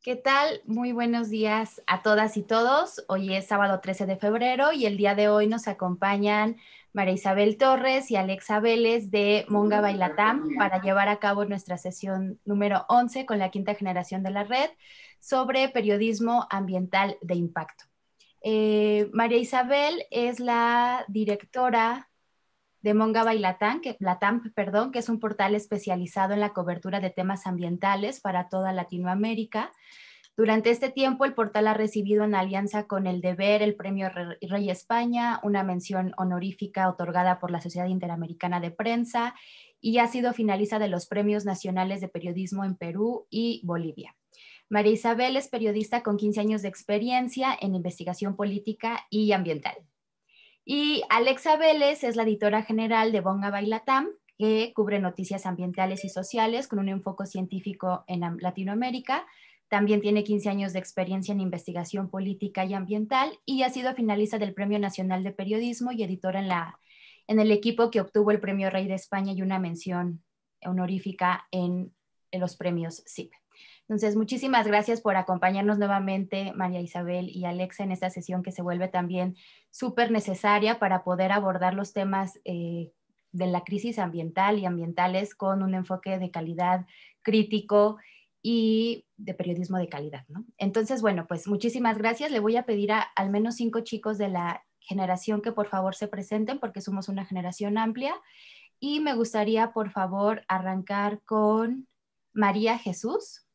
¿Qué tal? Muy buenos días a todas y todos. Hoy es sábado 13 de febrero y el día de hoy nos acompañan María Isabel Torres y Alexa Vélez de Monga Bailatam para llevar a cabo nuestra sesión número 11 con la quinta generación de la red sobre periodismo ambiental de impacto. Eh, María Isabel es la directora de Monga Bailatán, que, perdón, que es un portal especializado en la cobertura de temas ambientales para toda Latinoamérica. Durante este tiempo, el portal ha recibido en alianza con El Deber el Premio Rey España, una mención honorífica otorgada por la Sociedad Interamericana de Prensa y ha sido finalista de los Premios Nacionales de Periodismo en Perú y Bolivia. María Isabel es periodista con 15 años de experiencia en investigación política y ambiental. Y Alexa Vélez es la editora general de Bonga Bailatam, que cubre noticias ambientales y sociales con un enfoque científico en Latinoamérica. También tiene 15 años de experiencia en investigación política y ambiental y ha sido finalista del Premio Nacional de Periodismo y editora en, la, en el equipo que obtuvo el Premio Rey de España y una mención honorífica en, los premios SIP. Entonces, muchísimas gracias por acompañarnos nuevamente, María Isabel y Alexa, en esta sesión que se vuelve también súper necesaria para poder abordar los temas eh, de la crisis ambiental y ambientales con un enfoque de calidad crítico y de periodismo de calidad, ¿no? Entonces, bueno, pues muchísimas gracias. Le voy a pedir a al menos cinco chicos de la generación que por favor se presenten porque somos una generación amplia. Y me gustaría, por favor, arrancar con María Jesús.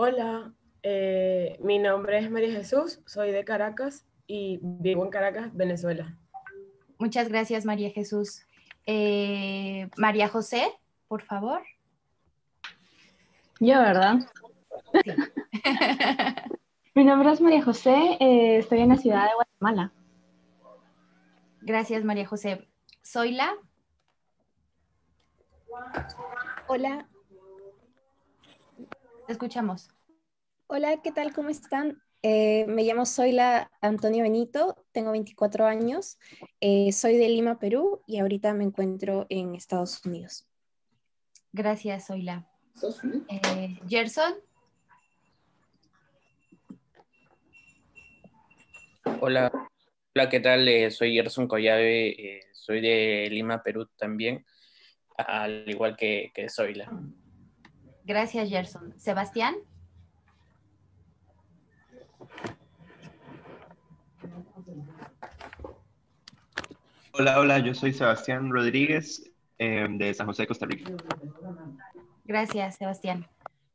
Hola, eh, mi nombre es María Jesús, soy de Caracas y vivo en Caracas, Venezuela. Muchas gracias, María Jesús. Eh, María José, por favor. Yo, ¿verdad? mi nombre es María José, eh, estoy en la ciudad de Guatemala. Gracias, María José. Soy la. Hola. Te escuchamos. Hola, ¿qué tal? ¿Cómo están? Eh, me llamo Zoila Antonio Benito, tengo 24 años, eh, soy de Lima, Perú y ahorita me encuentro en Estados Unidos. Gracias, Zoila. Eh, Gerson. Hola, hola, ¿qué tal? Eh, soy Gerson Collave, soy de Lima, Perú también, al igual que, que Zoila. Gracias, Gerson. Sebastián. Hola, hola, yo soy Sebastián Rodríguez em, de San José de Costa Rica. Gracias, Sebastián.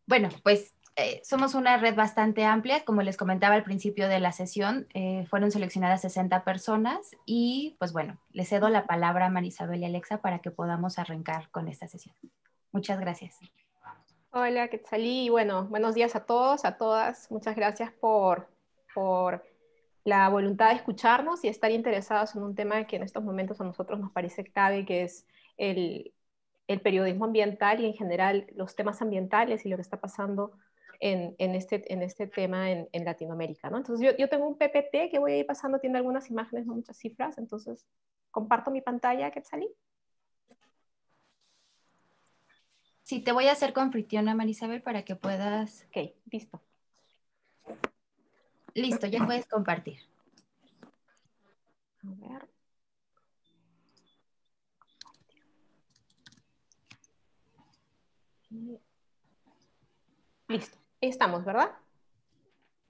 Bueno, pues eh, somos una red bastante amplia. Como les comentaba al principio de la sesión, eh, fueron seleccionadas 60 personas y pues bueno, les cedo la palabra a Marisabel y Alexa para que podamos arrancar con esta sesión. Muchas gracias. Hola, Y Bueno, buenos días a todos, a todas. Muchas gracias por, por la voluntad de escucharnos y estar interesados en un tema que en estos momentos a nosotros nos parece clave, que es el, periodismo ambiental y en general los temas ambientales y lo que está pasando en, este, en este tema en, Latinoamérica. ¿no? Entonces yo, yo, tengo un PPT que voy a ir pasando, tiene algunas imágenes, no muchas cifras, entonces comparto mi pantalla, Quetzalí. Sí, te voy a hacer confitriona, Marisabel, para que puedas... Ok, listo. Listo, ya puedes compartir. A ver. Listo, ahí estamos, ¿verdad?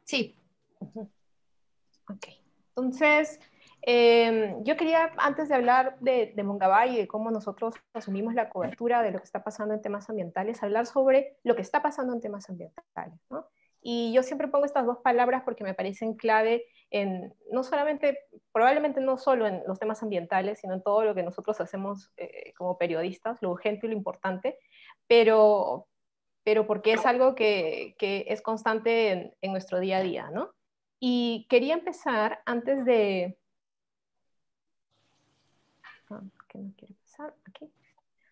Sí. Ok, entonces em, yo quería, antes de hablar de, de Mongabay y de cómo nosotros asumimos la cobertura de lo que está pasando en temas ambientales, hablar sobre lo que está pasando en temas ambientales, ¿no? Y yo siempre pongo estas dos palabras porque me parecen clave en, no solamente, probablemente no solo en los temas ambientales, sino en todo lo que nosotros hacemos eh, como periodistas, lo urgente y lo importante, pero, pero porque es algo que, que es constante en, nuestro día a día, ¿no? Y quería empezar antes de... Ah, no quiero empezar, aquí.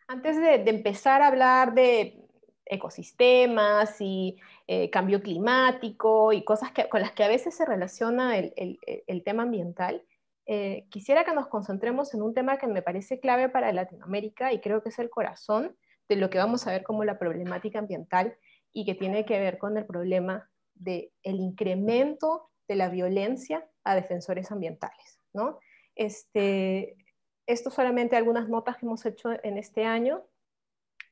Antes de empezar a hablar de, ecosistemas y eh, cambio climático y cosas que, con las que a veces se relaciona el, tema ambiental, eh, quisiera que nos concentremos en un tema que me parece clave para Latinoamérica y creo que es el corazón de lo que vamos a ver como la problemática ambiental y que tiene que ver con el problema del el incremento de la violencia a defensores ambientales. ¿no? Este, esto solamente algunas notas que hemos hecho en este año.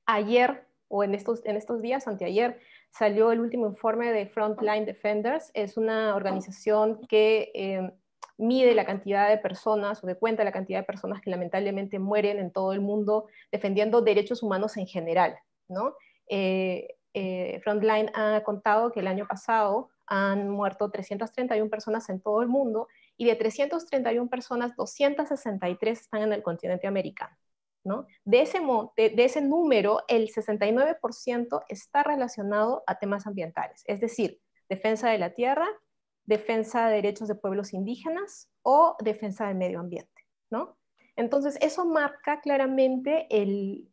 Ayer o en estos, en estos días, anteayer, salió el último informe de Frontline Defenders. Es una organización que eh, mide la cantidad de personas o de cuenta la cantidad de personas que lamentablemente mueren en todo el mundo defendiendo derechos humanos en general. Eh, eh, Frontline ha contado que el año pasado han muerto 331 personas en todo el mundo y de 331 personas, 263 están en el continente americano. De ese, de ese número, el 69% está relacionado a temas ambientales, es decir, defensa de la tierra, defensa de derechos de pueblos indígenas o defensa del medio ambiente, ¿no? Entonces, eso marca claramente el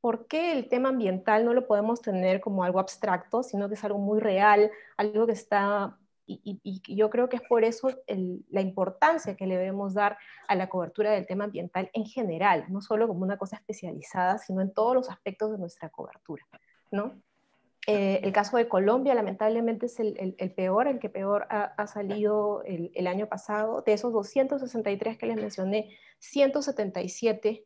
por qué el tema ambiental no lo podemos tener como algo abstracto, sino que es algo muy real, algo que está y, yo creo que es por eso la importancia que le debemos dar a la cobertura del tema ambiental en general, no solo como una cosa especializada, sino en todos los aspectos de nuestra cobertura. ¿no? Eh, el caso de Colombia, lamentablemente, es el, peor, el que peor ha, salido el, año pasado. De esos 263 que les mencioné, 177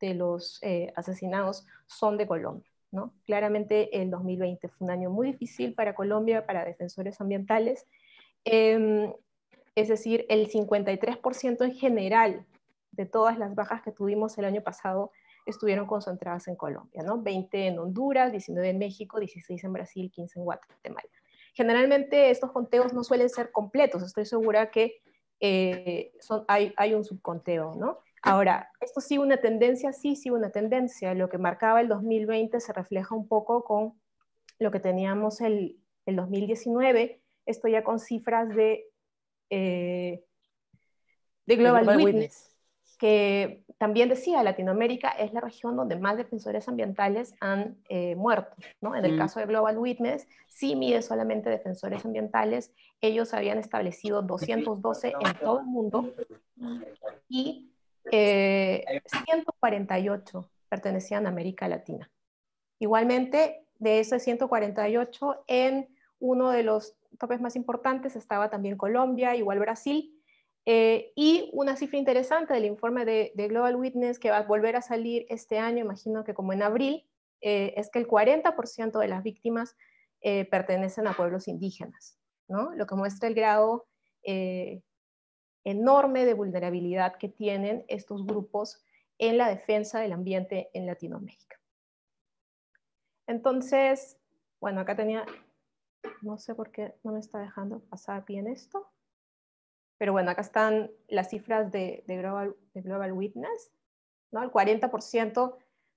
de los eh, asesinados son de Colombia. ¿no? Claramente, el 2020 fue un año muy difícil para Colombia, para defensores ambientales, Em, es decir, el 53% en general de todas las bajas que tuvimos el año pasado estuvieron concentradas en Colombia, ¿no? 20 en Honduras, 19 en México, 16 en Brasil, 15 en Guatemala. Generalmente estos conteos no suelen ser completos, estoy segura que eh, hay, un subconteo, ¿no? Ahora, ¿esto sigue una tendencia? Sí, sigue una tendencia. Lo que marcaba el 2020 se refleja un poco con lo que teníamos el, el 2019, Estoy ya con cifras de, eh, de Global, Witness, que también decía, Latinoamérica es la región donde más defensores ambientales han eh, muerto. ¿no? En el mm. caso de Global Witness, si mide solamente defensores ambientales, ellos habían establecido 212 en todo el mundo y 148 eh, pertenecían a América Latina. Igualmente, de esos 148, en uno de los topes más importantes estaba también Colombia, igual Brasil. Eh, y una cifra interesante del informe de, Global Witness que va a volver a salir este año, imagino que como en abril, eh, es que el 40% de las víctimas eh, pertenecen a pueblos indígenas, ¿no? lo que muestra el grado enorme de vulnerabilidad que tienen estos grupos en la defensa del ambiente en Latinoamérica. Entonces, bueno, acá tenía no sé por qué no me está dejando pasar bien esto. Pero bueno, acá están las cifras de, Global, Witness, ¿no? El 40%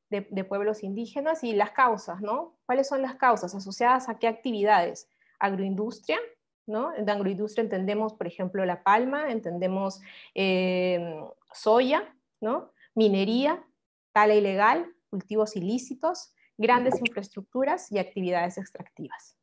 de, pueblos indígenas y las causas, ¿no? ¿Cuáles son las causas asociadas a qué actividades? Agroindustria, ¿no? En agroindustria entendemos, por ejemplo, la palma, entendemos eh, soya, ¿no? Minería, tala ilegal, cultivos ilícitos, grandes infraestructuras y actividades extractivas.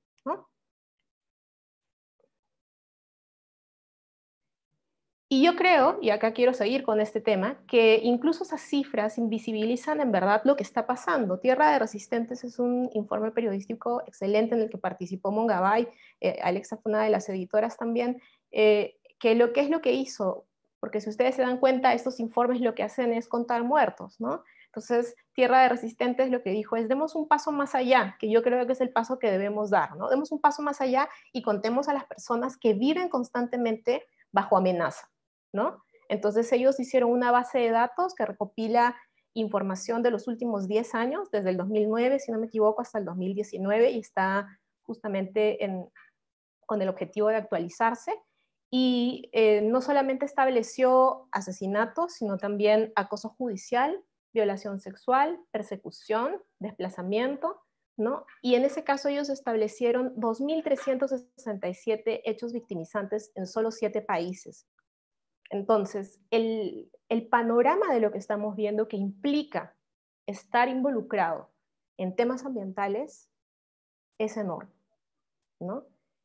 Y yo creo, y acá quiero seguir con este tema, que incluso esas cifras invisibilizan en verdad lo que está pasando. Tierra de Resistentes es un informe periodístico excelente en el que participó Mongabay, eh, Alexa fue una de las editoras también, eh, que lo que es lo que hizo, porque si ustedes se dan cuenta, estos informes lo que hacen es contar muertos, ¿no? Entonces, Tierra de Resistentes lo que dijo es, demos un paso más allá, que yo creo que es el paso que debemos dar, ¿no? Demos un paso más allá y contemos a las personas que viven constantemente bajo amenaza, ¿no? Entonces, ellos hicieron una base de datos que recopila información de los últimos 10 años, desde el 2009, si no me equivoco, hasta el 2019, y está justamente con el objetivo de actualizarse. Y eh, no solamente estableció asesinatos, sino también acoso judicial, violación sexual, persecución, desplazamiento, ¿no? Y en ese caso ellos establecieron 2.367 hechos victimizantes en solo siete países. Entonces, el, panorama de lo que estamos viendo que implica estar involucrado en temas ambientales es enorme, ¿no?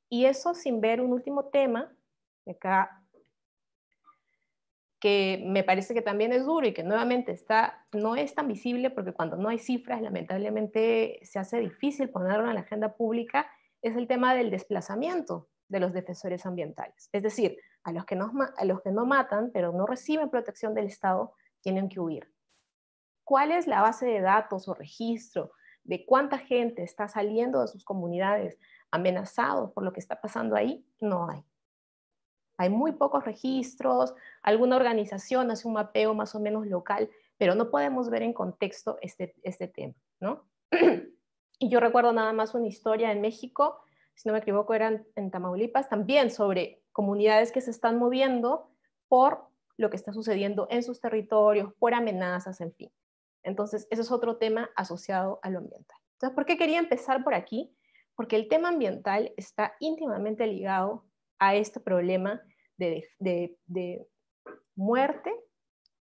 Y eso sin ver un último tema, que acá que me parece que también es duro y que nuevamente está, no es tan visible porque cuando no hay cifras, lamentablemente se hace difícil ponerlo en la agenda pública, es el tema del desplazamiento de los defensores ambientales. Es decir, a los que, no, a los que no matan, pero no reciben protección del Estado, tienen que huir. ¿Cuál es la base de datos o registro de cuánta gente está saliendo de sus comunidades amenazados por lo que está pasando ahí? No hay. Hay muy pocos registros, alguna organización hace un mapeo más o menos local, pero no podemos ver en contexto este, este tema, ¿no? y yo recuerdo nada más una historia en México, si no me equivoco, eran en Tamaulipas, también sobre comunidades que se están moviendo por lo que está sucediendo en sus territorios, por amenazas, en fin. Entonces, ese es otro tema asociado a lo ambiental. Entonces, ¿por qué quería empezar por aquí? Porque el tema ambiental está íntimamente ligado a este problema de, muerte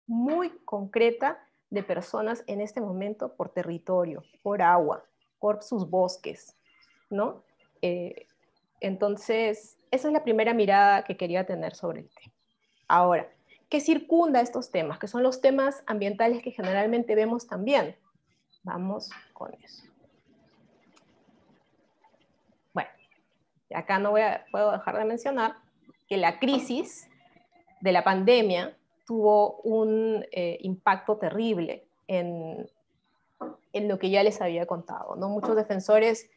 muy concreta de personas en este momento por territorio, por agua, por sus bosques, ¿no? Eh, entonces, esa es la primera mirada que quería tener sobre el tema. Ahora, ¿qué circunda estos temas? Que son los temas ambientales que generalmente vemos también. Vamos con eso. Bueno, acá no voy puedo dejar de mencionar que la crisis de la pandemia tuvo un eh, impacto terrible en, lo que ya les había contado. ¿no? Muchos defensores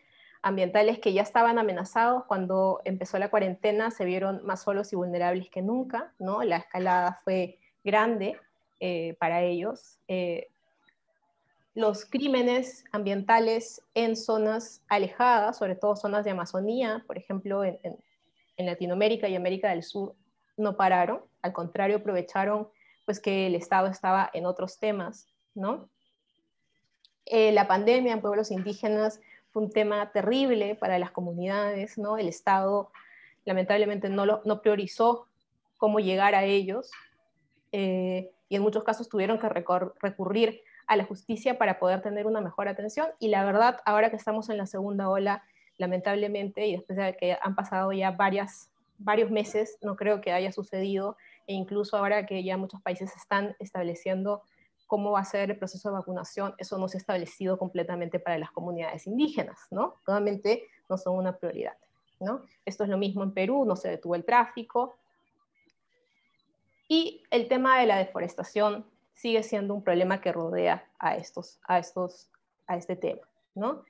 ambientales que ya estaban amenazados cuando empezó la cuarentena se vieron más solos y vulnerables que nunca. ¿no? La escalada fue grande eh, para ellos. Eh, los crímenes ambientales en zonas alejadas, sobre todo zonas de Amazonía, por ejemplo, en en Latinoamérica y América del Sur no pararon, al contrario, aprovecharon pues que el Estado estaba en otros temas, ¿no? Eh, la pandemia en pueblos indígenas fue un tema terrible para las comunidades, ¿no? El Estado lamentablemente no, no priorizó cómo llegar a ellos eh, y en muchos casos tuvieron que recurrir a la justicia para poder tener una mejor atención y la verdad, ahora que estamos en la segunda ola, lamentablemente, y después de que han pasado ya varias, varios meses, no creo que haya sucedido, e incluso ahora que ya muchos países están estableciendo cómo va a ser el proceso de vacunación, eso no se ha establecido completamente para las comunidades indígenas, ¿no? Nuevamente no son una prioridad, ¿no? Esto es lo mismo en Perú, no se detuvo el tráfico. Y el tema de la deforestación sigue siendo un problema que rodea a, estos, a, estos, a este tema, ¿no?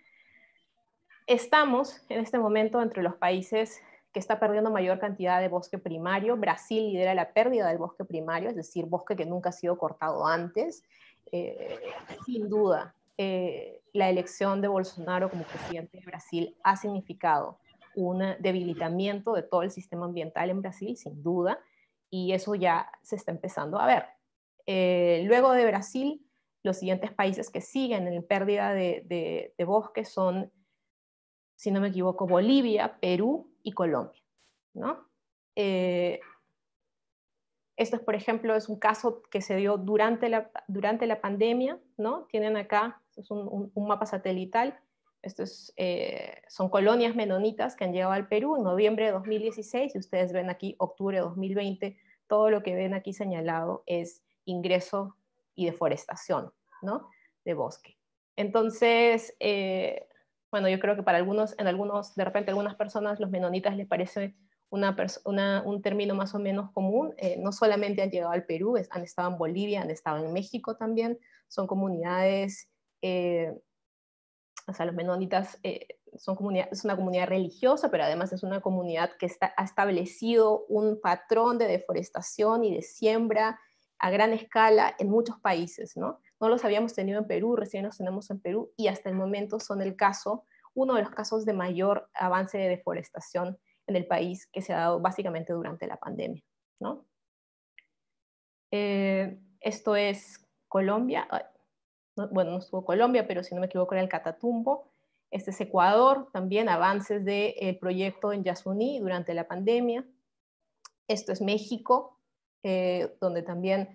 Estamos en este momento entre los países que está perdiendo mayor cantidad de bosque primario. Brasil lidera la pérdida del bosque primario, es decir, bosque que nunca ha sido cortado antes. Eh, sin duda, eh, la elección de Bolsonaro como presidente de Brasil ha significado un debilitamiento de todo el sistema ambiental en Brasil, sin duda, y eso ya se está empezando a ver. Eh, luego de Brasil, los siguientes países que siguen en pérdida de, de bosque son si no me equivoco, Bolivia, Perú y Colombia. ¿no? Eh, esto por ejemplo, es un caso que se dio durante la, durante la pandemia, ¿no? Tienen acá, es un, mapa satelital, estos eh, son colonias menonitas que han llegado al Perú en noviembre de 2016 y ustedes ven aquí octubre de 2020, todo lo que ven aquí señalado es ingreso y deforestación, ¿no? De bosque. Entonces, eh, bueno, yo creo que para algunos, en algunos, de repente algunas personas, los menonitas les parece una un término más o menos común. Eh, no solamente han llegado al Perú, han estado en Bolivia, han estado en México también. Son comunidades, eh, o sea, los menonitas eh, son comunidad, es una comunidad religiosa, pero además es una comunidad que ha establecido un patrón de deforestación y de siembra a gran escala en muchos países, ¿no? No los habíamos tenido en Perú, recién los tenemos en Perú y hasta el momento son el caso, uno de los casos de mayor avance de deforestación en el país que se ha dado básicamente durante la pandemia, ¿no? Eh, esto es Colombia, bueno, no estuvo Colombia, pero si no me equivoco era el Catatumbo. Este es Ecuador, también avances del de, eh, proyecto en Yasuní durante la pandemia. Esto es México, eh, donde también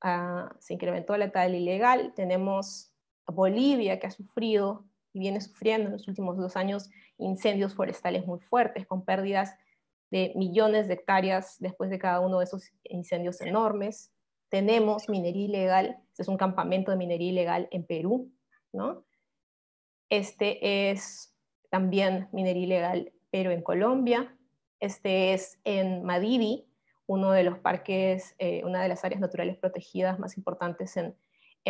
ah, se incrementó la tala ilegal. Tenemos Bolivia, que ha sufrido y viene sufriendo en los últimos dos años incendios forestales muy fuertes, con pérdidas de millones de hectáreas después de cada uno de esos incendios enormes. Tenemos minería ilegal, este es un campamento de minería ilegal en Perú, ¿no? Este es también minería ilegal, pero en Colombia. Este es en Madidi uno de los parques, eh, una de las áreas naturales protegidas más importantes en,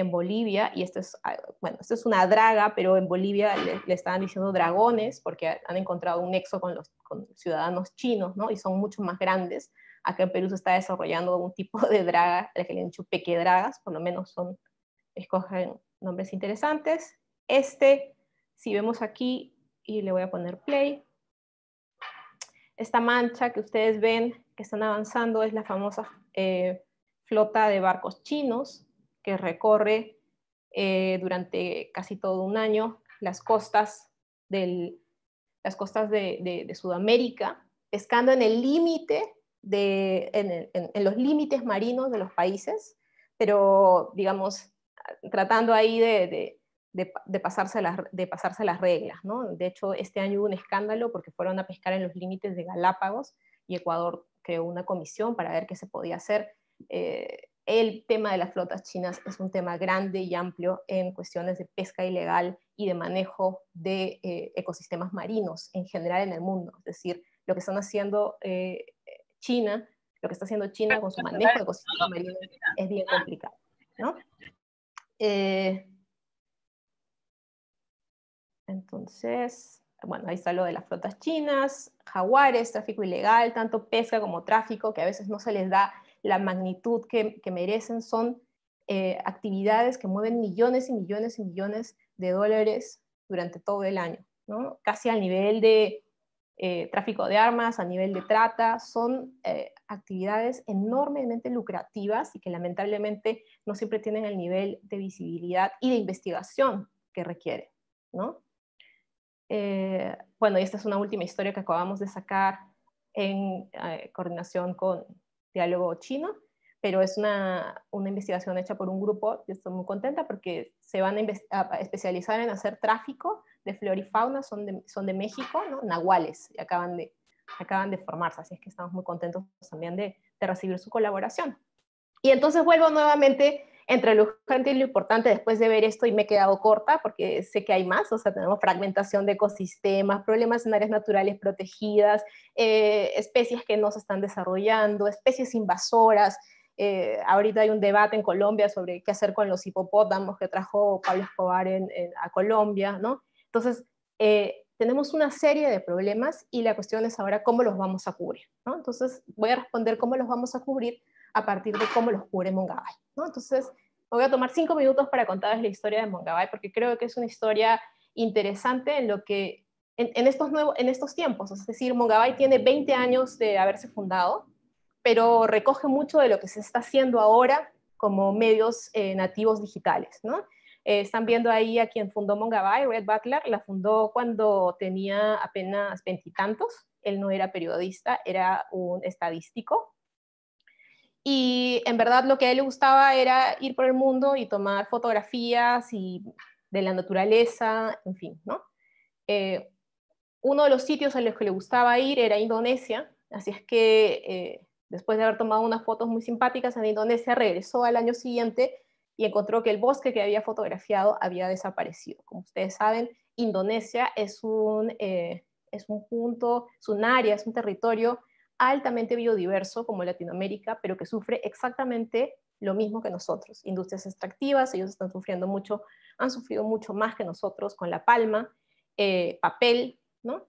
Bolivia, y esto es, ah, bueno, esto es una draga, pero en Bolivia le, están estaban diciendo dragones porque han encontrado un nexo con los ciudadanos chinos, ¿no? Y son mucho más grandes. Acá en Perú se está desarrollando un tipo de draga, la que le han dicho peque-dragas, por lo menos son, escogen nombres interesantes. Este, si vemos aquí, y le voy a poner play, esta mancha que ustedes ven que están avanzando es la famosa eh, flota de barcos chinos que recorre eh, durante casi todo un año las costas, las costas de, Sudamérica, pescando en el límite, los límites marinos de los países, pero digamos, tratando ahí de de, pasarse las, las reglas. ¿no? De hecho, este año hubo un escándalo porque fueron a pescar en los límites de Galápagos y Ecuador creó una comisión para ver qué se podía hacer. Eh, el tema de las flotas chinas es un tema grande y amplio en cuestiones de pesca ilegal y de manejo de eh, ecosistemas marinos en general en el mundo. Es decir, lo que están haciendo eh, China, lo que está haciendo China con su manejo de ecosistemas marinos es bien complicado. ¿no? Entonces, bueno, ahí está lo de las flotas chinas, jaguares, tráfico ilegal, tanto pesca como tráfico, que a veces no se les da la magnitud que, merecen, son eh, actividades que mueven millones y millones y millones de dólares durante todo el año, ¿no? casi al nivel de eh, tráfico de armas, a nivel de trata, son eh, actividades enormemente lucrativas y que lamentablemente no siempre tienen el nivel de visibilidad y de investigación que requiere. ¿no? Eh, bueno, y esta es una última historia que acabamos de sacar en eh, coordinación con Diálogo Chino, pero es una, una, investigación hecha por un grupo, yo estoy muy contenta porque se van a, especializar en hacer tráfico de flora y fauna, son de, son de México, ¿no? nahuales, y acaban de, acaban de formarse, así es que estamos muy contentos también de, de recibir su colaboración. Y entonces vuelvo nuevamente entre lo urgente y lo importante, después de ver esto y me he quedado corta porque sé que hay más, o sea, tenemos fragmentación de ecosistemas, problemas en áreas naturales protegidas, eh, especies que no se están desarrollando, especies invasoras. Eh, ahorita hay un debate en Colombia sobre qué hacer con los hipopótamos que trajo Pablo Escobar a Colombia, ¿no? Entonces, eh, tenemos una serie de problemas y la cuestión es ahora cómo los vamos a cubrir, ¿no? Entonces, voy a responder cómo los vamos a cubrir a partir de cómo los cubre Mongabay. ¿no? Entonces, voy a tomar cinco minutos para contarles la historia de Mongabay, porque creo que es una historia interesante en lo que en, estos, nuevos, en estos tiempos. Es decir, Mongabay tiene 20 años de haberse fundado, pero recoge mucho de lo que se está haciendo ahora como medios eh, nativos digitales. ¿no? Eh, están viendo ahí a quien fundó Mongabay, Red Butler, la fundó cuando tenía apenas veintitantos. Él no era periodista, era un estadístico. Y en verdad lo que a él le gustaba era ir por el mundo y tomar fotografías y de la naturaleza, en fin, ¿no? Eh, uno de los sitios a los que le gustaba ir era Indonesia, así es que eh, después de haber tomado unas fotos muy simpáticas en Indonesia, regresó al año siguiente y encontró que el bosque que había fotografiado había desaparecido. Como ustedes saben, Indonesia es un, eh, es un punto, es un área, es un territorio altamente biodiverso como Latinoamérica, pero que sufre exactamente lo mismo que nosotros. Industrias extractivas, ellos están sufriendo mucho, han sufrido mucho más que nosotros con la palma, eh, papel, ¿no?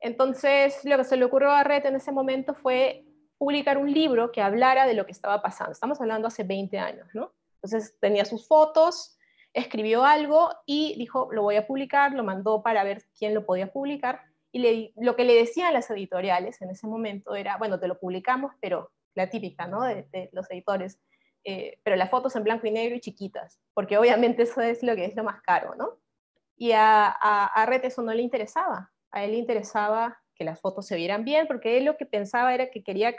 Entonces, lo que se le ocurrió a Red en ese momento fue publicar un libro que hablara de lo que estaba pasando. Estamos hablando hace 20 años, ¿no? Entonces tenía sus fotos, escribió algo y dijo, lo voy a publicar, lo mandó para ver quién lo podía publicar. Y lo que le decían las editoriales en ese momento era, bueno, te lo publicamos, pero la típica, ¿no? De, los editores, eh, pero las fotos en blanco y negro y chiquitas, porque obviamente eso es lo que es lo más caro, ¿no? Y a, a, eso no le interesaba, a él le interesaba que las fotos se vieran bien, porque él lo que pensaba era que quería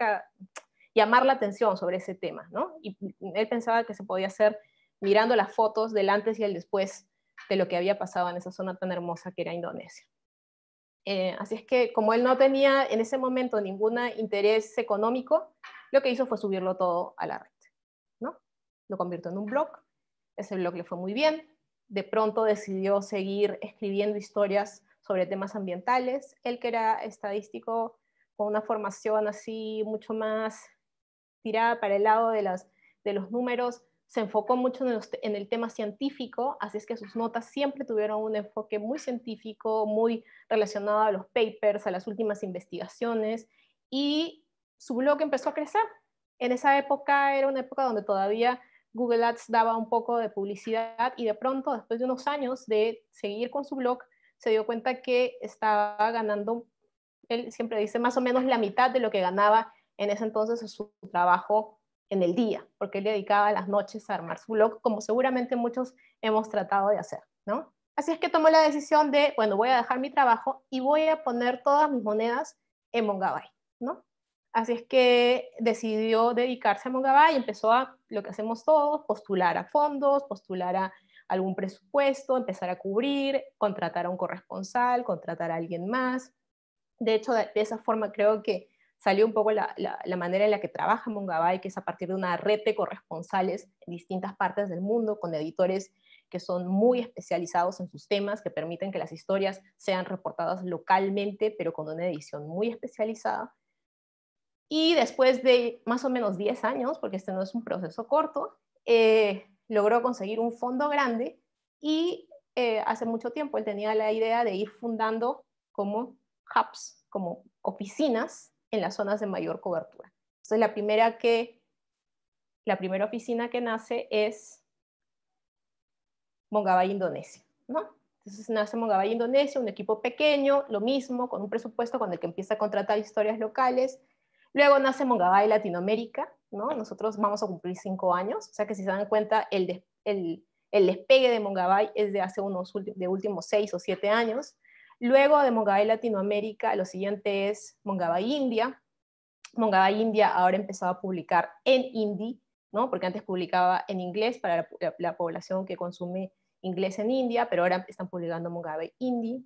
llamar la atención sobre ese tema, ¿no? Y él pensaba que se podía hacer mirando las fotos del antes y el después de lo que había pasado en esa zona tan hermosa que era Indonesia. Eh, así es que como él no tenía en ese momento ningún interés económico, lo que hizo fue subirlo todo a la red. ¿no? Lo convirtió en un blog, ese blog le fue muy bien, de pronto decidió seguir escribiendo historias sobre temas ambientales, él que era estadístico con una formación así mucho más tirada para el lado de los números, se enfocó mucho en el, tema científico, así es que sus notas siempre tuvieron un enfoque muy científico, muy relacionado a los papers, a las últimas investigaciones, y su blog empezó a crecer. En esa época era una época donde todavía Google Ads daba un poco de publicidad y de pronto, después de unos años de seguir con su blog, se dio cuenta que estaba ganando, él siempre dice, más o menos la mitad de lo que ganaba en ese entonces su trabajo en el día, porque él dedicaba las noches a armar su blog, como seguramente muchos hemos tratado de hacer, ¿no? Así es que tomó la decisión de, bueno, voy a dejar mi trabajo y voy a poner todas mis monedas en Mongabay, ¿no? Así es que decidió dedicarse a Mongabay y empezó a, lo que hacemos todos, postular a fondos, postular a algún presupuesto, empezar a cubrir, contratar a un corresponsal, contratar a alguien más. De hecho, de, esa forma creo que salió un poco la, manera en la que trabaja Mongabay, que es a partir de una red de corresponsales en distintas partes del mundo, con editores que son muy especializados en sus temas, que permiten que las historias sean reportadas localmente, pero con una edición muy especializada. Y después de más o menos 10 años, porque este no es un proceso corto, eh, logró conseguir un fondo grande y eh, hace mucho tiempo él tenía la idea de ir fundando como hubs, como oficinas en las zonas de mayor cobertura. Entonces, la primera, que, la primera oficina que nace es Mongabay, Indonesia. ¿no? Entonces nace Mongabay, Indonesia, un equipo pequeño, lo mismo, con un presupuesto con el que empieza a contratar historias locales. Luego nace Mongabay, Latinoamérica. ¿no? Nosotros vamos a cumplir cinco años, o sea que si se dan cuenta, el, despegue de Mongabay es de hace unos de últimos seis o siete años. Luego de Mongabay Latinoamérica, lo siguiente es Mongabay India. Mongabay India ahora empezaba a publicar en hindi, ¿no? porque antes publicaba en inglés para la, población que consume inglés en India, pero ahora están publicando Mongabay Hindi.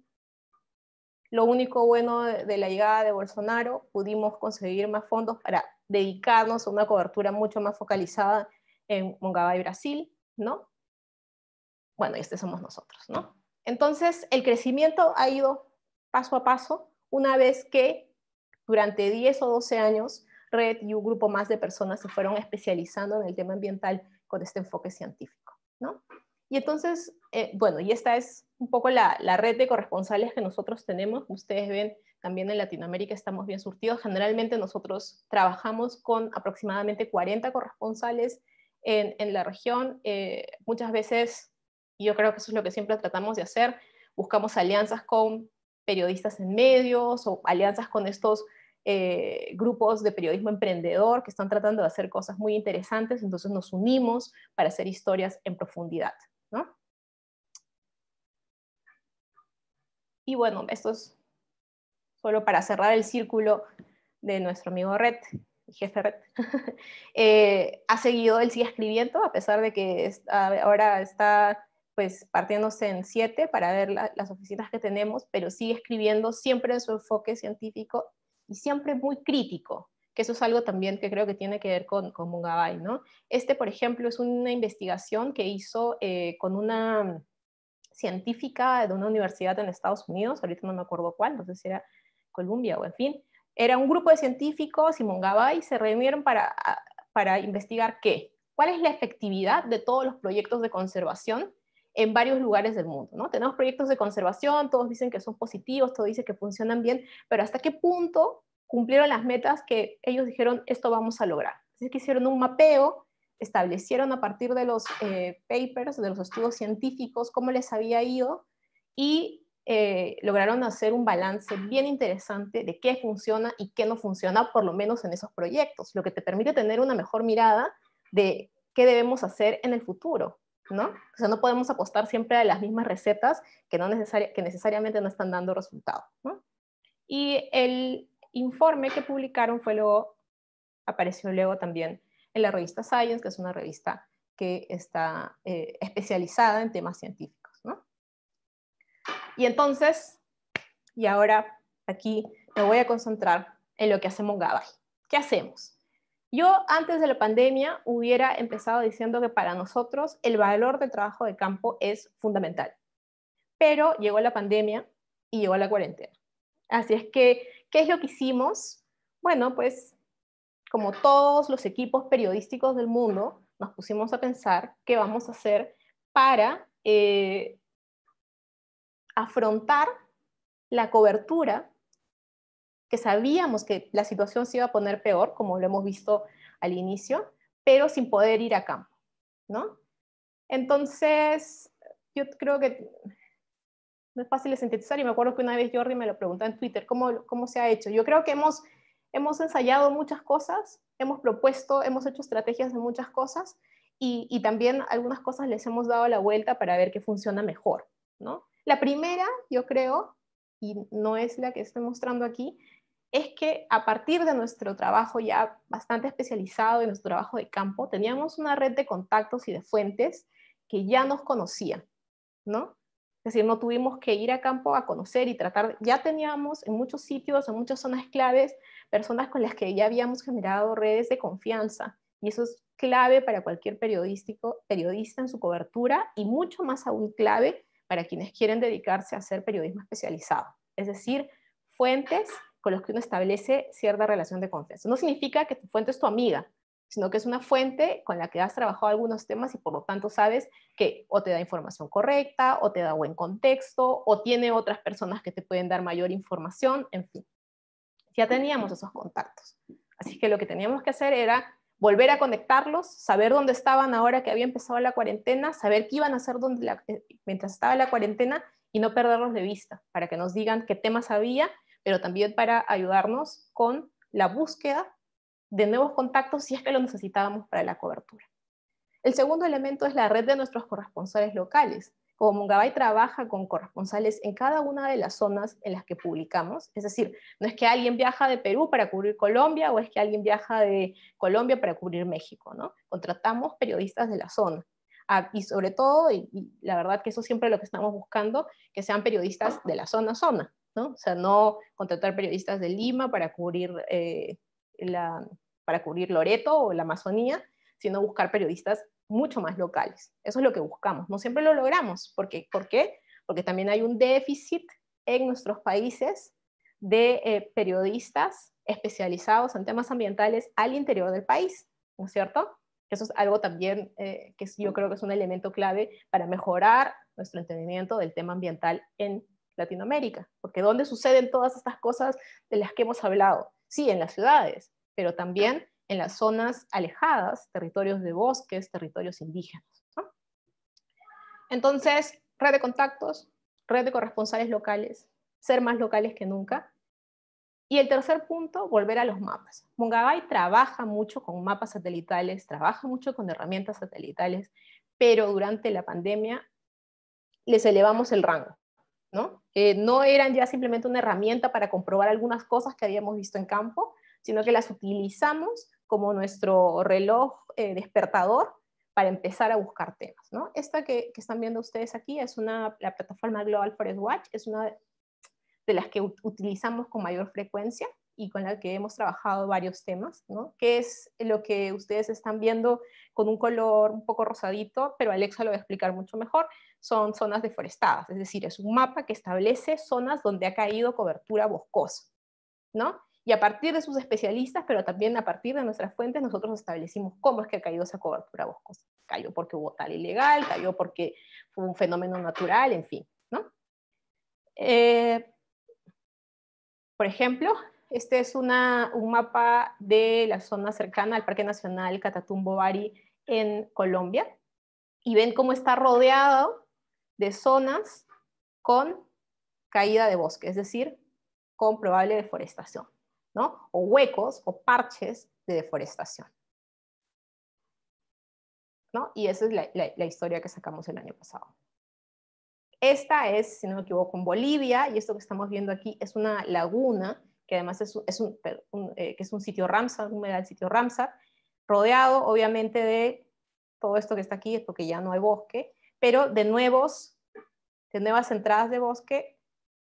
Lo único bueno de la llegada de Bolsonaro, pudimos conseguir más fondos para dedicarnos a una cobertura mucho más focalizada en Mongabay Brasil, ¿no? Bueno, y este somos nosotros, ¿no? Entonces, el crecimiento ha ido paso a paso una vez que durante 10 o 12 años Red y un grupo más de personas se fueron especializando en el tema ambiental con este enfoque científico. ¿no? Y entonces, eh, bueno, y esta es un poco la, red de corresponsales que nosotros tenemos. Ustedes ven, también en Latinoamérica estamos bien surtidos. Generalmente nosotros trabajamos con aproximadamente 40 corresponsales en, la región. Eh, muchas veces y yo creo que eso es lo que siempre tratamos de hacer. Buscamos alianzas con periodistas en medios o alianzas con estos eh, grupos de periodismo emprendedor que están tratando de hacer cosas muy interesantes, entonces nos unimos para hacer historias en profundidad. ¿no? Y bueno, esto es solo para cerrar el círculo de nuestro amigo Red, jefe Red. Eh, ha seguido, él sigue escribiendo, a pesar de que ahora está pues partiéndose en siete para ver las oficinas que tenemos, pero sigue escribiendo siempre en su enfoque científico y siempre muy crítico, que eso es algo también que creo que tiene que ver con, con Mungabay, ¿no? Este, por ejemplo, es una investigación que hizo eh, con una científica de una universidad en Estados Unidos, ahorita no me acuerdo cuál, no sé si era Columbia o en fin, era un grupo de científicos y Mungabay se reunieron para, para investigar qué, cuál es la efectividad de todos los proyectos de conservación en varios lugares del mundo. ¿no? Tenemos proyectos de conservación, todos dicen que son positivos, todos dicen que funcionan bien, pero ¿hasta qué punto cumplieron las metas que ellos dijeron esto vamos a lograr? Así que hicieron un mapeo, establecieron a partir de los eh, papers, de los estudios científicos, cómo les había ido y eh, lograron hacer un balance bien interesante de qué funciona y qué no funciona, por lo menos en esos proyectos, lo que te permite tener una mejor mirada de qué debemos hacer en el futuro. ¿no? O sea, no podemos apostar siempre a las mismas recetas que, no que necesariamente no están dando resultado, ¿no? Y el informe que publicaron fue luego, apareció luego también en la revista Science, que es una revista que está eh, especializada en temas científicos, ¿no? Y entonces, y ahora aquí me voy a concentrar en lo que hacemos Gabay. ¿Qué hacemos? Yo antes de la pandemia hubiera empezado diciendo que para nosotros el valor del trabajo de campo es fundamental, pero llegó la pandemia y llegó la cuarentena. Así es que, ¿qué es lo que hicimos? Bueno, pues como todos los equipos periodísticos del mundo, nos pusimos a pensar qué vamos a hacer para eh, afrontar la cobertura que sabíamos que la situación se iba a poner peor, como lo hemos visto al inicio, pero sin poder ir a campo, ¿no? Entonces, yo creo que no es fácil de sintetizar y me acuerdo que una vez Jordi me lo preguntó en Twitter, ¿cómo, cómo se ha hecho? Yo creo que hemos, hemos ensayado muchas cosas, hemos propuesto, hemos hecho estrategias de muchas cosas y, y también algunas cosas les hemos dado la vuelta para ver qué funciona mejor, ¿no? La primera, yo creo, y no es la que estoy mostrando aquí, es que a partir de nuestro trabajo ya bastante especializado y nuestro trabajo de campo, teníamos una red de contactos y de fuentes que ya nos conocían, ¿no? Es decir, no tuvimos que ir a campo a conocer y tratar, ya teníamos en muchos sitios, en muchas zonas claves, personas con las que ya habíamos generado redes de confianza. Y eso es clave para cualquier periodístico, periodista en su cobertura y mucho más aún clave para quienes quieren dedicarse a hacer periodismo especializado. Es decir, fuentes con los que uno establece cierta relación de confianza. No significa que tu fuente es tu amiga, sino que es una fuente con la que has trabajado algunos temas y por lo tanto sabes que o te da información correcta, o te da buen contexto, o tiene otras personas que te pueden dar mayor información, en fin. Ya teníamos esos contactos. Así que lo que teníamos que hacer era volver a conectarlos, saber dónde estaban ahora que había empezado la cuarentena, saber qué iban a hacer eh, mientras estaba la cuarentena y no perderlos de vista, para que nos digan qué temas había pero también para ayudarnos con la búsqueda de nuevos contactos si es que lo necesitábamos para la cobertura. El segundo elemento es la red de nuestros corresponsales locales. Como Mungabay trabaja con corresponsales en cada una de las zonas en las que publicamos, es decir, no es que alguien viaja de Perú para cubrir Colombia o es que alguien viaja de Colombia para cubrir México, ¿no? Contratamos periodistas de la zona. Ah, y sobre todo, y, la verdad que eso siempre es lo que estamos buscando, que sean periodistas de la zona a zona, o sea, no contratar periodistas de Lima para cubrir, eh, la, para cubrir Loreto o la Amazonía, sino buscar periodistas mucho más locales. Eso es lo que buscamos. No siempre lo logramos. ¿Por qué? Porque también hay un déficit en nuestros países de eh, periodistas especializados en temas ambientales al interior del país, ¿no es cierto? Eso es algo también eh, que yo creo que es un elemento clave para mejorar nuestro entendimiento del tema ambiental en Latinoamérica, porque ¿dónde suceden todas estas cosas de las que hemos hablado? Sí, en las ciudades, pero también en las zonas alejadas, territorios de bosques, territorios indígenas. Entonces, red de contactos, red de corresponsales locales, ser más locales que nunca. Y el tercer punto, volver a los mapas. Mongabay trabaja mucho con mapas satelitales, trabaja mucho con herramientas satelitales, pero durante la pandemia les elevamos el rango. ¿no? Eh, no eran ya simplemente una herramienta para comprobar algunas cosas que habíamos visto en campo, sino que las utilizamos como nuestro reloj eh, despertador para empezar a buscar temas. ¿no? Esta que, están viendo ustedes aquí es una, la plataforma Global Forest Watch, es una de las que utilizamos con mayor frecuencia y con la que hemos trabajado varios temas, ¿no? que es lo que ustedes están viendo con un color un poco rosadito, pero Alexa lo va a explicar mucho mejor, son zonas deforestadas, es decir, es un mapa que establece zonas donde ha caído cobertura boscosa. ¿no? Y a partir de sus especialistas, pero también a partir de nuestras fuentes, nosotros establecimos cómo es que ha caído esa cobertura boscosa. Cayó porque hubo tal ilegal, cayó porque fue un fenómeno natural, en fin. ¿no? Eh, por ejemplo, este es una, un mapa de la zona cercana al Parque Nacional Catatumbo-Bari en Colombia. Y ven cómo está rodeado de zonas con caída de bosque, es decir, con probable deforestación, ¿no? O huecos o parches de deforestación. ¿No? Y esa es la, historia que sacamos el año pasado. Esta es, si no me equivoco, en Bolivia, y esto que estamos viendo aquí es una laguna que además es, un, eh, que es un sitio Ramsar, un humedal sitio Ramsar, rodeado obviamente de todo esto que está aquí, es porque ya no hay bosque, pero de, nuevos, de nuevas entradas de bosque,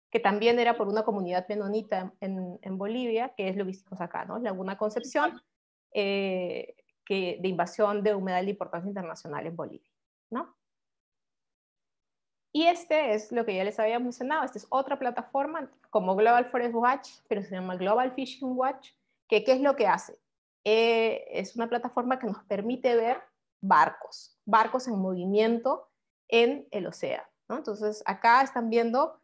que también era por una comunidad menonita en, Bolivia, que es lo que hicimos acá, ¿no? Laguna Concepción, eh, que, de invasión de humedal de importancia internacional en Bolivia, ¿no? Y este es lo que ya les había mencionado, esta es otra plataforma como Global Forest Watch, pero se llama Global Fishing Watch, que qué es lo que hace. Eh, es una plataforma que nos permite ver barcos, barcos en movimiento en el océano. Entonces, acá están viendo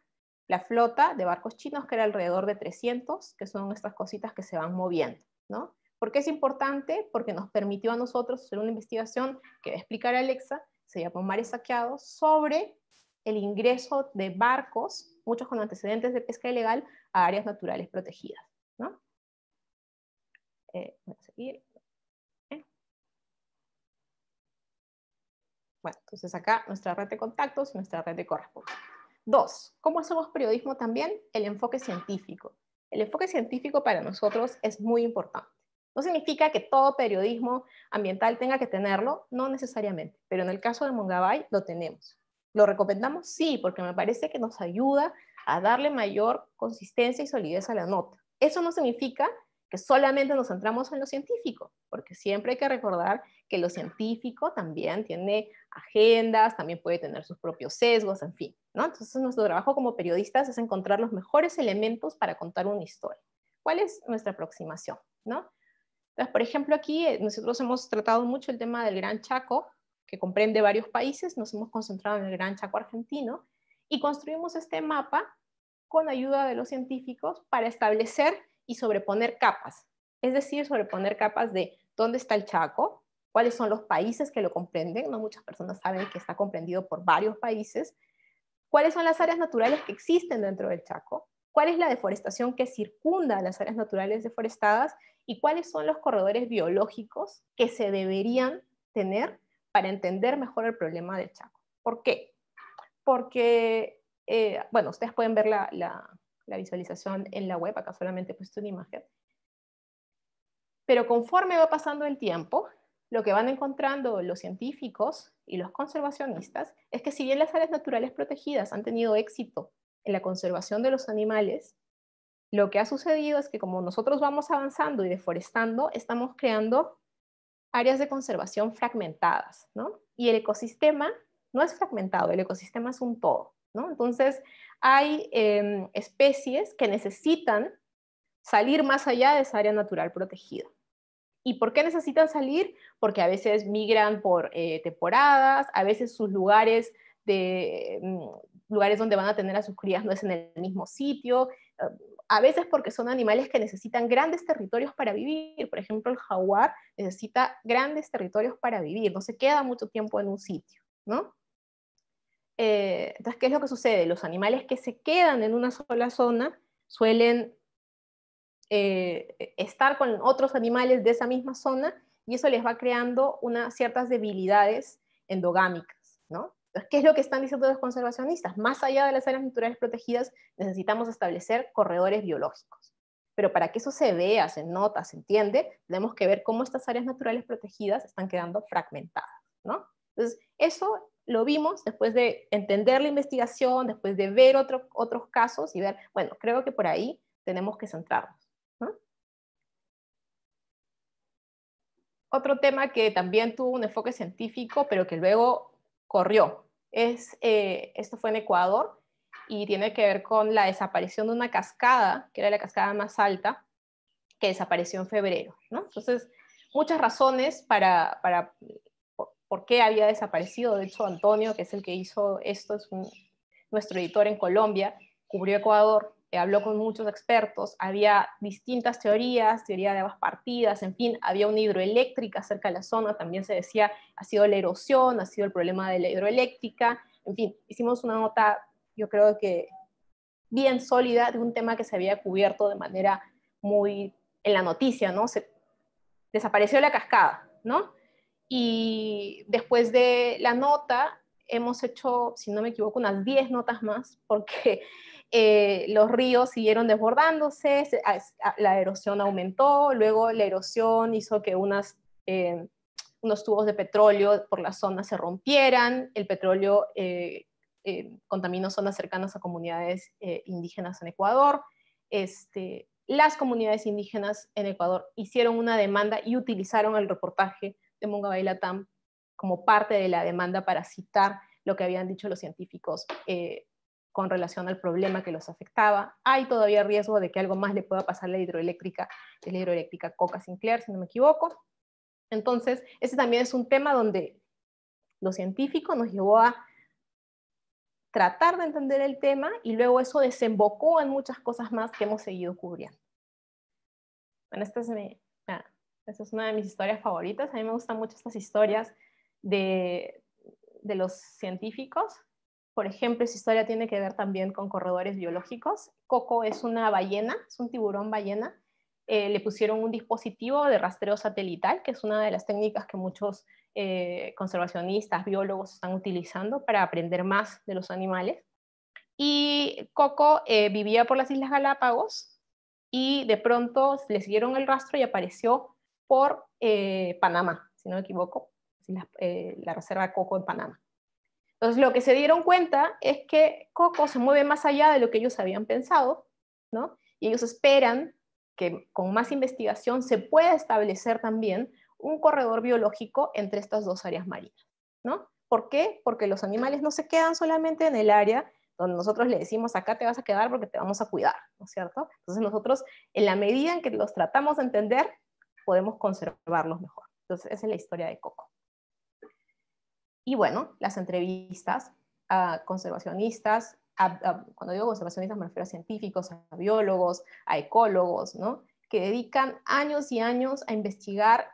la flota de barcos chinos, que era alrededor de 300, que son estas cositas que se van moviendo. ¿no? ¿Por qué es importante? Porque nos permitió a nosotros hacer una investigación que va a explicar Alexa, se llama Mares Saqueados, sobre el ingreso de barcos, muchos con antecedentes de pesca ilegal, a áreas naturales protegidas. ¿no? Eh, eh. Bueno, entonces acá nuestra red de contactos y nuestra red de correspondencia. Dos, ¿cómo hacemos periodismo también? El enfoque científico. El enfoque científico para nosotros es muy importante. No significa que todo periodismo ambiental tenga que tenerlo, no necesariamente, pero en el caso de Mongabay lo tenemos. ¿Lo recomendamos? Sí, porque me parece que nos ayuda a darle mayor consistencia y solidez a la nota. Eso no significa que solamente nos centramos en lo científico, porque siempre hay que recordar que lo científico también tiene agendas, también puede tener sus propios sesgos, en fin, Entonces nuestro trabajo como periodistas es encontrar los mejores elementos para contar una historia. ¿Cuál es nuestra aproximación, no? Entonces, por ejemplo, aquí eh, nosotros hemos tratado mucho el tema del Gran Chaco, que comprende varios países, nos hemos concentrado en el Gran Chaco argentino y construimos este mapa con ayuda de los científicos para establecer y sobreponer capas, es decir, sobreponer capas de dónde está el Chaco, cuáles son los países que lo comprenden, no muchas personas saben que está comprendido por varios países, cuáles son las áreas naturales que existen dentro del Chaco, cuál es la deforestación que circunda las áreas naturales deforestadas y cuáles son los corredores biológicos que se deberían tener para entender mejor el problema del Chaco. ¿Por qué? Porque, eh, bueno, ustedes pueden ver la, la, visualización en la web, acá solamente he puesto una imagen. Pero conforme va pasando el tiempo, lo que van encontrando los científicos y los conservacionistas es que si bien las áreas naturales protegidas han tenido éxito en la conservación de los animales, lo que ha sucedido es que como nosotros vamos avanzando y deforestando, estamos creando áreas de conservación fragmentadas, ¿no? Y el ecosistema no es fragmentado, el ecosistema es un todo, ¿no? Entonces, hay em, especies que necesitan salir más allá de esa área natural protegida. ¿Y por qué necesitan salir? Porque a veces migran por eh, temporadas, a veces sus lugares de mm, lugares donde van a tener a sus crías no es en el mismo sitio, eh, a veces porque son animales que necesitan grandes territorios para vivir. Por ejemplo, el jaguar necesita grandes territorios para vivir, no se queda mucho tiempo en un sitio, ¿no? Eh, entonces, ¿qué es lo que sucede? Los animales que se quedan en una sola zona suelen eh, estar con otros animales de esa misma zona y eso les va creando unas ciertas debilidades endogámicas, ¿no? ¿qué es lo que están diciendo los conservacionistas? Más allá de las áreas naturales protegidas, necesitamos establecer corredores biológicos. Pero para que eso se vea, se nota, se entiende, tenemos que ver cómo estas áreas naturales protegidas están quedando fragmentadas, ¿no? Entonces, eso lo vimos después de entender la investigación, después de ver otros casos y ver, bueno, creo que por ahí tenemos que centrarnos. otro tema que también tuvo un enfoque científico, pero que luego corrió es, eh, esto fue en Ecuador, y tiene que ver con la desaparición de una cascada, que era la cascada más alta, que desapareció en febrero. Entonces, muchas razones para, para por, qué había desaparecido. De hecho, Antonio, que es el que hizo esto, es nuestro editor en Colombia, cubrió Ecuador eh, habló con muchos expertos, había distintas teorías, teoría de ambas partidas, en fin, había una hidroeléctrica cerca de la zona, también se decía, ha sido la erosión, ha sido el problema de la hidroeléctrica, en fin, hicimos una nota, yo creo que bien sólida, de un tema que se había cubierto de manera muy en la noticia, ¿no? Se desapareció la cascada, ¿no? Y después de la nota hemos hecho, si no me equivoco, unas 10 notas más, porque eh, los ríos siguieron desbordándose, la erosión aumentó, luego la erosión hizo que eh, unos tubos de petróleo por la zona se rompieran, el petróleo eh, contaminó zonas cercanas a comunidades indígenas en Ecuador. Este, las comunidades indígenas en Ecuador hicieron una demanda y utilizaron el reportaje de Mungabaylatam Latam como parte de la demanda para citar lo que habían dicho los científicos con relación al problema que los afectaba. Hay todavía riesgo de que algo más le pueda pasar a la hidroeléctrica, la hidroeléctrica Coca Sinclair, si no me equivoco. Entonces, ese también es un tema donde los científico nos llevó a tratar de entender el tema y luego eso desembocó en muchas cosas más que hemos seguido cubriendo. Bueno, esta es, ah, una de mis historias favoritas. A mí me gustan mucho estas historias de los científicos por ejemplo, esa historia tiene que ver también con corredores biológicos. Coco es una ballena, es un tiburón ballena. Eh, le pusieron un dispositivo de rastreo satelital, que es una de las técnicas que muchos eh, conservacionistas, biólogos están utilizando para aprender más de los animales. Y Coco eh, vivía por las Islas Galápagos y de pronto le siguieron el rastro y apareció por Panamá, si no me equivoco, la, la reserva Coco en Panamá. Entonces lo que se dieron cuenta es que Coco se mueve más allá de lo que ellos habían pensado, ¿no? Y ellos esperan que con más investigación se pueda establecer también un corredor biológico entre estas dos áreas marinas, ¿no? ¿Por qué? Porque los animales no se quedan solamente en el área donde nosotros le decimos, acá te vas a quedar porque te vamos a cuidar, ¿no es cierto? Entonces nosotros, en la medida en que los tratamos de entender, podemos conservarlos mejor. Entonces esa es la historia de Coco. Y bueno, las entrevistas a conservacionistas, cuando digo conservacionistas me refiero a científicos, a biólogos, a ecólogos, ¿no? que dedican años y años a investigar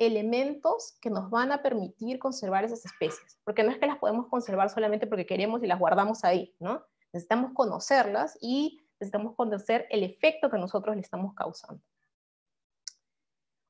elementos que nos van a permitir conservar esas especies, porque no es que las podemos conservar solamente porque queremos y las guardamos ahí, ¿no? Necesitamos conocerlas y necesitamos conocer el efecto que nosotros le estamos causando.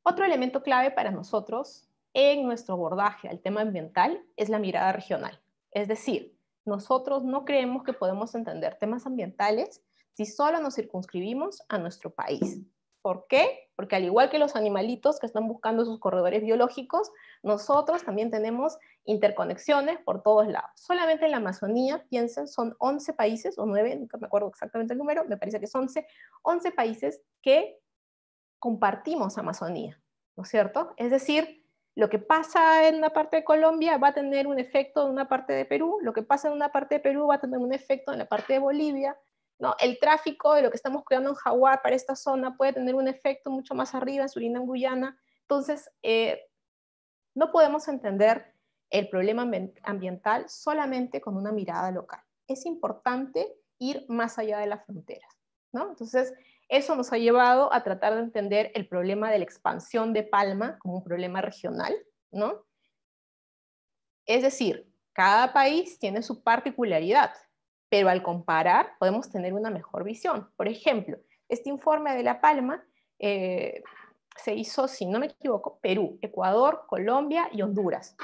Otro elemento clave para nosotros en nuestro abordaje al tema ambiental es la mirada regional. Es decir, nosotros no creemos que podemos entender temas ambientales si solo nos circunscribimos a nuestro país. ¿Por qué? Porque al igual que los animalitos que están buscando sus corredores biológicos, nosotros también tenemos interconexiones por todos lados. Solamente en la Amazonía, piensen, son 11 países, o 9, nunca me acuerdo exactamente el número, me parece que son 11, 11 países que compartimos Amazonía, ¿no es cierto? Es decir, lo que pasa en una parte de Colombia va a tener un efecto en una parte de Perú, lo que pasa en una parte de Perú va a tener un efecto en la parte de Bolivia, ¿no? El tráfico de lo que estamos cuidando en Jaguar para esta zona puede tener un efecto mucho más arriba en Surinam, Guyana. Entonces, eh, no podemos entender el problema ambiental solamente con una mirada local. Es importante ir más allá de las fronteras, ¿no? Entonces, eso nos ha llevado a tratar de entender el problema de la expansión de Palma como un problema regional, ¿no? Es decir, cada país tiene su particularidad, pero al comparar podemos tener una mejor visión. Por ejemplo, este informe de La Palma eh, se hizo, si no me equivoco, Perú, Ecuador, Colombia y Honduras.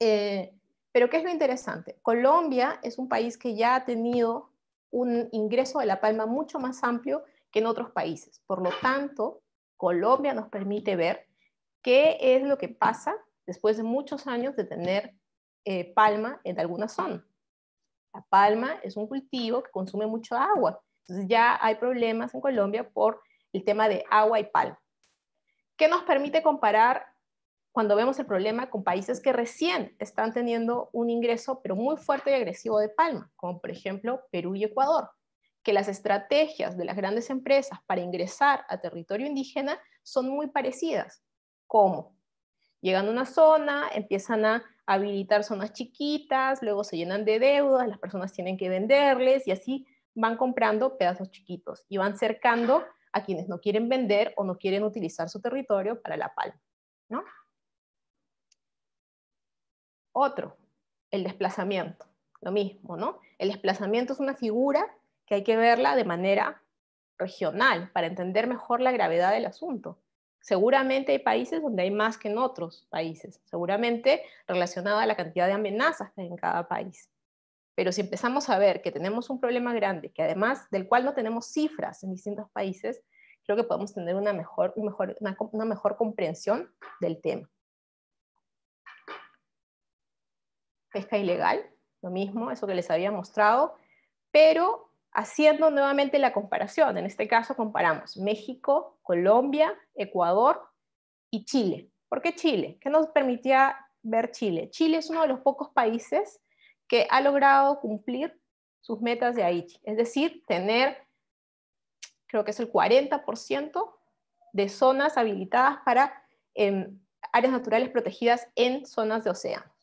Eh, pero ¿qué es lo interesante? Colombia es un país que ya ha tenido un ingreso de La Palma mucho más amplio que en otros países. Por lo tanto, Colombia nos permite ver qué es lo que pasa después de muchos años de tener eh, palma en alguna zona. La palma es un cultivo que consume mucho agua. Entonces ya hay problemas en Colombia por el tema de agua y palma. ¿Qué nos permite comparar cuando vemos el problema con países que recién están teniendo un ingreso, pero muy fuerte y agresivo de palma, como por ejemplo Perú y Ecuador? que las estrategias de las grandes empresas para ingresar a territorio indígena son muy parecidas. ¿Cómo? Llegan a una zona, empiezan a habilitar zonas chiquitas, luego se llenan de deudas, las personas tienen que venderles y así van comprando pedazos chiquitos y van cercando a quienes no quieren vender o no quieren utilizar su territorio para la palma. Otro, el desplazamiento. Lo mismo, ¿no? El desplazamiento es una figura que hay que verla de manera regional para entender mejor la gravedad del asunto. Seguramente hay países donde hay más que en otros países, seguramente relacionada a la cantidad de amenazas que hay en cada país. Pero si empezamos a ver que tenemos un problema grande, que además del cual no tenemos cifras en distintos países, creo que podemos tener una mejor, mejor, mejor comprensión del tema. Pesca ilegal, lo mismo, eso que les había mostrado, pero haciendo nuevamente la comparación. En este caso comparamos México, Colombia, Ecuador y Chile. ¿Por qué Chile? ¿Qué nos permitía ver Chile? Chile es uno de los pocos países que ha logrado cumplir sus metas de Aichi, es decir, tener, creo que es el 40% de zonas habilitadas para em, áreas naturales protegidas en zonas de océano.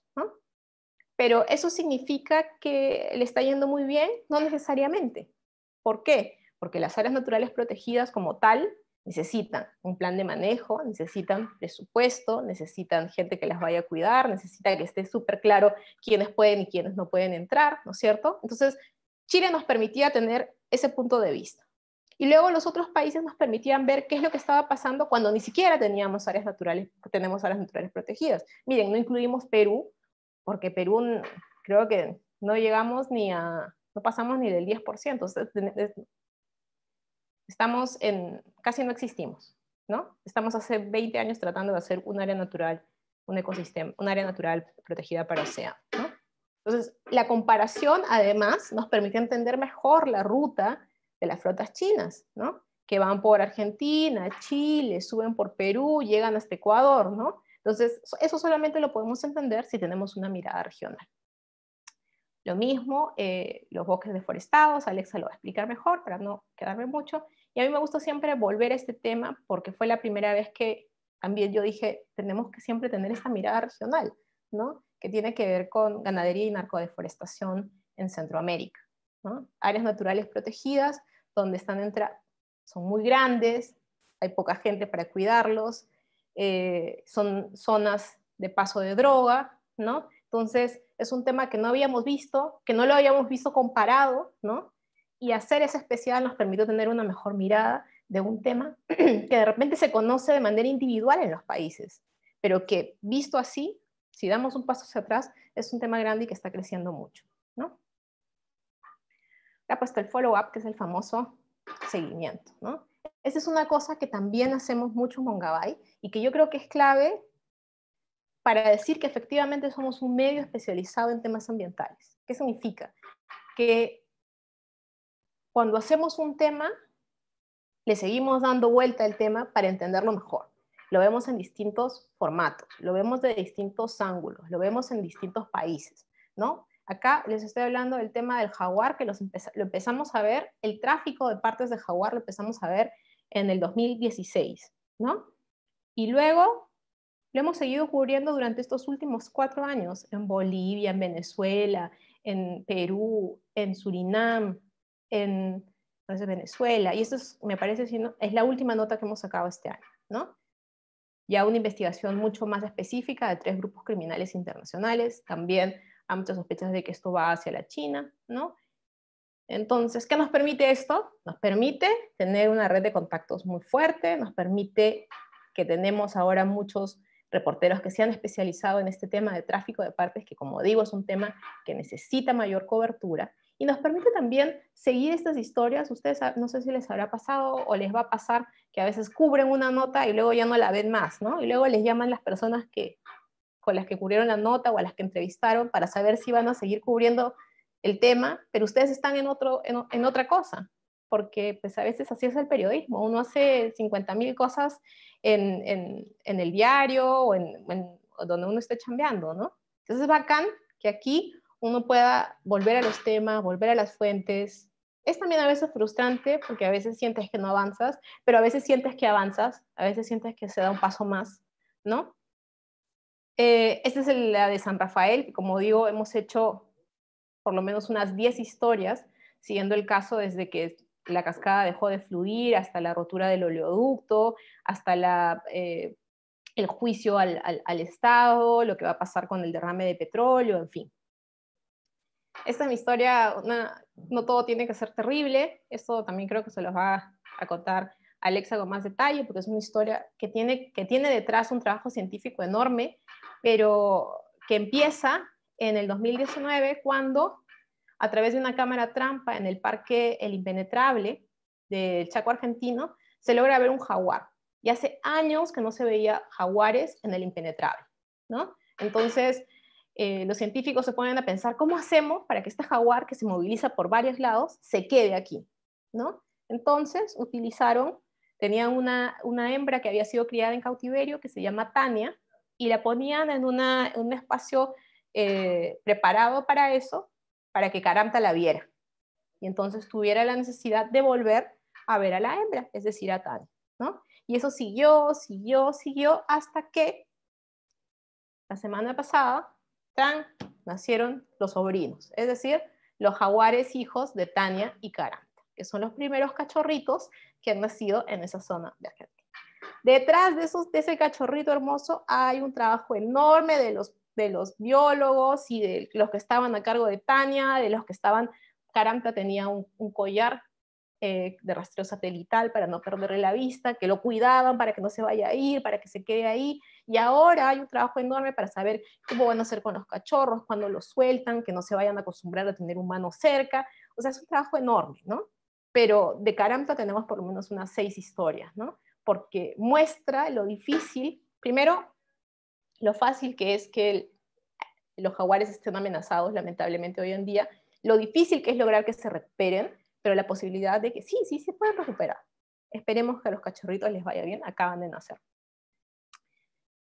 Pero eso significa que le está yendo muy bien, no necesariamente. ¿Por qué? Porque las áreas naturales protegidas como tal necesitan un plan de manejo, necesitan presupuesto, necesitan gente que las vaya a cuidar, necesita que esté súper claro quiénes pueden y quiénes no pueden entrar, ¿no es cierto? Entonces, Chile nos permitía tener ese punto de vista. Y luego los otros países nos permitían ver qué es lo que estaba pasando cuando ni siquiera teníamos áreas naturales, tenemos áreas naturales protegidas. Miren, no incluimos Perú, porque Perú creo que no llegamos ni a, no pasamos ni del 10%. Estamos en, casi no existimos, ¿no? Estamos hace 20 años tratando de hacer un área natural, un ecosistema, un área natural protegida para océano, ¿no? Entonces, la comparación además nos permite entender mejor la ruta de las flotas chinas, ¿no? Que van por Argentina, Chile, suben por Perú, llegan hasta Ecuador, ¿no? Entonces, eso solamente lo podemos entender si tenemos una mirada regional. Lo mismo, eh, los bosques deforestados, Alexa lo va a explicar mejor para no quedarme mucho. Y a mí me gusta siempre volver a este tema porque fue la primera vez que también yo dije, tenemos que siempre tener esa mirada regional, ¿no? que tiene que ver con ganadería y narcodeforestación en Centroamérica. Áreas naturales protegidas, donde están entra son muy grandes, hay poca gente para cuidarlos, eh, son zonas de paso de droga, ¿no? Entonces, es un tema que no habíamos visto, que no lo habíamos visto comparado, ¿no? Y hacer ese especial nos permitió tener una mejor mirada de un tema que de repente se conoce de manera individual en los países, pero que visto así, si damos un paso hacia atrás, es un tema grande y que está creciendo mucho, ¿no? Acá puesto el follow-up, que es el famoso seguimiento, ¿no? Esa es una cosa que también hacemos mucho en Mongabay y que yo creo que es clave para decir que efectivamente somos un medio especializado en temas ambientales. ¿Qué significa? Que cuando hacemos un tema, le seguimos dando vuelta al tema para entenderlo mejor. Lo vemos en distintos formatos, lo vemos de distintos ángulos, lo vemos en distintos países, ¿no? Acá les estoy hablando del tema del jaguar, que lo empezamos a ver, el tráfico de partes de jaguar lo empezamos a ver en el 2016, ¿no? Y luego lo hemos seguido cubriendo durante estos últimos cuatro años en Bolivia, en Venezuela, en Perú, en Surinam, en Venezuela. Y eso me parece es la última nota que hemos sacado este año, ¿no? Ya una investigación mucho más específica de tres grupos criminales internacionales. También hay muchas sospechas de que esto va hacia la China, ¿no? Entonces, ¿qué nos permite esto? Nos permite tener una red de contactos muy fuerte, nos permite que tenemos ahora muchos reporteros que se han especializado en este tema de tráfico de partes, que como digo es un tema que necesita mayor cobertura, y nos permite también seguir estas historias. Ustedes no sé si les habrá pasado o les va a pasar que a veces cubren una nota y luego ya no la ven más, ¿no? Y luego les llaman las personas que, con las que cubrieron la nota o a las que entrevistaron para saber si van a seguir cubriendo el tema, pero ustedes están en, otro, en, otra cosa, porque pues a veces así es el periodismo, uno hace 50.000 cosas en, el diario o en, donde uno esté chambeando, ¿no? Entonces es bacán que aquí uno pueda volver a los temas, volver a las fuentes. Es también a veces frustrante porque a veces sientes que no avanzas, pero a veces sientes que avanzas, a veces sientes que se da un paso más, ¿no? Eh, esta es la de San Rafael, que como digo, hemos hecho por lo menos unas 10 historias, siguiendo el caso desde que la cascada dejó de fluir hasta la rotura del oleoducto, hasta la, eh, el juicio al, al, al Estado, lo que va a pasar con el derrame de petróleo, en fin. Esta es mi historia, no todo tiene que ser terrible, esto también creo que se los va a contar Alexa con más detalle, porque es una historia que tiene, que tiene detrás un trabajo científico enorme, pero que empieza en el 2019 cuando a través de una cámara trampa en el parque El Impenetrable del Chaco argentino se logra ver un jaguar. Y hace años que no se veía jaguares en El Impenetrable, Entonces, eh, los científicos se ponen a pensar cómo hacemos para que este jaguar que se moviliza por varios lados se quede aquí, ¿no? Entonces utilizaron, tenían una, una hembra que había sido criada en cautiverio que se llama Tania y la ponían en, en un espacio eh, preparado para eso, para que Caranta la viera. Y entonces tuviera la necesidad de volver a ver a la hembra, es decir, a Tania Y eso siguió, siguió, siguió, hasta que la semana pasada, nacieron los sobrinos, es decir, los jaguares hijos de Tania y Caranta, que son los primeros cachorritos que han nacido en esa zona de Argentina. Detrás de, esos, de ese cachorrito hermoso hay un trabajo enorme de los de los biólogos y de los que estaban a cargo de Tania, de los que estaban, Caramta tenía un, collar eh, de rastreo satelital para no perderle la vista, que lo cuidaban para que no se vaya a ir, para que se quede ahí. Y ahora hay un trabajo enorme para saber cómo van a hacer con los cachorros, cuándo los sueltan, que no se vayan a acostumbrar a tener un mano cerca. O sea, es un trabajo enorme, ¿no? Pero de Caramta tenemos por lo menos unas seis historias, ¿no? Porque muestra lo difícil, primero, lo fácil que es que los jaguares estén amenazados, lamentablemente, hoy en día, lo difícil que es lograr que se recuperen, pero la posibilidad de que sí, sí, se pueden recuperar. Esperemos que a los cachorritos les vaya bien, acaban de nacer.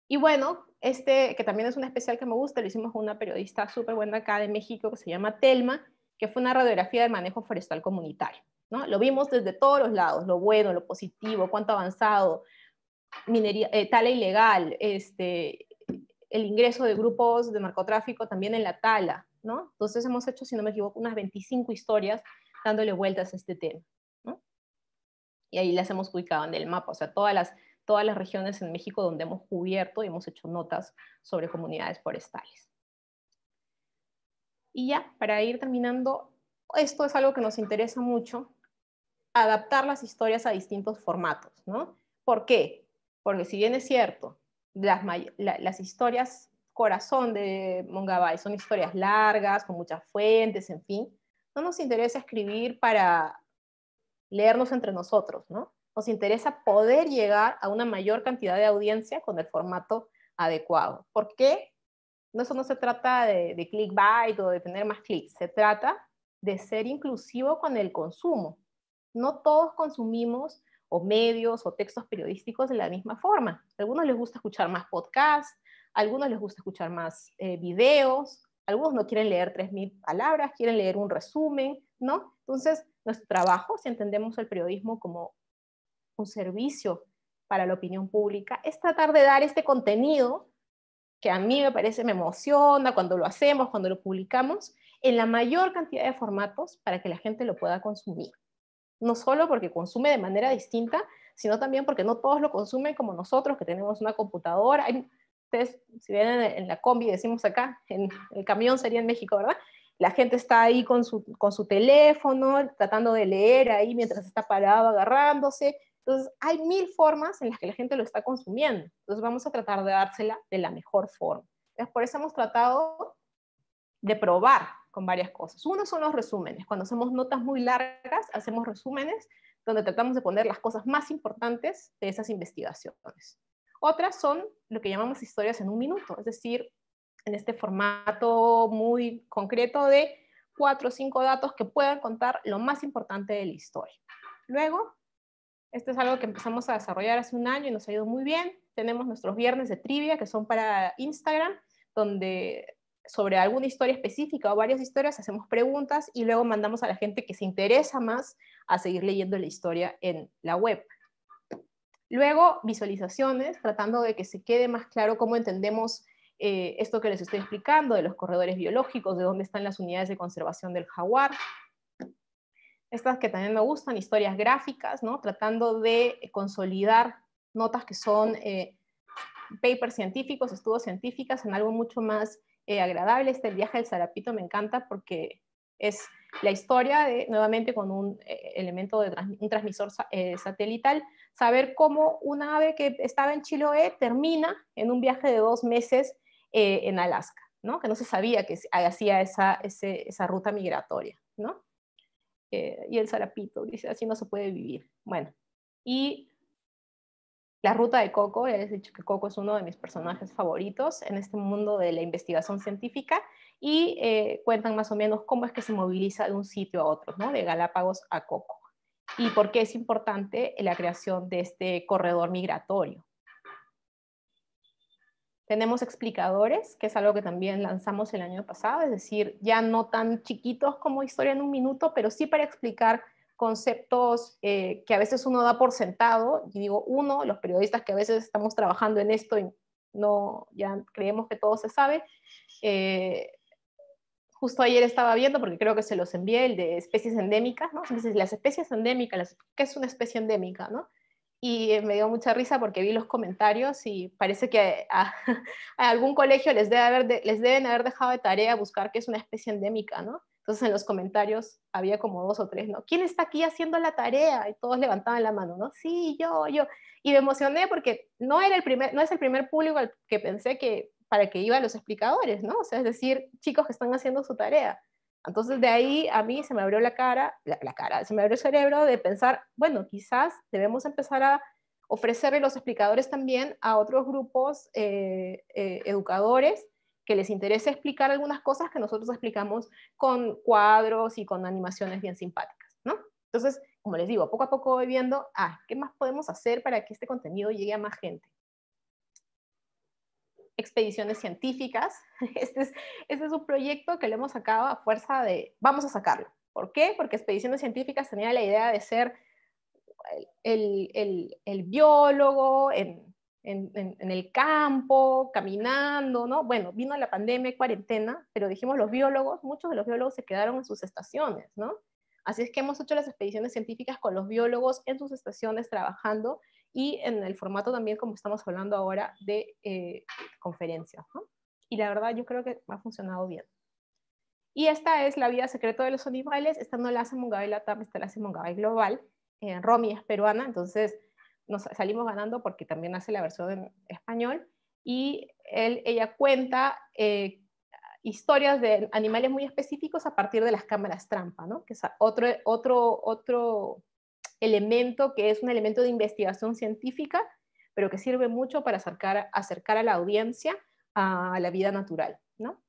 Y bueno, este, que también es un especial que me gusta, lo hicimos con una periodista súper buena acá de México que se llama Telma, que fue una radiografía del manejo forestal comunitario. ¿no? Lo vimos desde todos los lados, lo bueno, lo positivo, cuánto avanzado, minería, eh, tala ilegal, este, el ingreso de grupos de narcotráfico también en la tala, ¿no? Entonces hemos hecho, si no me equivoco, unas 25 historias dándole vueltas a este tema, ¿no? Y ahí las hemos ubicado en el mapa, o sea, todas las, todas las regiones en México donde hemos cubierto y hemos hecho notas sobre comunidades forestales. Y ya, para ir terminando, esto es algo que nos interesa mucho, adaptar las historias a distintos formatos, ¿no? ¿Por qué? Porque si bien es cierto, las, historias corazón de Mongabay son historias largas, con muchas fuentes, en fin. No nos interesa escribir para leernos entre nosotros, ¿no? Nos interesa poder llegar a una mayor cantidad de audiencia con el formato adecuado. ¿Por qué? eso no se trata de, de clickbait o de tener más clics, se trata de ser inclusivo con el consumo. No todos consumimos o medios o textos periodísticos de la misma forma. A algunos les gusta escuchar más podcasts, algunos les gusta escuchar más eh, videos, algunos no quieren leer 3.000 palabras, quieren leer un resumen, ¿no? Entonces, nuestro trabajo, si entendemos el periodismo como un servicio para la opinión pública, es tratar de dar este contenido que a mí me parece, me emociona cuando lo hacemos, cuando lo publicamos, en la mayor cantidad de formatos para que la gente lo pueda consumir no solo porque consume de manera distinta, sino también porque no todos lo consumen como nosotros, que tenemos una computadora. Hay, ustedes, si vienen en la combi, decimos acá, en el camión sería en México, ¿verdad? La gente está ahí con su, con su teléfono, tratando de leer ahí mientras está parado, agarrándose. Entonces, hay mil formas en las que la gente lo está consumiendo. Entonces, vamos a tratar de dársela de la mejor forma. Entonces, por eso hemos tratado de probar con varias cosas. Uno son los resúmenes. Cuando hacemos notas muy largas, hacemos resúmenes donde tratamos de poner las cosas más importantes de esas investigaciones. Otras son lo que llamamos historias en un minuto, es decir, en este formato muy concreto de cuatro o cinco datos que puedan contar lo más importante de la historia. Luego, esto es algo que empezamos a desarrollar hace un año y nos ha ido muy bien. Tenemos nuestros viernes de trivia que son para Instagram, donde sobre alguna historia específica o varias historias, hacemos preguntas y luego mandamos a la gente que se interesa más a seguir leyendo la historia en la web. Luego, visualizaciones, tratando de que se quede más claro cómo entendemos eh, esto que les estoy explicando, de los corredores biológicos, de dónde están las unidades de conservación del jaguar. Estas que también me gustan, historias gráficas, ¿no? tratando de consolidar notas que son eh, papers científicos, estudios científicos, en algo mucho más eh, agradable. Este viaje del zarapito me encanta porque es la historia de, nuevamente con un eh, elemento de un transmisor eh, satelital, saber cómo una ave que estaba en Chiloé termina en un viaje de dos meses en Alaska, ¿no? que no se sabía que hacía esa, esa ruta migratoria. y el zarapito, dice, así no se puede vivir. Bueno, y la ruta de Coco, ya les he dicho que Coco es uno de mis personajes favoritos en este mundo de la investigación científica y eh, cuentan más o menos cómo es que se moviliza de un sitio a otro, ¿no? de Galápagos a Coco, y por qué es importante eh, la creación de este corredor migratorio. Tenemos explicadores, que es algo que también lanzamos el año pasado, es decir, ya no tan chiquitos como historia en un minuto, pero sí para explicar conceptos eh, que a veces uno da por sentado, y digo uno, los periodistas que a veces estamos trabajando en esto y no, ya creemos que todo se sabe. Eh, justo ayer estaba viendo, porque creo que se los envié, el de especies endémicas, ¿no? Entonces, las especies endémicas, ¿qué es una especie endémica, no? Y eh, me dio mucha risa porque vi los comentarios y parece que a, algún colegio les, debe haber les deben haber dejado de tarea buscar qué es una especie endémica, ¿no? Entonces en los comentarios había como dos o tres, ¿no? ¿Quién está aquí haciendo la tarea? Y todos levantaban la mano, ¿no? Sí, yo, yo. Y me emocioné porque no, era el primer, no es el primer público al que pensé que para que iban los explicadores, ¿no? O sea, es decir, chicos que están haciendo su tarea. Entonces de ahí a mí se me abrió la cara, la, cara, se me abrió el cerebro de pensar, bueno, quizás debemos empezar a ofrecerle los explicadores también a otros grupos eh, eh, educadores que les interese explicar algunas cosas que nosotros explicamos con cuadros y con animaciones bien simpáticas, ¿no? Entonces, como les digo, poco a poco voy viendo, ah, ¿qué más podemos hacer para que este contenido llegue a más gente? Expediciones científicas. Este, este es, un proyecto que le hemos sacado a fuerza de, vamos a sacarlo. ¿Por qué? Porque Expediciones Científicas tenía la idea de ser el biólogo en, en, el campo, caminando, ¿no? Bueno, vino la pandemia, cuarentena, pero dijimos los biólogos, muchos de los biólogos se quedaron en sus estaciones, ¿no? Así es que hemos hecho las expediciones científicas con los biólogos en sus estaciones trabajando y en el formato también, como estamos hablando ahora, de eh, conferencias, ¿no? Y la verdad yo creo que ha funcionado bien. Y esta es La vida secreta de los animales, esta no la hace Mungabay Latam, esta la hace Global, en eh, Romy es peruana, entonces nos salimos ganando porque también hace la versión en español y él, ella cuenta eh, historias de animales muy específicos a partir de las cámaras trampa, ¿no? que es otro, otro, otro elemento que es un elemento de investigación científica, pero que sirve mucho para acercar, acercar a la audiencia a la vida natural. ¿no?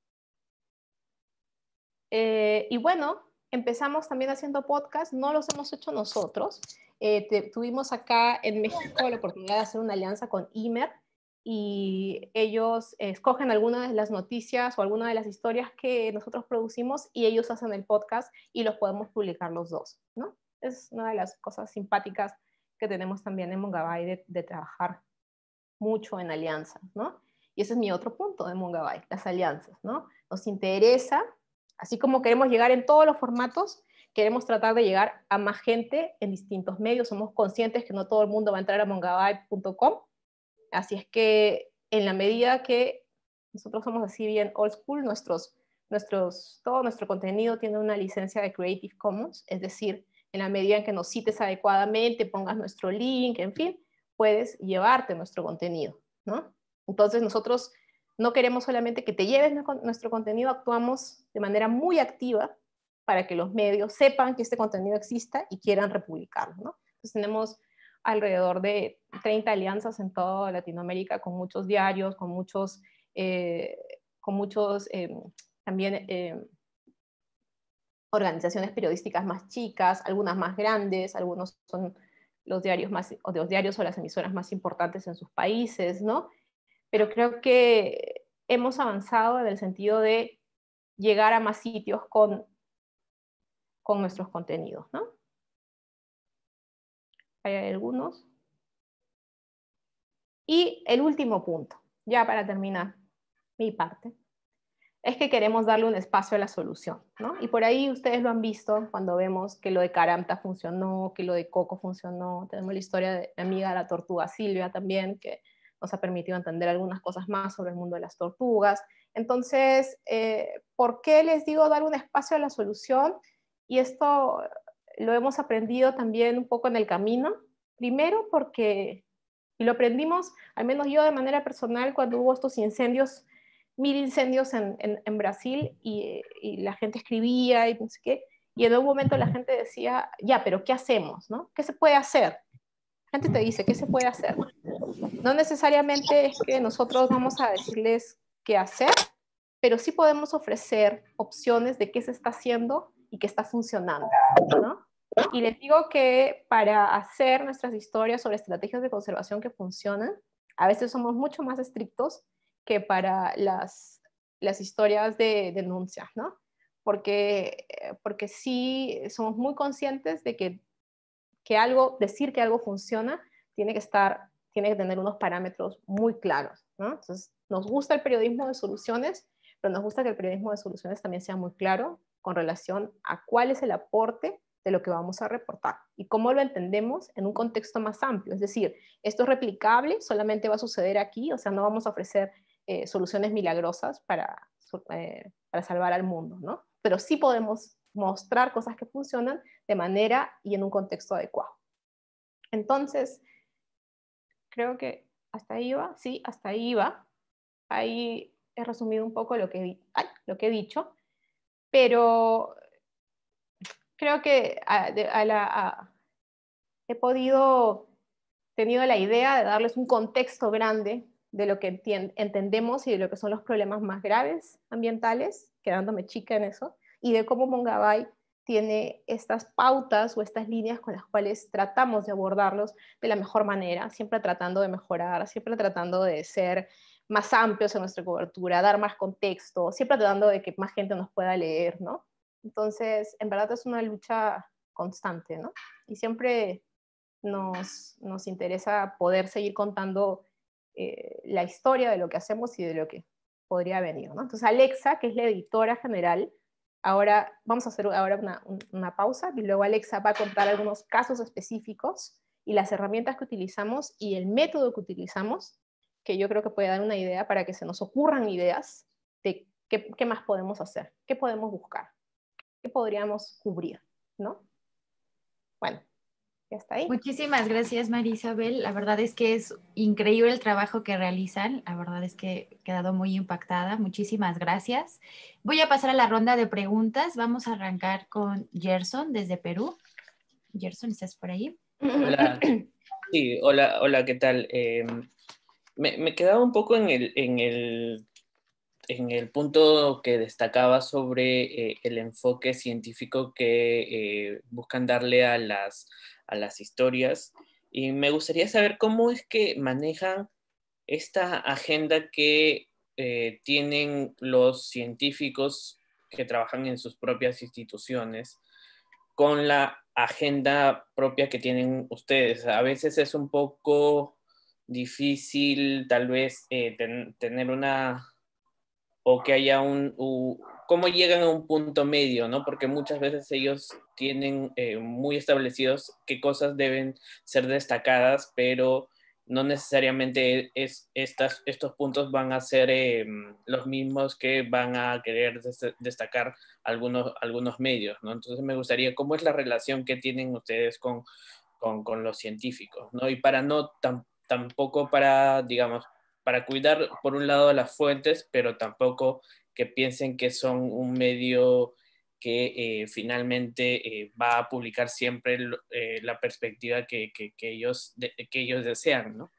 Eh, y bueno, empezamos también haciendo podcast, no los hemos hecho nosotros. Eh, tuvimos acá en México la oportunidad de hacer una alianza con IMER y ellos escogen algunas de las noticias o algunas de las historias que nosotros producimos y ellos hacen el podcast y los podemos publicar los dos, ¿no? Es una de las cosas simpáticas que tenemos también en Mongabay de, trabajar mucho en alianzas, ¿no? Y ese es mi otro punto de Mongabay, las alianzas, ¿no? Nos interesa Así como queremos llegar en todos los formatos, queremos tratar de llegar a más gente en distintos medios. Somos conscientes que no todo el mundo va a entrar a mongabay.com. Así es que en la medida que nosotros somos así bien old school, nuestros, todo nuestro contenido tiene una licencia de Creative Commons, es decir, en la medida en que nos cites adecuadamente, pongas nuestro link, en fin, puedes llevarte nuestro contenido, ¿no? Entonces nosotros no queremos solamente que te lleves nuestro contenido, actuamos de manera muy activa para que los medios sepan que este contenido exista y quieran republicarlo. Entonces tenemos alrededor de 30 alianzas en toda Latinoamérica con muchos diarios, con muchos, eh, con muchos eh, también eh, organizaciones periodísticas más chicas, algunas más grandes, algunos son los diarios más, o los diarios o las emisoras más importantes en sus países, ¿no? pero creo que hemos avanzado en el sentido de llegar a más sitios con, con nuestros contenidos, ¿no? Hay algunos. Y el último punto, ya para terminar mi parte, es que queremos darle un espacio a la solución, ¿no? Y por ahí ustedes lo han visto cuando vemos que lo de Caramta funcionó, que lo de Coco funcionó, tenemos la historia de mi amiga la tortuga Silvia también, que nos ha permitido entender algunas cosas más sobre el mundo de las tortugas. Entonces, eh, ¿por qué les digo dar un espacio a la solución? Y esto lo hemos aprendido también un poco en el camino. Primero porque, y lo aprendimos, al menos yo de manera personal, cuando hubo estos incendios, mil incendios en, Brasil y, la gente escribía y no sé y en un momento la gente decía, ya, pero ¿qué hacemos? No? ¿Qué se puede hacer? gente te dice qué se puede hacer. No necesariamente es que nosotros vamos a decirles qué hacer, pero sí podemos ofrecer opciones de qué se está haciendo y qué está funcionando, Y les digo que para hacer nuestras historias sobre estrategias de conservación que funcionan, a veces somos mucho más estrictos que para las, historias de denuncias, ¿no? Porque, eh, porque sí somos muy conscientes de que que algo, decir que algo funciona, tiene que estar, tiene que tener unos parámetros muy claros, Entonces, nos gusta el periodismo de soluciones, pero nos gusta que el periodismo de soluciones también sea muy claro con relación a cuál es el aporte de lo que vamos a reportar y cómo lo entendemos en un contexto más amplio. Es decir, esto es replicable, solamente va a suceder aquí, o sea, no vamos a ofrecer eh, soluciones milagrosas para, eh, para salvar al mundo, ¿no? Pero sí podemos mostrar cosas que funcionan de manera y en un contexto adecuado. Entonces, creo que hasta ahí va, sí, hasta ahí va. Ahí he resumido un poco lo que, lo que he dicho, pero creo que a, he podido, tenido la idea de darles un contexto grande de lo que entendemos y de lo que son los problemas más graves ambientales, quedándome chica en eso, y de cómo Mongabay tiene estas pautas o estas líneas con las cuales tratamos de abordarlos de la mejor manera, siempre tratando de mejorar, siempre tratando de ser más amplios en nuestra cobertura, dar más contexto, siempre tratando de que más gente nos pueda leer, ¿no? Entonces, en verdad es una lucha constante, ¿no? Y siempre nos, interesa poder seguir contando eh, la historia de lo que hacemos y de lo que podría venir, ¿no? Entonces, Alexa, que es la editora general, Ahora vamos a hacer ahora una, pausa y luego Alexa va a contar algunos casos específicos y las herramientas que utilizamos y el método que utilizamos, que yo creo que puede dar una idea para que se nos ocurran ideas de qué, qué más podemos hacer, qué podemos buscar, qué podríamos cubrir, ¿no? Bueno, Muchísimas gracias, María Isabel. La verdad es que es increíble el trabajo que realizan. La verdad es que he quedado muy impactada. Muchísimas gracias. Voy a pasar a la ronda de preguntas. Vamos a arrancar con Gerson desde Perú. Gerson, ¿estás por ahí? Hola. Sí, hola, hola, ¿qué tal? Em, me, quedaba un poco en el, en en el punto que destacaba sobre eh, el enfoque científico que eh, buscan darle a las a las historias. Y me gustaría saber cómo es que manejan esta agenda que eh, tienen los científicos que trabajan en sus propias instituciones con la agenda propia que tienen ustedes. A veces es un poco difícil tal vez eh, tener una o que haya un, cómo llegan a un punto medio, ¿no? Porque muchas veces ellos tienen eh, muy establecidos qué cosas deben ser destacadas, pero no necesariamente es, estas, estos puntos van a ser eh, los mismos que van a querer destacar algunos, algunos medios, ¿no? Entonces me gustaría, ¿cómo es la relación que tienen ustedes con, con, los científicos, ¿no? Y para no, tampoco para, digamos, para cuidar por un lado las fuentes, pero tampoco que piensen que son un medio que eh, finalmente eh, va a publicar siempre eh, la perspectiva que, ellos que ellos desean, ¿no?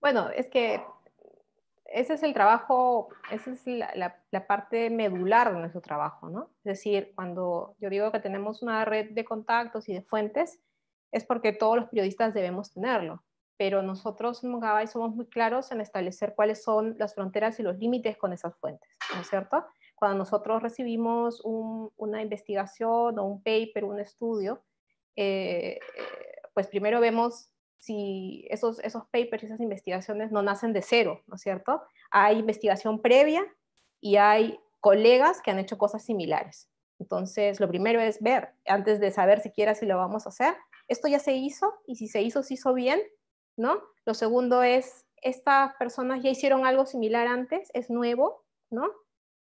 Bueno, es que ese es el trabajo, esa es la, la, parte medular de nuestro trabajo, ¿no? Es decir, cuando yo digo que tenemos una red de contactos y de fuentes, es porque todos los periodistas debemos tenerlo pero nosotros en somos muy claros en establecer cuáles son las fronteras y los límites con esas fuentes, ¿no es cierto? Cuando nosotros recibimos una investigación o un paper, un estudio, eh, pues primero vemos si esos, esos papers, esas investigaciones no nacen de cero, ¿no es cierto? Hay investigación previa y hay colegas que han hecho cosas similares. Entonces, lo primero es ver, antes de saber siquiera si lo vamos a hacer, esto ya se hizo y si se hizo, se hizo bien ¿no? Lo segundo es, estas personas ya hicieron algo similar antes, es nuevo, ¿no?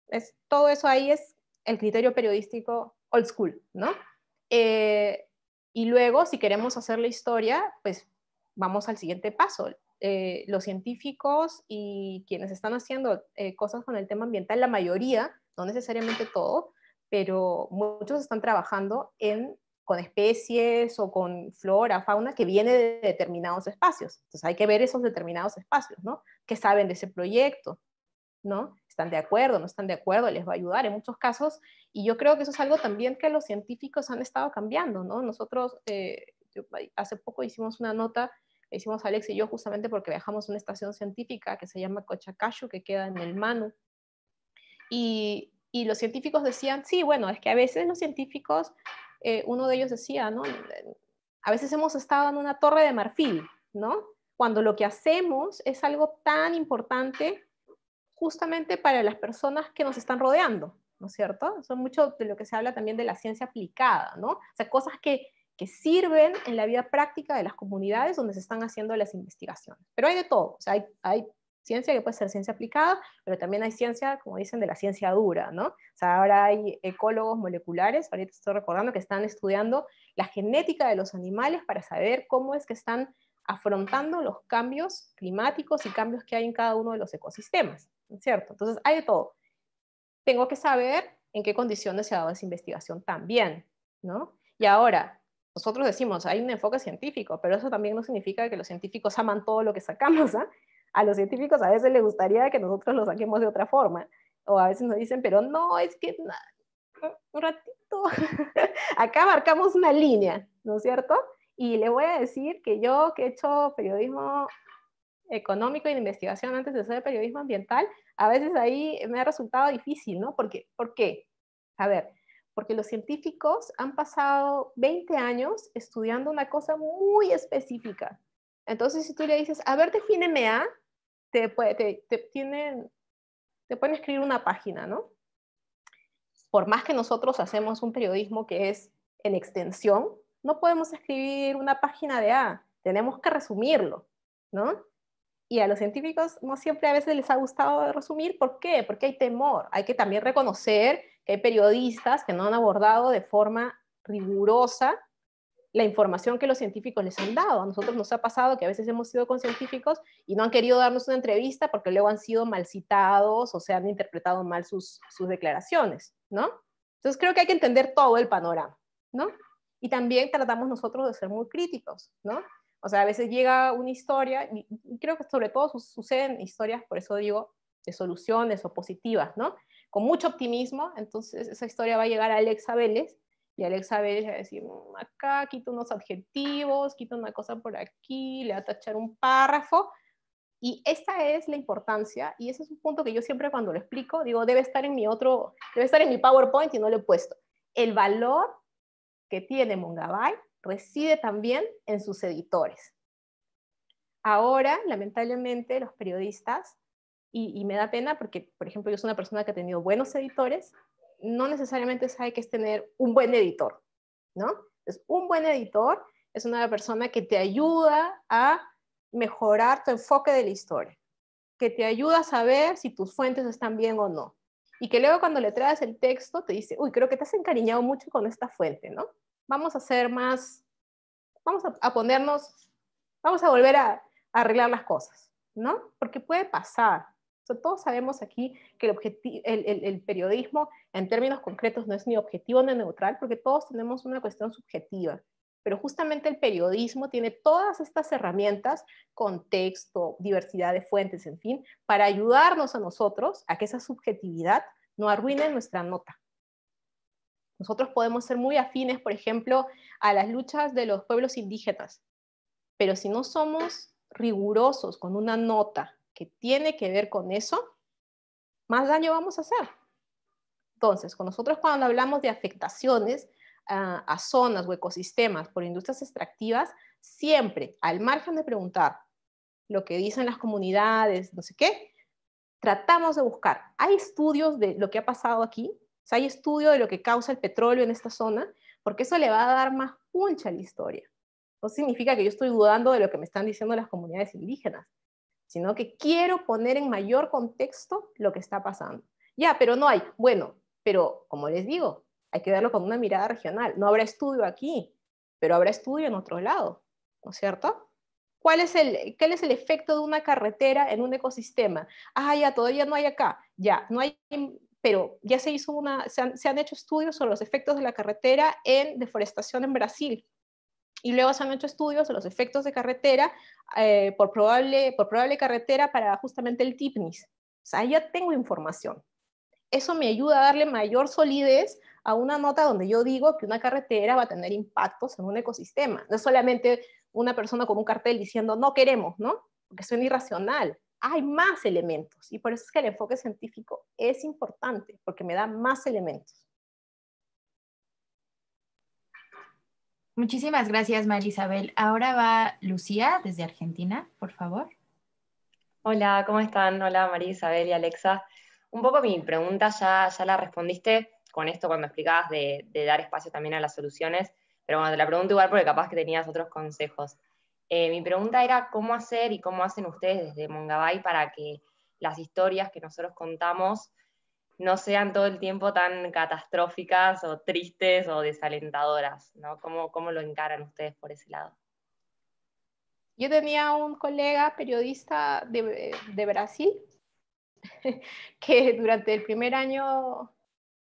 Es, todo eso ahí es el criterio periodístico old school, ¿no? Eh, y luego, si queremos hacer la historia, pues vamos al siguiente paso. Eh, los científicos y quienes están haciendo eh, cosas con el tema ambiental, la mayoría, no necesariamente todo, pero muchos están trabajando en con especies o con flora, fauna que viene de determinados espacios. Entonces hay que ver esos determinados espacios, ¿no? ¿Qué saben de ese proyecto? ¿No? ¿Están de acuerdo? ¿No están de acuerdo? ¿Les va a ayudar en muchos casos? Y yo creo que eso es algo también que los científicos han estado cambiando, ¿no? Nosotros eh, hace poco hicimos una nota, hicimos Alex y yo justamente porque viajamos a una estación científica que se llama Cochacayo que queda en el Manu. Y y los científicos decían, sí, bueno, es que a veces los científicos eh, uno de ellos decía, ¿no? A veces hemos estado en una torre de marfil, ¿no? Cuando lo que hacemos es algo tan importante justamente para las personas que nos están rodeando, ¿no es cierto? Son mucho de lo que se habla también de la ciencia aplicada, ¿no? O sea, cosas que, sirven en la vida práctica de las comunidades donde se están haciendo las investigaciones. Pero hay de todo, o sea, hay, hay ciencia que puede ser ciencia aplicada, pero también hay ciencia, como dicen, de la ciencia dura, ¿no? O sea, ahora hay ecólogos moleculares, ahorita estoy recordando que están estudiando la genética de los animales para saber cómo es que están afrontando los cambios climáticos y cambios que hay en cada uno de los ecosistemas, ¿cierto? Entonces, hay de todo. Tengo que saber en qué condiciones se ha dado esa investigación también, ¿no? Y ahora, nosotros decimos, hay un enfoque científico, pero eso también no significa que los científicos aman todo lo que sacamos, ¿ah? a los científicos a veces les gustaría que nosotros lo saquemos de otra forma, o a veces nos dicen, pero no, es que un ratito, acá marcamos una línea, ¿no es cierto? Y le voy a decir que yo que he hecho periodismo económico y de investigación antes de hacer periodismo ambiental, a veces ahí me ha resultado difícil, ¿no? Porque, ¿Por qué? A ver, porque los científicos han pasado 20 años estudiando una cosa muy específica. Entonces, si tú le dices, a ver, defíneme A, te, tienen, te pueden escribir una página, ¿no? Por más que nosotros hacemos un periodismo que es en extensión, no podemos escribir una página de A, tenemos que resumirlo, ¿no? Y a los científicos no siempre a veces les ha gustado resumir, ¿por qué? Porque hay temor, hay que también reconocer que hay periodistas que no han abordado de forma rigurosa la información que los científicos les han dado. A nosotros nos ha pasado que a veces hemos sido con científicos y no han querido darnos una entrevista porque luego han sido mal citados o se han interpretado mal sus, declaraciones, ¿no? Entonces creo que hay que entender todo el panorama, ¿no? Y también tratamos nosotros de ser muy críticos, ¿no? O sea, a veces llega una historia, y creo que sobre todo suceden historias, por eso digo, de soluciones o positivas, ¿no? Con mucho optimismo, entonces esa historia va a llegar a Alexa Vélez y Alexa a decir, acá quito unos adjetivos, quito una cosa por aquí, le va a tachar un párrafo. Y esta es la importancia, y ese es un punto que yo siempre cuando lo explico, digo, debe estar en mi otro, debe estar en mi PowerPoint y no lo he puesto. El valor que tiene Mongabay reside también en sus editores. Ahora, lamentablemente, los periodistas, y, y me da pena porque, por ejemplo, yo soy una persona que ha tenido buenos editores, no necesariamente sabe que es tener un buen editor, ¿no? Es un buen editor es una persona que te ayuda a mejorar tu enfoque de la historia, que te ayuda a saber si tus fuentes están bien o no. Y que luego cuando le traes el texto te dice, uy, creo que te has encariñado mucho con esta fuente, ¿no? Vamos a hacer más, vamos a, ponernos, vamos a volver a, a arreglar las cosas, ¿no? Porque puede pasar, todos sabemos aquí que el, el, periodismo en términos concretos no es ni objetivo ni neutral, porque todos tenemos una cuestión subjetiva. Pero justamente el periodismo tiene todas estas herramientas, contexto, diversidad de fuentes, en fin, para ayudarnos a nosotros a que esa subjetividad no arruine nuestra nota. Nosotros podemos ser muy afines, por ejemplo, a las luchas de los pueblos indígenas, pero si no somos rigurosos con una nota que tiene que ver con eso, más daño vamos a hacer. Entonces, con nosotros cuando hablamos de afectaciones ah, a zonas o ecosistemas por industrias extractivas, siempre al margen de preguntar lo que dicen las comunidades, no sé qué, tratamos de buscar. Hay estudios de lo que ha pasado aquí, hay estudio de lo que causa el petróleo en esta zona, porque eso le va a dar más puncha a la historia. No significa que yo estoy dudando de lo que me están diciendo las comunidades indígenas sino que quiero poner en mayor contexto lo que está pasando. Ya, pero no hay. Bueno, pero como les digo, hay que verlo con una mirada regional. No habrá estudio aquí, pero habrá estudio en otro lado, ¿no es cierto? ¿Cuál es el, es el efecto de una carretera en un ecosistema? Ah, ya, todavía no hay acá. Ya, no hay, pero ya se hizo una, se han, se han hecho estudios sobre los efectos de la carretera en deforestación en Brasil y luego se han hecho estudios de los efectos de carretera eh, por, probable, por probable carretera para justamente el TIPNIS. O sea, ya tengo información. Eso me ayuda a darle mayor solidez a una nota donde yo digo que una carretera va a tener impactos en un ecosistema. No es solamente una persona con un cartel diciendo no queremos, ¿no? Porque suena irracional. Hay más elementos y por eso es que el enfoque científico es importante porque me da más elementos. Muchísimas gracias, María Isabel. Ahora va Lucía desde Argentina, por favor. Hola, ¿cómo están? Hola, María Isabel y Alexa. Un poco mi pregunta ya, ya la respondiste con esto cuando explicabas de, dar espacio también a las soluciones, pero bueno, te la pregunto igual porque capaz que tenías otros consejos. Eh, mi pregunta era cómo hacer y cómo hacen ustedes desde Mongabay para que las historias que nosotros contamos no sean todo el tiempo tan catastróficas o tristes o desalentadoras, ¿no? ¿Cómo, cómo lo encaran ustedes por ese lado? Yo tenía un colega periodista de, Brasil que durante el primer año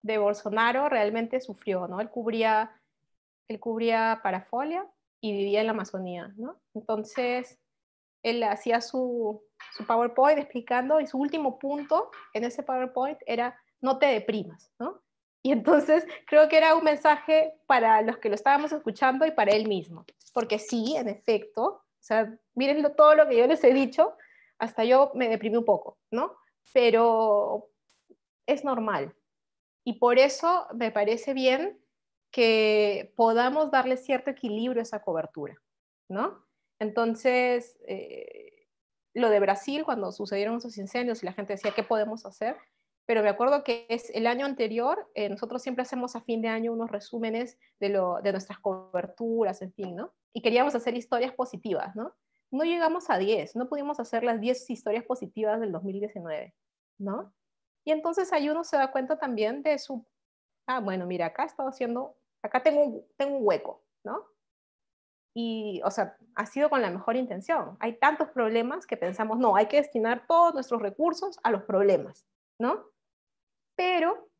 de Bolsonaro realmente sufrió, ¿no? Él cubría, él cubría parafolia y vivía en la Amazonía, ¿no? Entonces, él hacía su, su PowerPoint explicando y su último punto en ese PowerPoint era no te deprimas, ¿no? Y entonces creo que era un mensaje para los que lo estábamos escuchando y para él mismo. Porque sí, en efecto, o sea, miren todo lo que yo les he dicho, hasta yo me deprimí un poco, ¿no? Pero es normal. Y por eso me parece bien que podamos darle cierto equilibrio a esa cobertura, ¿no? Entonces, eh, lo de Brasil, cuando sucedieron esos incendios y la gente decía, ¿qué podemos hacer? Pero me acuerdo que es el año anterior, eh, nosotros siempre hacemos a fin de año unos resúmenes de, lo, de nuestras coberturas, en fin, ¿no? Y queríamos hacer historias positivas, ¿no? No llegamos a 10, no pudimos hacer las 10 historias positivas del 2019, ¿no? Y entonces ahí uno se da cuenta también de su, ah, bueno, mira, acá he haciendo, acá tengo tengo un hueco, ¿no? y, o sea, ha sido con la mejor intención. Hay tantos problemas que pensamos, no, hay que destinar todos nuestros recursos a los problemas, ¿no? Pero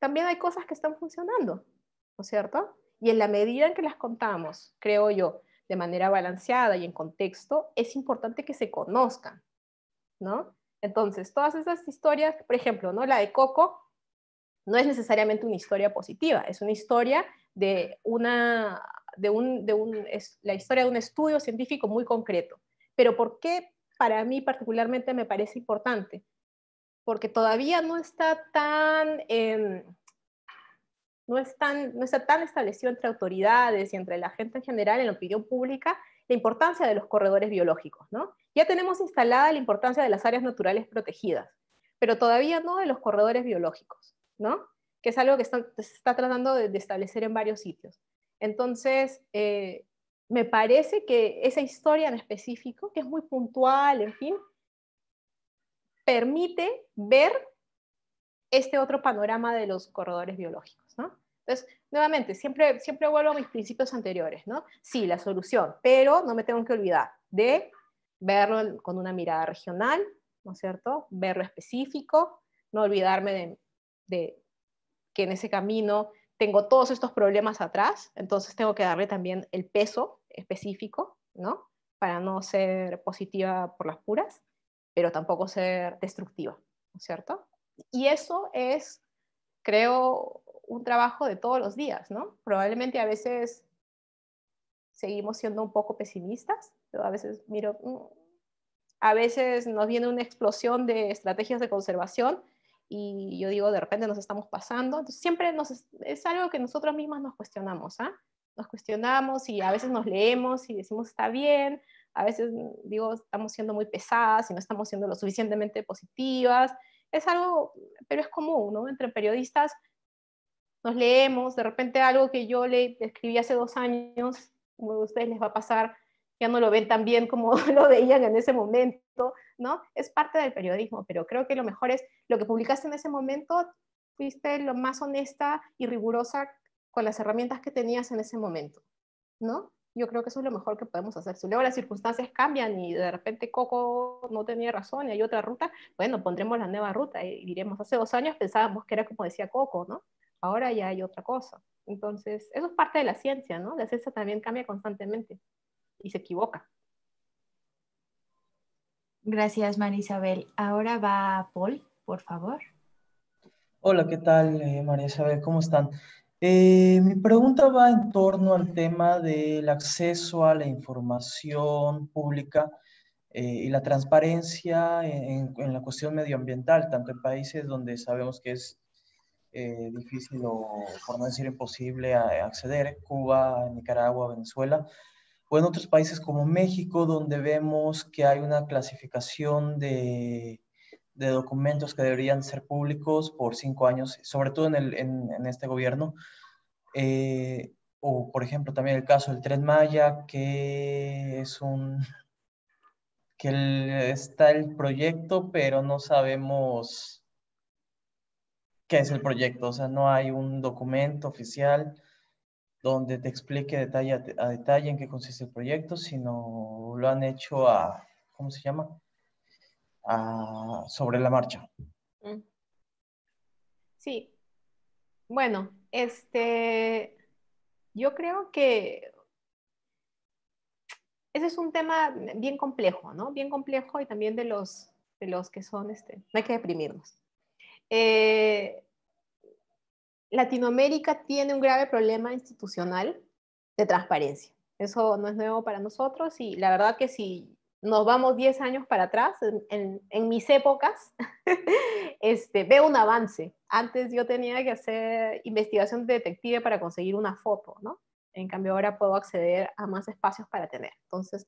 también hay cosas que están funcionando, ¿no es cierto? Y en la medida en que las contamos, creo yo, de manera balanceada y en contexto, es importante que se conozcan, ¿no? Entonces, todas esas historias, por ejemplo, ¿no? La de Coco no es necesariamente una historia positiva, es una historia de una de, un, la historia de un estudio científico muy concreto. Pero ¿por qué para mí particularmente me parece importante? Porque todavía no está em, tan, no, está tan establecido entre autoridades y entre la gente en general, en la opinión pública, la importancia de los corredores biológicos. ¿no? Ya tenemos instalada la importancia de las áreas naturales protegidas, pero todavía no de los corredores biológicos, ¿no? que es algo que se está tratando de establecer en varios sitios. Entonces, eh, me parece que esa historia en específico, que es muy puntual, en fin, permite ver este otro panorama de los corredores biológicos, ¿no? Entonces, nuevamente, siempre, siempre vuelvo a mis principios anteriores, ¿no? Sí, la solución, pero no me tengo que olvidar de verlo con una mirada regional, ¿no es cierto? Verlo específico, no olvidarme de que en ese camino tengo todos estos problemas atrás, entonces tengo que darle también el peso específico, ¿no? Para no ser positiva por las puras, pero tampoco ser destructiva, ¿no es cierto? Y eso es, creo, un trabajo de todos los días, ¿no? Probablemente a veces seguimos siendo un poco pesimistas, pero a veces miro, mm, a veces nos viene una explosión de estrategias de conservación y yo digo, de repente nos estamos pasando. Entonces, siempre nos, es algo que nosotros mismas nos cuestionamos, ¿ah? Nos cuestionamos y a veces nos leemos y decimos, está bien, a veces mm, digo, estamos siendo muy pesadas y no estamos siendo lo suficientemente positivas. Es algo, pero es común, ¿no? Entre periodistas nos leemos, de repente algo que yo le escribí hace dos años, como a ustedes les va a pasar, ya no lo ven tan bien como lo veían en ese momento, ¿no? Es parte del periodismo, pero creo que lo mejor es lo que publicaste en ese momento, fuiste lo más honesta y rigurosa con las herramientas que tenías en ese momento, ¿no? Yo creo que eso es lo mejor que podemos hacer. Si luego las circunstancias cambian y de repente Coco no tenía razón y hay otra ruta, bueno, pondremos la nueva ruta y diremos, hace dos años pensábamos que era como decía Coco, ¿no? Ahora ya hay otra cosa. Entonces, eso es parte de la ciencia, ¿no? La ciencia también cambia constantemente y se equivoca. Gracias, Isabel. Ahora va Paul, por favor. Hola, ¿qué tal, eh, María Isabel? ¿Cómo están? Eh, mi pregunta va en torno al tema del acceso a la información pública eh, y la transparencia en, la cuestión medioambiental, tanto en países donde sabemos que es difícil o, por no decir imposible, acceder, Cuba, Nicaragua, Venezuela, o en otros países como México, donde vemos que hay una clasificación de, documentos que deberían ser públicos por cinco años, sobre todo en, este gobierno. Eh, o, por ejemplo, también el caso del Tren Maya, que es un... que está el proyecto, pero no sabemos qué es el proyecto, o sea, no hay un documento oficial donde te explique detalle a, detalle en qué consiste el proyecto, sino lo han hecho a, ¿cómo se llama? A, sobre la marcha. Mm. Sí. Bueno, este, yo creo que ese es un tema bien complejo, ¿no? Bien complejo y también de los, de los que son, este, no hay que deprimirnos. Eh, Latinoamérica tiene un grave problema institucional de transparencia. Eso no es nuevo para nosotros y la verdad que si nos vamos 10 años para atrás, en, mis épocas, este, veo un avance. Antes yo tenía que hacer investigación de detective para conseguir una foto, ¿no? En cambio ahora puedo acceder a más espacios para tener. Entonces,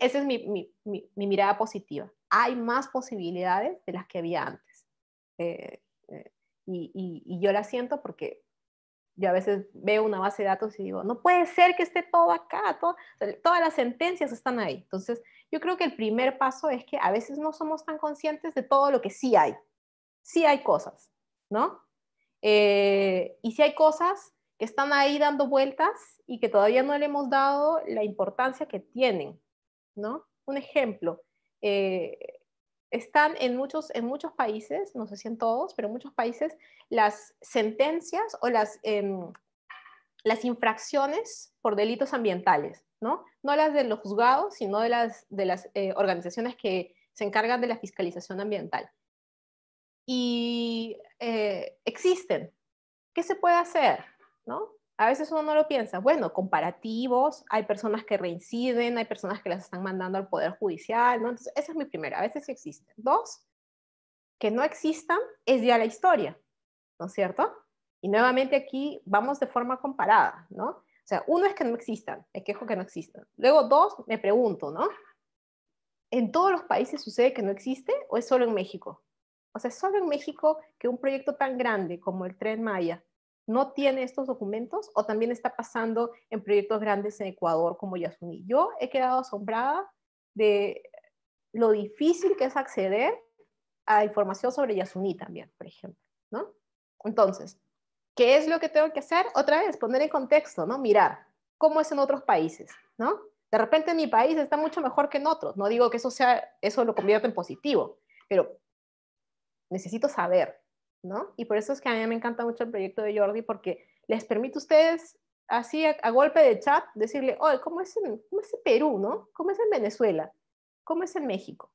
esa, es mi, mirada positiva. Hay más posibilidades de las que había antes. Eh, y, yo la siento porque yo a veces veo una base de datos y digo, no puede ser que esté todo acá, todas las sentencias están ahí. Entonces, yo creo que el primer paso es que a veces no somos tan conscientes de todo lo que sí hay. Sí hay cosas, ¿no? Eh, y sí hay cosas que están ahí dando vueltas y que todavía no le hemos dado la importancia que tienen, ¿no? Un ejemplo, eh, están en muchos, en muchos países, no sé si en todos, pero en muchos países, las sentencias o las, em, las infracciones por delitos ambientales, ¿no? No las de los juzgados, sino de las, de las eh, organizaciones que se encargan de la fiscalización ambiental. Y eh, existen. ¿Qué se puede hacer? ¿No? a veces uno no lo piensa, bueno, comparativos, hay personas que reinciden, hay personas que las están mandando al Poder Judicial, ¿no? Entonces, esa es mi primera, a veces sí existen. Dos, que no existan es ya la historia, ¿no es cierto? Y nuevamente aquí vamos de forma comparada, ¿no? O sea, uno es que no existan, me quejo que no existan. Luego dos, me pregunto, ¿no? ¿En todos los países sucede que no existe o es solo en México? O sea, solo en México que un proyecto tan grande como el Tren Maya no tiene estos documentos o también está pasando en proyectos grandes en Ecuador como Yasuní. Yo he quedado asombrada de lo difícil que es acceder a información sobre Yasuní también, por ejemplo, ¿no? Entonces, ¿qué es lo que tengo que hacer? Otra vez, poner en contexto, ¿no? Mirar cómo es en otros países, ¿no? De repente en mi país está mucho mejor que en otros. No digo que eso sea, eso lo convierta en positivo, pero necesito saber, y por eso es que a mí me encanta mucho el proyecto de Jordi, porque les permite a ustedes, así a, golpe de chat, decirle, oye, ¿cómo es, en, Perú, no? ¿Cómo es en Venezuela? ¿Cómo es en México?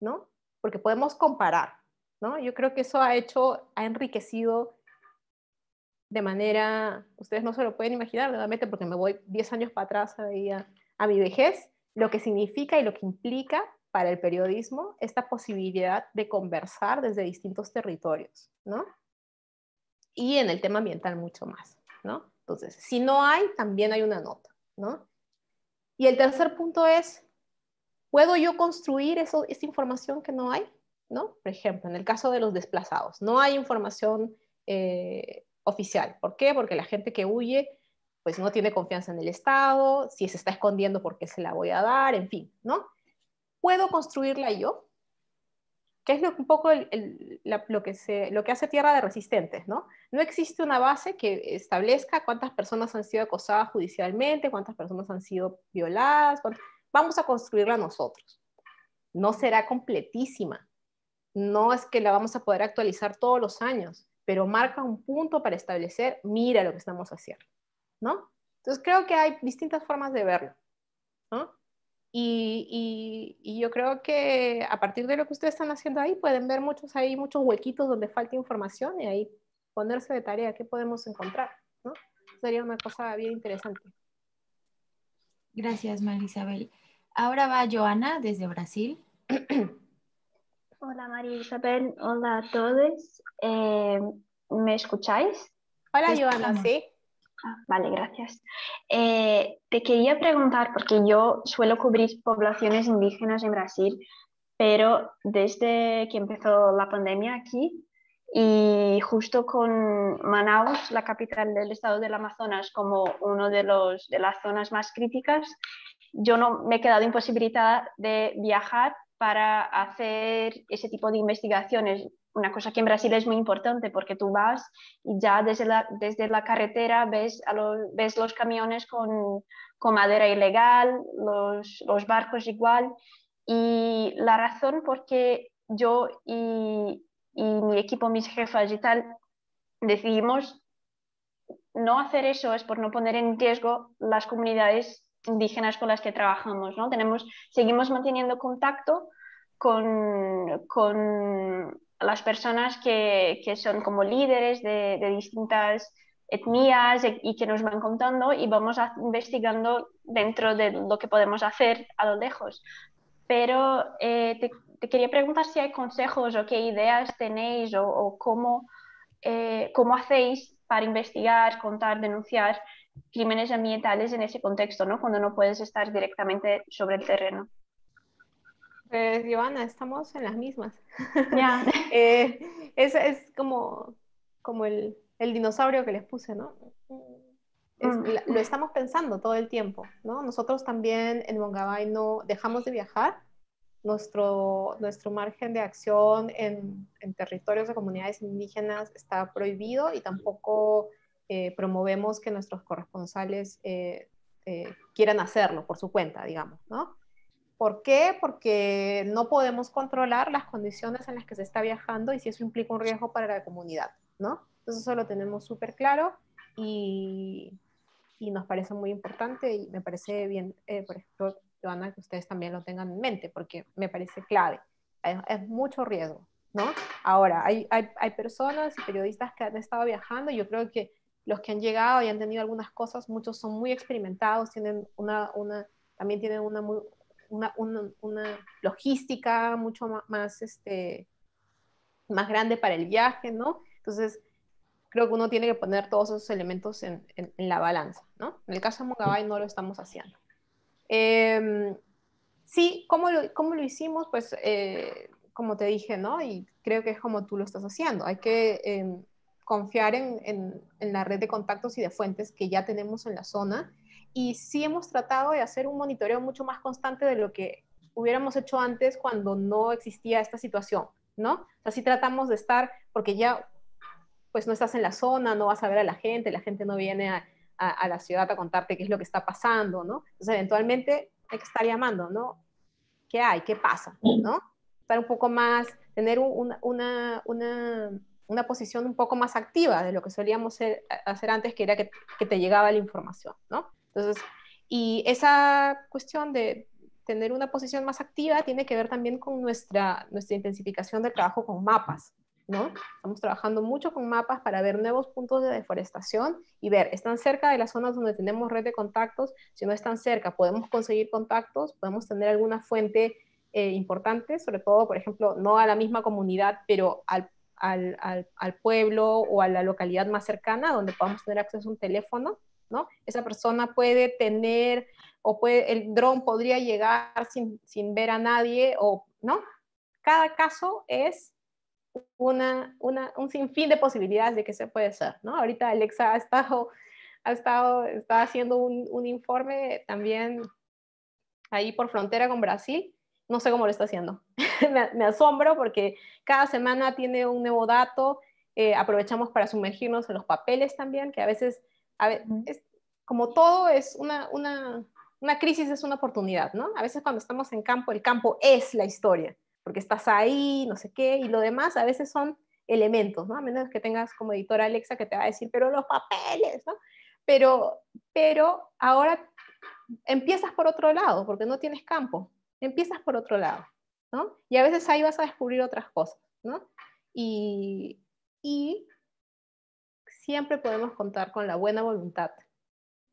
¿No? Porque podemos comparar, ¿no? Yo creo que eso ha hecho, ha enriquecido de manera, ustedes no se lo pueden imaginar, nuevamente, porque me voy 10 años para atrás a mi vejez, lo que significa y lo que implica para el periodismo esta posibilidad de conversar desde distintos territorios, ¿no? Y en el tema ambiental mucho más, ¿no? Entonces, si no hay, también hay una nota, ¿no? Y el tercer punto es, ¿puedo yo construir eso, esta información que no hay? ¿No? Por ejemplo, en el caso de los desplazados, no hay información eh, oficial. ¿Por qué? Porque la gente que huye pues no tiene confianza en el Estado, si se está escondiendo, ¿por qué se la voy a dar? En fin, ¿no? puedo construirla yo, que es un poco lo, que hace Tierra de Resistentes, ¿no? No existe una base que establezca cuántas personas han sido acosadas judicialmente, cuántas personas han sido violadas, vamos a construirla nosotros. No será completísima, no es que la vamos a poder actualizar todos los años, pero marca un punto para establecer, mira lo que estamos haciendo, ¿no? Entonces creo que hay distintas formas de verlo, ¿no? Y, yo creo que a partir de lo que ustedes están haciendo ahí, pueden ver muchos, hay muchos huequitos donde falta información y ahí ponerse de tarea, qué podemos encontrar, ¿no? Sería una cosa bien interesante. Gracias, María Isabel. Ahora va Joana desde Brasil. Hola, María Isabel. Hola a todos. Eh, ¿Me escucháis? Hola, Joana, sí vale, gracias. Eh, te quería preguntar, porque yo suelo cubrir poblaciones indígenas en Brasil, pero desde que empezó la pandemia aquí y justo con Manaus, la capital del estado del Amazonas, como una de, de las zonas más críticas, yo no me he quedado imposibilitada de viajar para hacer ese tipo de investigaciones una cosa que en Brasil es muy importante porque tú vas y ya desde la, desde la carretera ves, a los, ves los camiones con, con madera ilegal, los, los, barcos igual. Y la razón por qué yo y, y mi equipo, mis jefas y tal, decidimos no hacer eso es por no poner en riesgo las comunidades indígenas con las que trabajamos. ¿no? Tenemos, seguimos manteniendo contacto con, con las personas que, son como líderes de, distintas etnias e, y que nos van contando y vamos investigando dentro de lo que podemos hacer a lo lejos. Pero eh, te, quería preguntar si hay consejos o qué ideas tenéis o, eh, cómo, hacéis para investigar, contar, denunciar crímenes ambientales en ese contexto, cuando no puedes estar directamente sobre el terreno. Pues, Joana, estamos en las mismas. Ya. Eh, es, como, como el, dinosaurio que les puse, ¿no? Mm. lo estamos pensando todo el tiempo, ¿no? Nosotros también en Mongabay no dejamos de viajar. Nuestro, margen de acción en, territorios de comunidades indígenas está prohibido y tampoco eh, promovemos que nuestros corresponsales eh, quieran hacerlo por su cuenta, digamos, ¿no? ¿Por qué? Porque no podemos controlar las condiciones en las que se está viajando y si eso implica un riesgo para la comunidad, ¿no? Entonces eso lo tenemos súper claro y, y, nos parece muy importante y me parece bien, eh, por ejemplo, Joana, que ustedes también lo tengan en mente porque me parece clave. Es, mucho riesgo, ¿no? Ahora, hay, hay, hay personas y periodistas que han estado viajando y yo creo que los que han llegado y han tenido algunas cosas, muchos son muy experimentados, tienen una, una también tienen una muy, una, logística mucho más, este, más grande para el viaje, ¿no? Entonces, creo que uno tiene que poner todos esos elementos en, la balanza, ¿no? En el caso de Mugabay no lo estamos haciendo. Em, sí, ¿cómo lo, lo, hicimos? Pues, eh, como te dije, ¿no? Y creo que es como tú lo estás haciendo. Hay que em, confiar en, en, la red de contactos y de fuentes que ya tenemos en la zona y sí hemos tratado de hacer un monitoreo mucho más constante de lo que hubiéramos hecho antes cuando no existía esta situación, ¿no? Así tratamos de estar, porque ya pues no estás en la zona, no vas a ver a la gente, la gente no viene a, la ciudad a contarte qué es lo que está pasando, ¿no? Entonces eventualmente hay que estar llamando, ¿no? ¿Qué hay? ¿Qué pasa? ¿No? Estar un poco más, tener una, una, una, una posición un poco más activa de lo que solíamos hacer antes, que era que te llegaba la información, ¿no? Entonces, y esa cuestión de tener una posición más activa tiene que ver también con nuestra, nuestra intensificación del trabajo con mapas, ¿no? Estamos trabajando mucho con mapas para ver nuevos puntos de deforestación y ver, ¿están cerca de las zonas donde tenemos red de contactos? Si no están cerca, ¿podemos conseguir contactos? ¿Podemos tener alguna fuente eh, importante? Sobre todo, por ejemplo, no a la misma comunidad, pero al, al pueblo o a la localidad más cercana donde podamos tener acceso a un teléfono esa persona puede tener o el dron podría llegar sin, ver a nadie o, ¿no? Cada caso es una, un sinfín de posibilidades de que se puede hacer, Ahorita Alexa ha estado, está haciendo un, informe también ahí por frontera con Brasil, no sé cómo lo está haciendo. me, asombro porque cada semana tiene un nuevo dato, eh, aprovechamos para sumergirnos en los papeles también, que a veces a ver, es, como todo es una, una, una, crisis, es una oportunidad, ¿no? A veces cuando estamos en campo, el campo es la historia, porque estás ahí, no sé qué, y lo demás a veces son elementos, ¿no? A menos que tengas como editora Alexa que te va a decir, pero los papeles, ¿no? Pero, pero ahora empiezas por otro lado, porque no tienes campo, empiezas por otro lado, ¿no? Y a veces ahí vas a descubrir otras cosas, ¿no? Y, y siempre podemos contar con la buena voluntad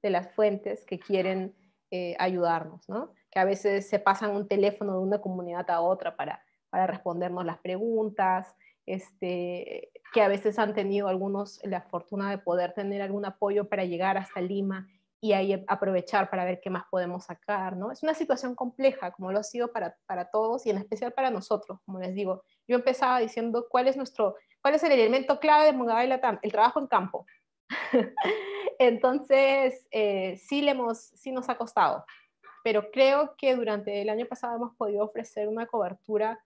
de las fuentes que quieren eh, ayudarnos, ¿no? que a veces se pasan un teléfono de una comunidad a otra para, respondernos las preguntas, este, que a veces han tenido algunos la fortuna de poder tener algún apoyo para llegar hasta Lima y ahí aprovechar para ver qué más podemos sacar, ¿no? Es una situación compleja, como lo ha sido para, para todos y en especial para nosotros, como les digo, yo empezaba diciendo cuál es nuestro, cuál es el elemento clave de Mugabe Latam, el trabajo en campo. Entonces, eh, sí, sí nos ha costado, pero creo que durante el año pasado hemos podido ofrecer una cobertura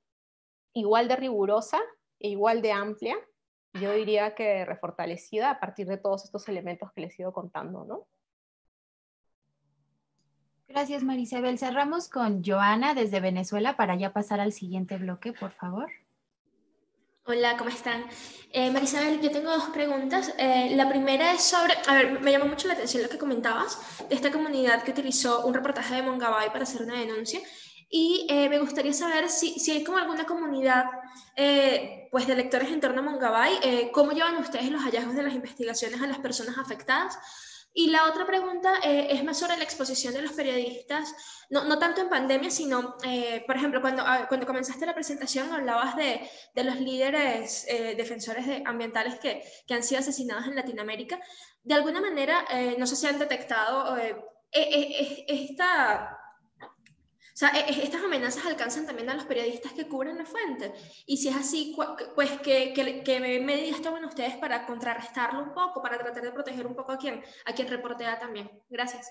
igual de rigurosa e igual de amplia, yo diría que refortalecida a partir de todos estos elementos que les he ido contando, ¿no? Gracias, Marisabel. Cerramos con Joana desde Venezuela para ya pasar al siguiente bloque, por favor. Hola, ¿cómo están? Eh, Marisabel, yo tengo dos preguntas. Eh, la primera es sobre, a ver, me llamó mucho la atención lo que comentabas de esta comunidad que utilizó un reportaje de Mongabay para hacer una denuncia. Y eh, me gustaría saber si, si, hay como alguna comunidad eh, pues de lectores en torno a Mongabay, cómo llevan ustedes los hallazgos de las investigaciones a las personas afectadas y la otra pregunta eh, es más sobre la exposición de los periodistas, no, no tanto en pandemia, sino, eh, por ejemplo, cuando, ah, cuando comenzaste la presentación hablabas de, de los líderes eh, defensores de ambientales que, que, han sido asesinados en Latinoamérica. De alguna manera, no sé si han detectado e, e, e, esta sea, e, e, estas amenazas alcanzan también a los periodistas que cubren la fuente. Y si es así, pues, ¿qué, medidas toman ustedes para contrarrestarlo un poco, para tratar de proteger un poco a quien, a quien reportea también? Gracias.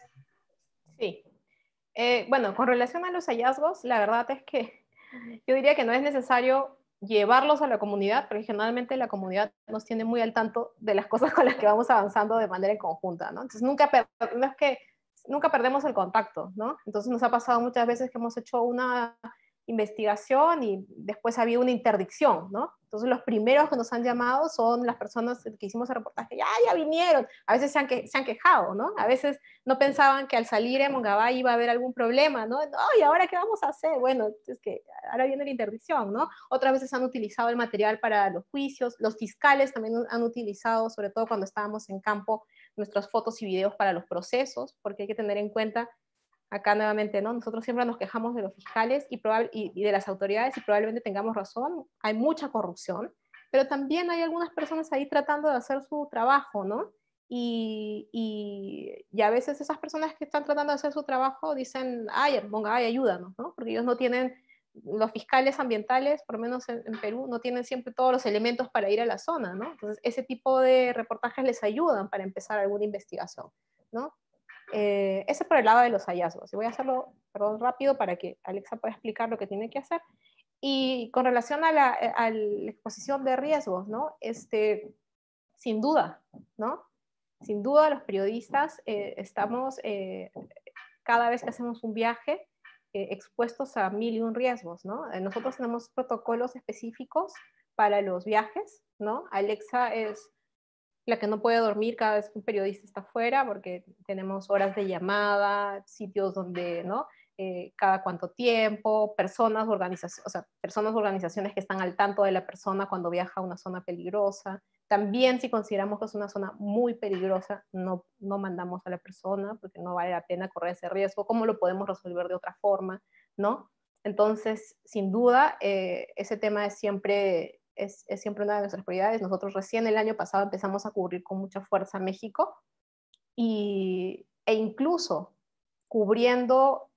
Sí. Eh, bueno, con relación a los hallazgos, la verdad es que yo diría que no es necesario llevarlos a la comunidad, porque generalmente la comunidad nos tiene muy al tanto de las cosas con las que vamos avanzando de manera conjunta, ¿no? Entonces, nunca, no es que nunca perdemos el contacto, ¿no? Entonces nos ha pasado muchas veces que hemos hecho una investigación y después había una interdicción, ¿no? Entonces los primeros que nos han llamado son las personas que hicimos el reportaje, ya, ya vinieron, a veces se han, que, se han quejado, ¿no? A veces no pensaban que al salir en Mongabay iba a haber algún problema, ¿no? No, ¿y ahora qué vamos a hacer? Bueno, es que ahora viene la interdicción, ¿no? Otras veces han utilizado el material para los juicios, los fiscales también han utilizado, sobre todo cuando estábamos en campo, nuestras fotos y videos para los procesos, porque hay que tener en cuenta acá nuevamente, ¿no? Nosotros siempre nos quejamos de los fiscales y, y de las autoridades y probablemente tengamos razón, hay mucha corrupción, pero también hay algunas personas ahí tratando de hacer su trabajo, ¿no? Y, y, a veces esas personas que están tratando de hacer su trabajo dicen, ay, ponga, ayúdanos, ¿no? Porque ellos no tienen los fiscales ambientales, por lo menos en, Perú, no tienen siempre todos los elementos para ir a la zona, ¿no? Entonces, ese tipo de reportajes les ayudan para empezar alguna investigación, ¿no? Eh, ese es por el lado de los hallazgos. Y voy a hacerlo, perdón, rápido para que Alexa pueda explicar lo que tiene que hacer. Y con relación a la, exposición de riesgos, ¿no? Este, sin duda, ¿no? Sin duda los periodistas eh, estamos, eh, cada vez que hacemos un viaje, eh, expuestos a mil y un riesgos, ¿no? Eh, nosotros tenemos protocolos específicos para los viajes, ¿no? Alexa es la que no puede dormir cada vez que un periodista está fuera porque tenemos horas de llamada, sitios donde, ¿no? Eh, cada cuánto tiempo, personas, organizaciones, o personas, organizaciones que están al tanto de la persona cuando viaja a una zona peligrosa. También si consideramos que es una zona muy peligrosa, no, mandamos a la persona porque no vale la pena correr ese riesgo. ¿Cómo lo podemos resolver de otra forma? ¿No? Entonces, sin duda, eh, ese tema es siempre, es, siempre una de nuestras prioridades. Nosotros recién el año pasado empezamos a cubrir con mucha fuerza México e incluso cubriendo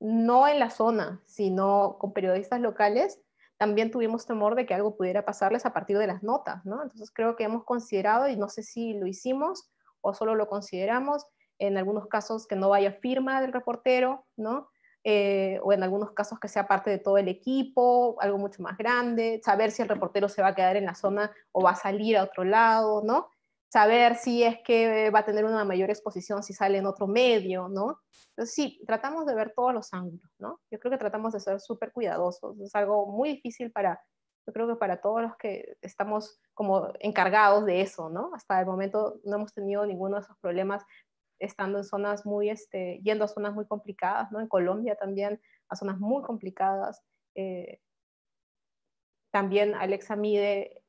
no en la zona, sino con periodistas locales, también tuvimos temor de que algo pudiera pasarles a partir de las notas, ¿no? Entonces creo que hemos considerado, y no sé si lo hicimos o solo lo consideramos, en algunos casos que no vaya firma del reportero, ¿no? Eh, o en algunos casos que sea parte de todo el equipo, algo mucho más grande, saber si el reportero se va a quedar en la zona o va a salir a otro lado, ¿no? saber si es que va a tener una mayor exposición si sale en otro medio, ¿no? Entonces sí, tratamos de ver todos los ángulos, ¿no? Yo creo que tratamos de ser súper cuidadosos, es algo muy difícil para, yo creo que para todos los que estamos como encargados de eso, ¿no? Hasta el momento no hemos tenido ninguno de esos problemas estando en zonas muy, este, yendo a zonas muy complicadas, ¿no? En Colombia también, a zonas muy complicadas. Eh, también Alexa mide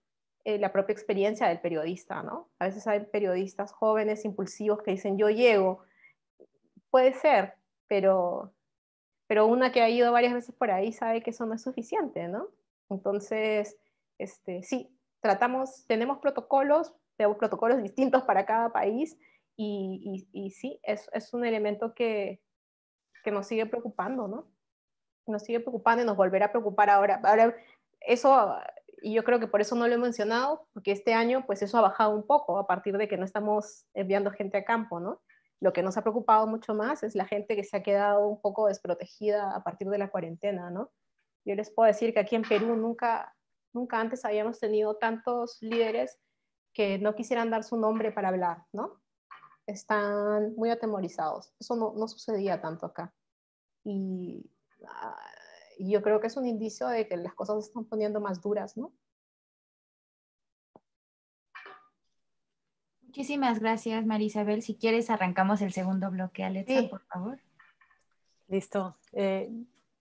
eh, la propia experiencia del periodista, ¿no? A veces hay periodistas jóvenes, impulsivos, que dicen, yo llego. Puede ser, pero, pero una que ha ido varias veces por ahí sabe que eso no es suficiente, ¿no? Entonces, este, sí, tratamos, tenemos protocolos, tenemos protocolos distintos para cada país y, y, sí, es, es, un elemento que, que, nos sigue preocupando, ¿no? Nos sigue preocupando y nos volverá a preocupar ahora. Ahora, eso y yo creo que por eso no lo he mencionado, porque este año pues eso ha bajado un poco a partir de que no estamos enviando gente a campo, ¿no? Lo que nos ha preocupado mucho más es la gente que se ha quedado un poco desprotegida a partir de la cuarentena, ¿no? Yo les puedo decir que aquí en Perú nunca, nunca antes habíamos tenido tantos líderes que no quisieran dar su nombre para hablar, ¿no? Están muy atemorizados. Eso no, no sucedía tanto acá. Y ah, y yo creo que es un indicio de que las cosas se están poniendo más duras, ¿no? Muchísimas gracias, María Isabel. Si quieres, arrancamos el segundo bloque, Alexa, por favor. Listo. Eh,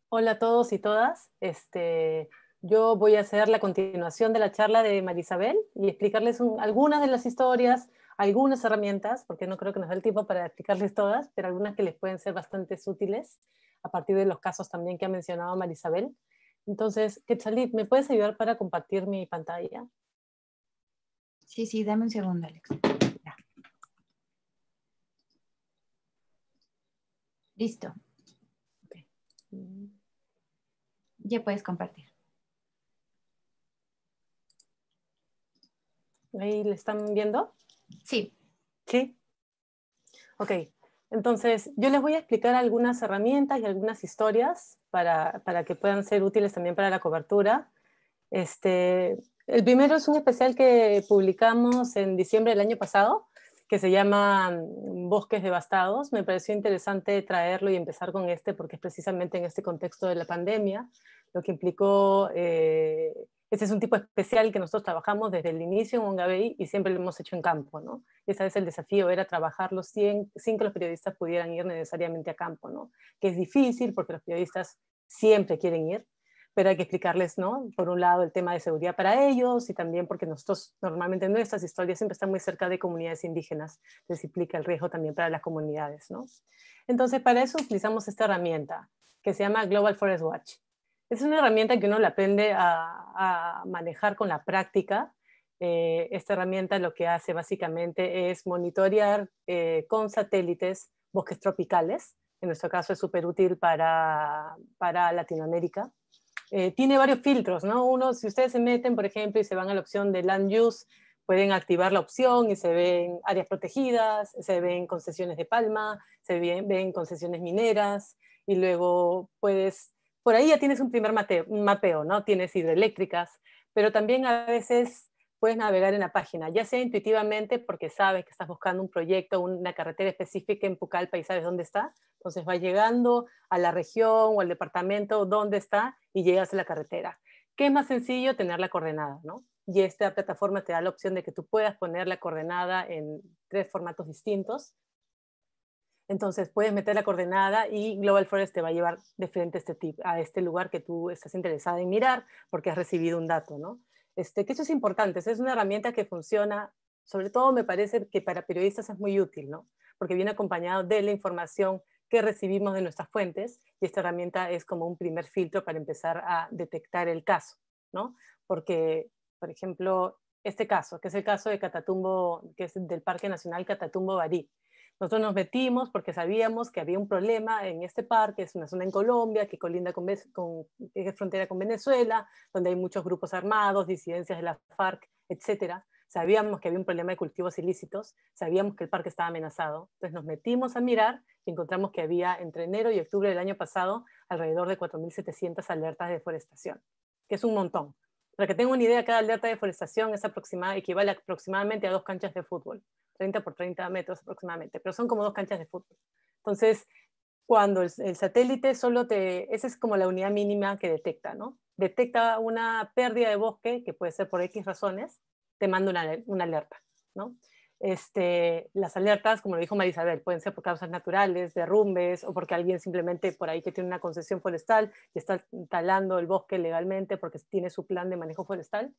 hola a todos y todas. Este, yo voy a hacer la continuación de la charla de María Isabel y explicarles algunas de las historias, algunas herramientas, porque no creo que nos dé el tiempo para explicarles todas, pero algunas que les pueden ser bastante útiles a partir de los casos también que ha mencionado Marisabel. Entonces, Quetzalit, ¿me puedes ayudar para compartir mi pantalla? Sí, sí, dame un segundo, Alex. Listo. Ya puedes compartir. ¿Ahí le están viendo? Sí. Sí. Ok. Entonces, yo les voy a explicar algunas herramientas y algunas historias para, que puedan ser útiles también para la cobertura. Este, el primero es un especial que publicamos en diciembre del año pasado, que se llama mm, Bosques Devastados. Me pareció interesante traerlo y empezar con este porque es precisamente en este contexto de la pandemia, lo que implicó eh, ese es un tipo especial que nosotros trabajamos desde el inicio en Ongabei y siempre lo hemos hecho en campo, ¿no? vez el desafío era trabajarlo sin, sin que los periodistas pudieran ir necesariamente a campo, ¿no? Que es difícil porque los periodistas siempre quieren ir, pero hay que explicarles, ¿no? Por un lado, el tema de seguridad para ellos y también porque nosotros, normalmente nuestras historias siempre están muy cerca de comunidades indígenas, les implica el riesgo también para las comunidades, ¿no? Entonces, para eso utilizamos esta herramienta que se llama Global Forest Watch es una herramienta que uno la aprende a, manejar con la práctica. Eh, esta herramienta lo que hace básicamente es monitorear eh, con satélites bosques tropicales. En nuestro caso es súper útil para, Latinoamérica. Eh, tiene varios filtros, ¿no? Uno, si ustedes se meten, por ejemplo, y se van a la opción de Land Use, pueden activar la opción y se ven áreas protegidas, se ven concesiones de palma, se ven concesiones mineras, y luego puedes por ahí ya tienes un primer mapeo, ¿no? Tienes hidroeléctricas, pero también a veces puedes navegar en la página, ya sea intuitivamente porque sabes que estás buscando un proyecto, una carretera específica en Pucallpa y sabes dónde está, entonces va llegando a la región o al departamento dónde está y llegas a la carretera. ¿Qué es más sencillo? Tener la coordenada, ¿no? Y esta plataforma te da la opción de que tú puedas poner la coordenada en tres formatos distintos, entonces puedes meter la coordenada y Global Forest te va a llevar de frente a este, tip, a este lugar que tú estás interesada en mirar porque has recibido un dato, ¿no? Este, que eso es importante, es una herramienta que funciona, sobre todo me parece que para periodistas es muy útil, ¿no? Porque viene acompañado de la información que recibimos de nuestras fuentes y esta herramienta es como un primer filtro para empezar a detectar el caso, ¿no? Porque, por ejemplo, este caso, que es el caso de Catatumbo, que es del Parque Nacional Catatumbo Barí, nosotros nos metimos porque sabíamos que había un problema en este parque, es una zona en Colombia que colinda con, frontera con Venezuela, donde hay muchos grupos armados, disidencias de la FARC, etc. Sabíamos que había un problema de cultivos ilícitos, sabíamos que el parque estaba amenazado. Entonces nos metimos a mirar y encontramos que había entre enero y octubre del año pasado alrededor de 4.700 alertas de deforestación, que es un montón. Para que tengan una idea, cada alerta de deforestación es equivale aproximadamente a dos canchas de fútbol. 30 por 30 metros aproximadamente, pero son como dos canchas de fútbol. Entonces, cuando el, satélite solo te, esa es como la unidad mínima que detecta, ¿no? Detecta una pérdida de bosque, que puede ser por X razones, te manda una, alerta, ¿no? Este, las alertas, como lo dijo Marisabel, pueden ser por causas naturales, derrumbes, o porque alguien simplemente por ahí que tiene una concesión forestal y está talando el bosque legalmente porque tiene su plan de manejo forestal.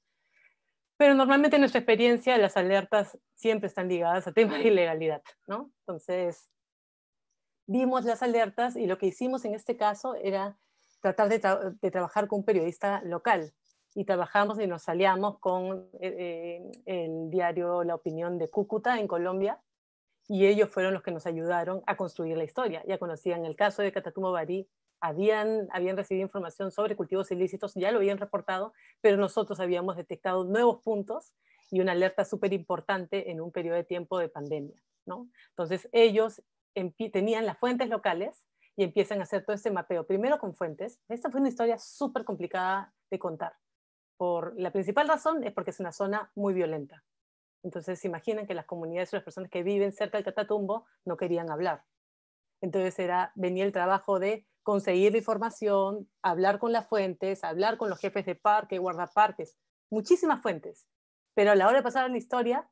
Pero normalmente en nuestra experiencia las alertas siempre están ligadas a temas de ilegalidad, ¿no? Entonces, vimos las alertas y lo que hicimos en este caso era tratar de, trabajar con un periodista local. Y trabajamos y nos aliamos con eh, eh, el diario La Opinión de Cúcuta en Colombia. Y ellos fueron los que nos ayudaron a construir la historia. Ya conocían el caso de Catatumbo Barí habían, recibido información sobre cultivos ilícitos, ya lo habían reportado, pero nosotros habíamos detectado nuevos puntos y una alerta súper importante en un periodo de tiempo de pandemia. Entonces ellos tenían las fuentes locales y empiezan a hacer todo este mapeo, primero con fuentes. Esta fue una historia súper complicada de contar. Por, la principal razón es porque es una zona muy violenta. Entonces, se imaginan que las comunidades o las personas que viven cerca del Catatumbo no querían hablar. Entonces, era, venía el trabajo de conseguir información, hablar con las fuentes, hablar con los jefes de parque, guardaparques, muchísimas fuentes. Pero a la hora de pasar a la historia,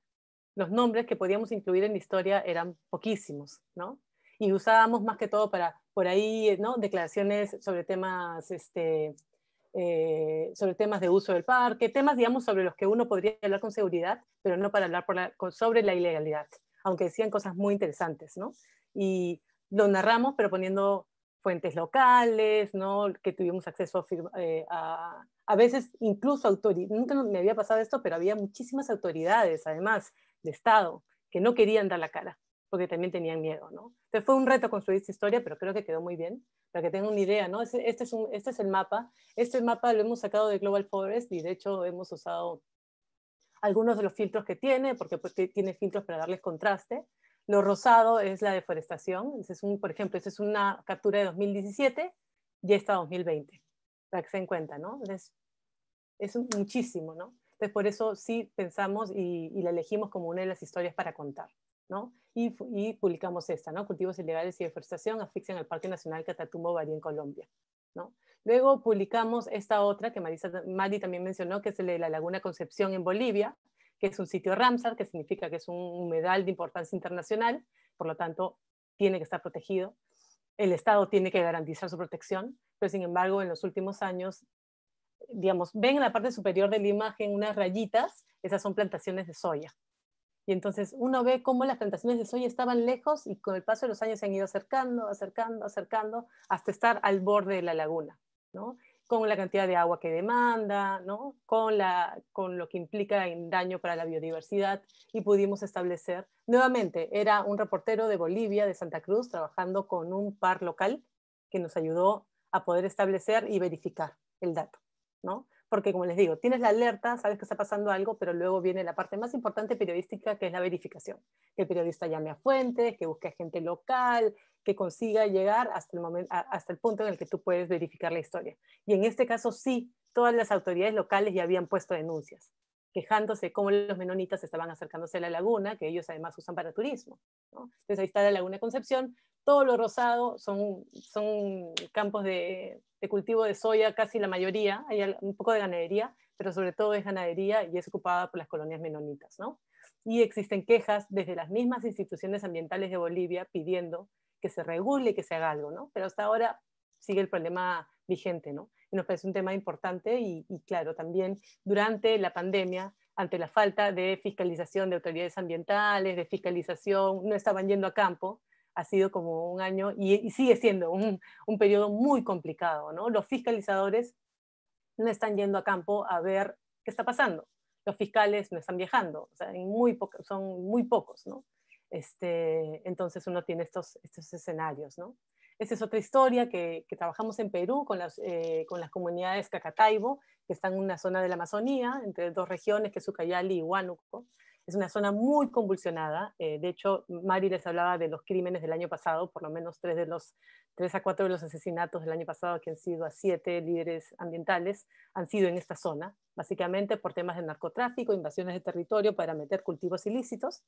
los nombres que podíamos incluir en la historia eran poquísimos, ¿no? Y usábamos más que todo para, por ahí, ¿no? Declaraciones sobre temas, este, eh, sobre temas de uso del parque, temas, digamos, sobre los que uno podría hablar con seguridad, pero no para hablar sobre la ilegalidad, aunque decían cosas muy interesantes, ¿no? Y lo narramos, pero poniendo fuentes locales, ¿no? que tuvimos acceso a, eh, a, veces incluso autoridades, nunca me había pasado esto, pero había muchísimas autoridades, además, de Estado, que no querían dar la cara, porque también tenían miedo. ¿no? Entonces fue un reto construir esta historia, pero creo que quedó muy bien, para que tengan una idea. ¿no? Este, es un, este es el mapa, este mapa lo hemos sacado de Global Forest y de hecho hemos usado algunos de los filtros que tiene, porque pues, tiene filtros para darles contraste, lo rosado es la deforestación. un, por ejemplo, esta es una captura de 2017 y esta 2020, para que se den cuenta, ¿no? Es, es muchísimo, ¿no? Entonces, por eso sí pensamos y, y, la elegimos como una de las historias para contar, ¿no? Y, y, publicamos esta, ¿no? Cultivos ilegales y deforestación asfixian el Parque Nacional Catatumbo Barí en Colombia, ¿no? Luego publicamos esta otra que Marisa, Mari también mencionó, que es de la Laguna Concepción en Bolivia, es un sitio Ramsar, que significa que es un humedal de importancia internacional, por lo tanto, tiene que estar protegido. El Estado tiene que garantizar su protección, pero sin embargo, en los últimos años, digamos, ven en la parte superior de la imagen unas rayitas, esas son plantaciones de soya. Y entonces uno ve cómo las plantaciones de soya estaban lejos y con el paso de los años se han ido acercando, acercando, acercando, hasta estar al borde de la laguna. ¿no? con la cantidad de agua que demanda, ¿no? con, la, con lo que implica en daño para la biodiversidad y pudimos establecer, nuevamente, era un reportero de Bolivia, de Santa Cruz, trabajando con un par local que nos ayudó a poder establecer y verificar el dato, ¿no? Porque como les digo, tienes la alerta, sabes que está pasando algo, pero luego viene la parte más importante periodística que es la verificación. Que el periodista llame a fuentes, que busque a gente local, que consiga llegar hasta el, momento, hasta el punto en el que tú puedes verificar la historia. Y en este caso sí, todas las autoridades locales ya habían puesto denuncias, quejándose cómo los menonitas estaban acercándose a la laguna, que ellos además usan para turismo. Entonces ahí está la laguna Concepción, todo lo rosado son, son campos de, de cultivo de soya, casi la mayoría, hay un poco de ganadería, pero sobre todo es ganadería y es ocupada por las colonias menonitas, ¿no? Y existen quejas desde las mismas instituciones ambientales de Bolivia pidiendo que se regule, que se haga algo, ¿no? Pero hasta ahora sigue el problema vigente, ¿no? Y nos parece un tema importante y, claro, también durante la pandemia, ante la falta de fiscalización de autoridades ambientales, de fiscalización, no estaban yendo a campo, ha sido como un año y, sigue siendo un, un, periodo muy complicado, ¿no? Los fiscalizadores no están yendo a campo a ver qué está pasando. Los fiscales no están viajando, o sea, muy son muy pocos, ¿no? Este, entonces uno tiene estos, estos escenarios, Esa es otra historia que, trabajamos en Perú eh, con las, comunidades Cacataibo, que están en una zona de la Amazonía, entre dos regiones, que es Ucayali y Huánuco. Es una zona muy convulsionada. Eh, de hecho, Mari les hablaba de los crímenes del año pasado, por lo menos tres, de los, tres a cuatro de los asesinatos del año pasado, que han sido a siete líderes ambientales, han sido en esta zona, básicamente por temas de narcotráfico, invasiones de territorio para meter cultivos ilícitos.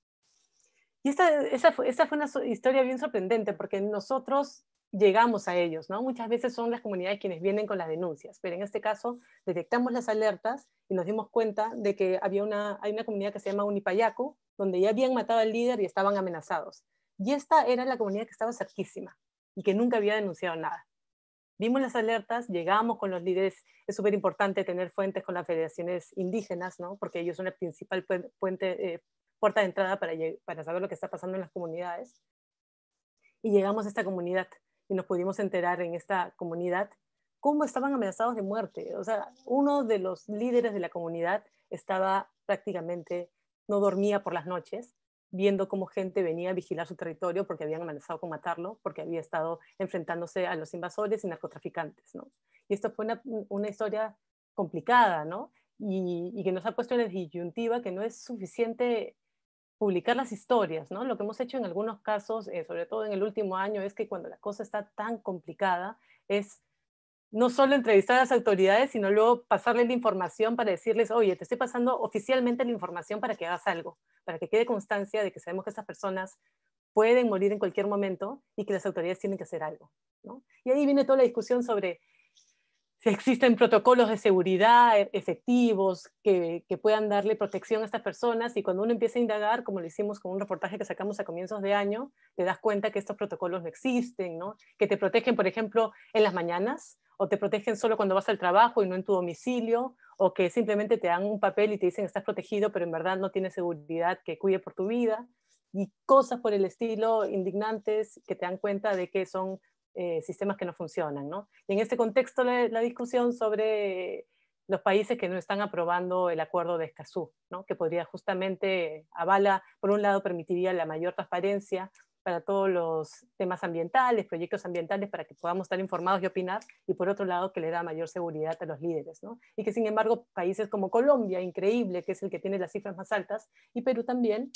Y esta, esa, fue, una historia bien sorprendente porque nosotros llegamos a ellos, ¿no? Muchas veces son las comunidades quienes vienen con las denuncias, pero en este caso detectamos las alertas y nos dimos cuenta de que había una, hay una comunidad que se llama Unipayaco, donde ya habían matado al líder y estaban amenazados. Y esta era la comunidad que estaba cerquísima y que nunca había denunciado nada. Vimos las alertas, llegamos con los líderes, es súper importante tener fuentes con las federaciones indígenas, ¿no? Porque ellos son el principal puente, eh, puerta de entrada para, para saber lo que está pasando en las comunidades. Y llegamos a esta comunidad y nos pudimos enterar en esta comunidad cómo estaban amenazados de muerte. O sea, uno de los líderes de la comunidad estaba prácticamente, no dormía por las noches, viendo cómo gente venía a vigilar su territorio porque habían amenazado con matarlo, porque había estado enfrentándose a los invasores y narcotraficantes, ¿no? Y esto fue una, una historia complicada, ¿no? Y, y, que nos ha puesto en la disyuntiva que no es suficiente publicar las historias, ¿no? Lo que hemos hecho en algunos casos, eh, sobre todo en el último año, es que cuando la cosa está tan complicada, es no solo entrevistar a las autoridades, sino luego pasarles la información para decirles, oye, te estoy pasando oficialmente la información para que hagas algo, para que quede constancia de que sabemos que estas personas pueden morir en cualquier momento y que las autoridades tienen que hacer algo. ¿no? Y ahí viene toda la discusión sobre existen protocolos de seguridad e, efectivos que, puedan darle protección a estas personas y cuando uno empieza a indagar, como lo hicimos con un reportaje que sacamos a comienzos de año, te das cuenta que estos protocolos no existen, que te protegen, por ejemplo, en las mañanas o te protegen solo cuando vas al trabajo y no en tu domicilio o que simplemente te dan un papel y te dicen estás protegido, pero en verdad no tienes seguridad que cuide por tu vida y cosas por el estilo indignantes que te dan cuenta de que son eh, sistemas que no funcionan. ¿no? Y en este contexto la, discusión sobre los países que no están aprobando el acuerdo de Escazú, ¿no? que podría justamente, avala, por un lado, permitiría la mayor transparencia para todos los temas ambientales, proyectos ambientales, para que podamos estar informados y opinar, y por otro lado, que le da mayor seguridad a los líderes. ¿no? Y que, sin embargo, países como Colombia, increíble, que es el que tiene las cifras más altas, y Perú también,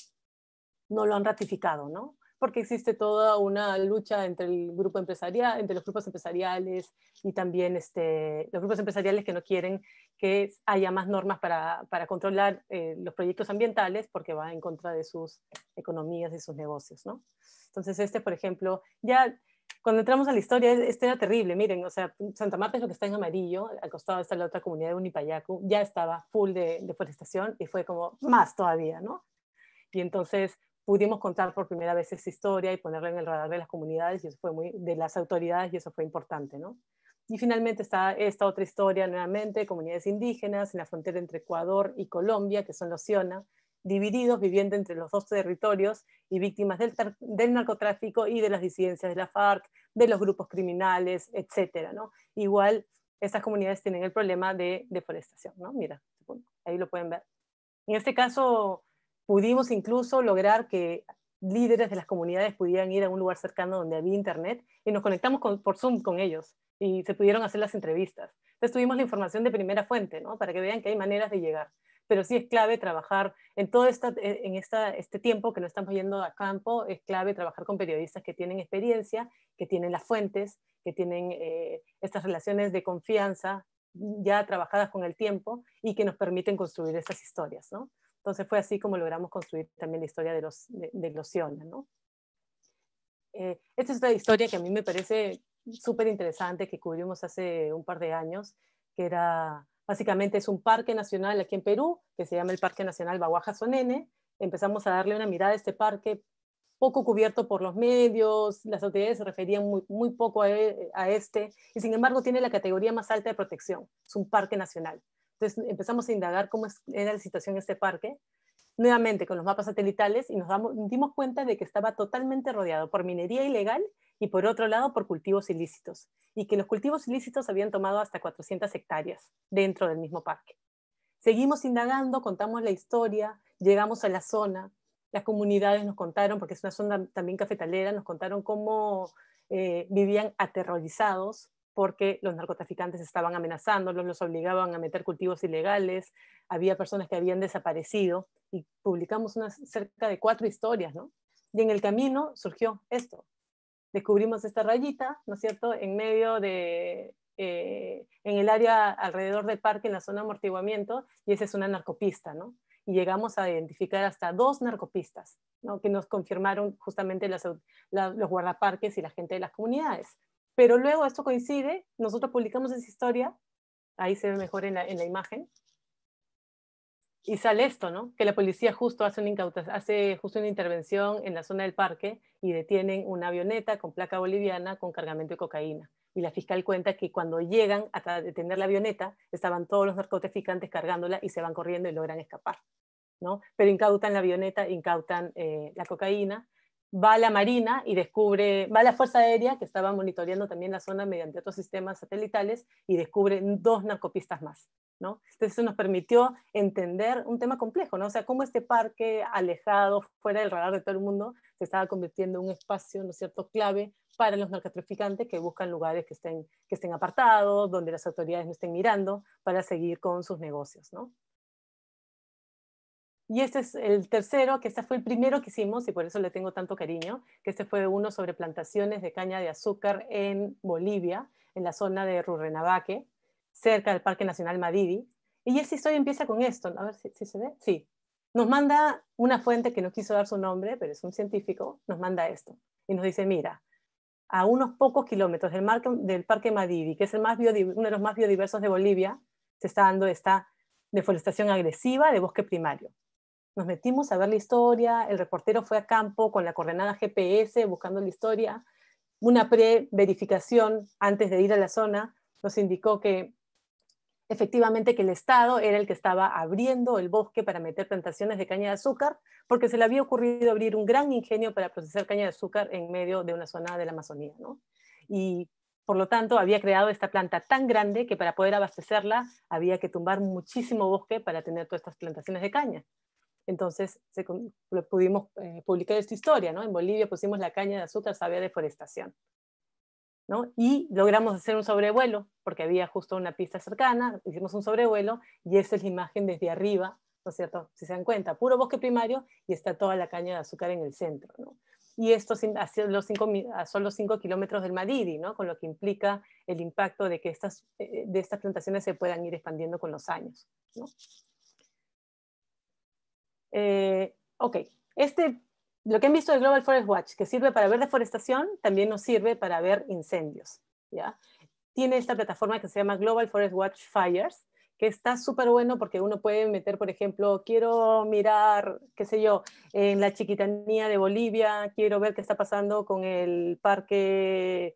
no lo han ratificado, ¿no? porque existe toda una lucha entre el grupo empresarial, entre los grupos empresariales y también este, los grupos empresariales que no quieren que haya más normas para, para controlar eh, los proyectos ambientales porque va en contra de sus economías y sus negocios, ¿no? Entonces este, por ejemplo, ya cuando entramos a la historia, e-, este era terrible, miren, o sea, Santa Marta es lo que está en amarillo, al costado está la otra comunidad de Unipayacu, ya estaba full de deforestación y fue como más todavía, ¿no? Y entonces pudimos contar por primera vez esa historia y ponerla en el radar de las comunidades y eso fue muy, de las autoridades y eso fue importante, ¿no? Y finalmente está esta otra historia nuevamente, comunidades indígenas en la frontera entre Ecuador y Colombia, que son los Siona, divididos, viviendo entre los dos territorios y víctimas del, del, narcotráfico y de las disidencias de la FARC, de los grupos criminales, etcétera, ¿no? Igual, estas comunidades tienen el problema de deforestación. ¿no? Mira, ahí lo pueden ver. En este caso, Pudimos incluso lograr que líderes de las comunidades pudieran ir a un lugar cercano donde había internet y nos conectamos por Zoom con ellos y se pudieron hacer las entrevistas. Entonces tuvimos la información de primera fuente, ¿no? Para que vean que hay maneras de llegar. Pero sí es clave trabajar en todo esta, e, en esta, este tiempo que no estamos yendo a campo, es clave trabajar con periodistas que tienen experiencia, que tienen las fuentes, que tienen eh, estas relaciones de confianza ya trabajadas con el tiempo y que nos permiten construir estas historias, ¿no? Entonces fue así como logramos construir también la historia de los, de, los ¿no? Eh, esta es una historia que a mí me parece súper interesante que cubrimos hace un par de años, que era, básicamente es un parque nacional aquí en Perú, que se llama el Parque Nacional Baguaja Sonene. Empezamos a darle una mirada a este parque poco cubierto por los medios, las autoridades se referían muy, muy poco a, e, a este, y sin embargo tiene la categoría más alta de protección, es un parque nacional. Entonces empezamos a indagar cómo era la situación en este parque, nuevamente con los mapas satelitales, y nos dimos cuenta de que estaba totalmente rodeado por minería ilegal y por otro lado por cultivos ilícitos, y que los cultivos ilícitos habían tomado hasta 400 hectáreas dentro del mismo parque. Seguimos indagando, contamos la historia, llegamos a la zona, las comunidades nos contaron, porque es una zona también cafetalera, nos contaron cómo eh, vivían aterrorizados, porque los narcotraficantes estaban amenazándolos, los obligaban a meter cultivos ilegales, había personas que habían desaparecido y publicamos unas, cerca de cuatro historias, ¿no? Y en el camino surgió esto. Descubrimos esta rayita, ¿no es cierto?, en medio de, eh, en el área alrededor del parque, en la zona de amortiguamiento, y esa es una narcopista, ¿no? y llegamos a identificar hasta dos narcopistas, ¿no? que nos confirmaron justamente los guardaparques y la gente de las comunidades. Pero luego esto coincide, nosotros publicamos esa historia, ahí se ve mejor en la, imagen, y sale esto, Que la policía justo hace, una hace justo una intervención en la zona del parque y detienen una avioneta con placa boliviana con cargamento de cocaína. Y la fiscal cuenta que cuando llegan a detener la avioneta, estaban todos los narcotraficantes cargándola y se van corriendo y logran escapar, ¿no? Pero incautan la avioneta, incautan eh, la cocaína, va la Marina y descubre, va la Fuerza Aérea, que estaba monitoreando también la zona mediante otros sistemas satelitales, y descubre dos narcopistas más. ¿no? Entonces eso nos permitió entender un tema complejo, ¿no? o sea, cómo este parque alejado, fuera del radar de todo el mundo, se estaba convirtiendo en un espacio, ¿no es cierto?, clave para los narcotraficantes que buscan lugares que estén, que estén apartados, donde las autoridades no estén mirando, para seguir con sus negocios. ¿no? Y este es el tercero, que este fue el primero que hicimos y por eso le tengo tanto cariño, que este fue uno sobre plantaciones de caña de azúcar en Bolivia, en la zona de Rurrenabaque, cerca del Parque Nacional Madidi. Y esta historia empieza con esto, a ver si, se ve, sí. Nos manda una fuente que no quiso dar su nombre, pero es un científico, nos manda esto y nos dice, mira, a unos pocos kilómetros del, Parque Madidi, que es uno de los más biodiversos de Bolivia, se está dando esta deforestación agresiva de bosque primario. Nos metimos a ver la historia, el reportero fue a campo con la coordenada GPS buscando la historia. Una pre-verificación antes de ir a la zona nos indicó que efectivamente que el Estado era el que estaba abriendo el bosque para meter plantaciones de caña de azúcar, porque se le había ocurrido abrir un gran ingenio para procesar caña de azúcar en medio de una zona de la Amazonía. ¿no? Y por lo tanto, había creado esta planta tan grande que para poder abastecerla había que tumbar muchísimo bosque para tener todas estas plantaciones de caña. Entonces pudimos eh, publicar esta historia, ¿no? En Bolivia pusimos la caña de azúcar, sabía deforestación. ¿no? Y logramos hacer un sobrevuelo, porque había justo una pista cercana, hicimos un sobrevuelo y esa es la imagen desde arriba, ¿no es cierto? Si se dan cuenta, puro bosque primario y está toda la caña de azúcar en el centro, ¿no? Y esto son los 5 kilómetros del Madidi, ¿no? Con lo que implica el impacto de que estas, eh, de estas plantaciones se puedan ir expandiendo con los años, ¿no? Eh, ok, este, lo que han visto de Global Forest Watch, que sirve para ver deforestación, también nos sirve para ver incendios. ¿ya? Tiene esta plataforma que se llama Global Forest Watch Fires, que está súper bueno porque uno puede meter, por ejemplo, quiero mirar, qué sé yo, en la chiquitanía de Bolivia, quiero ver qué está pasando con el parque,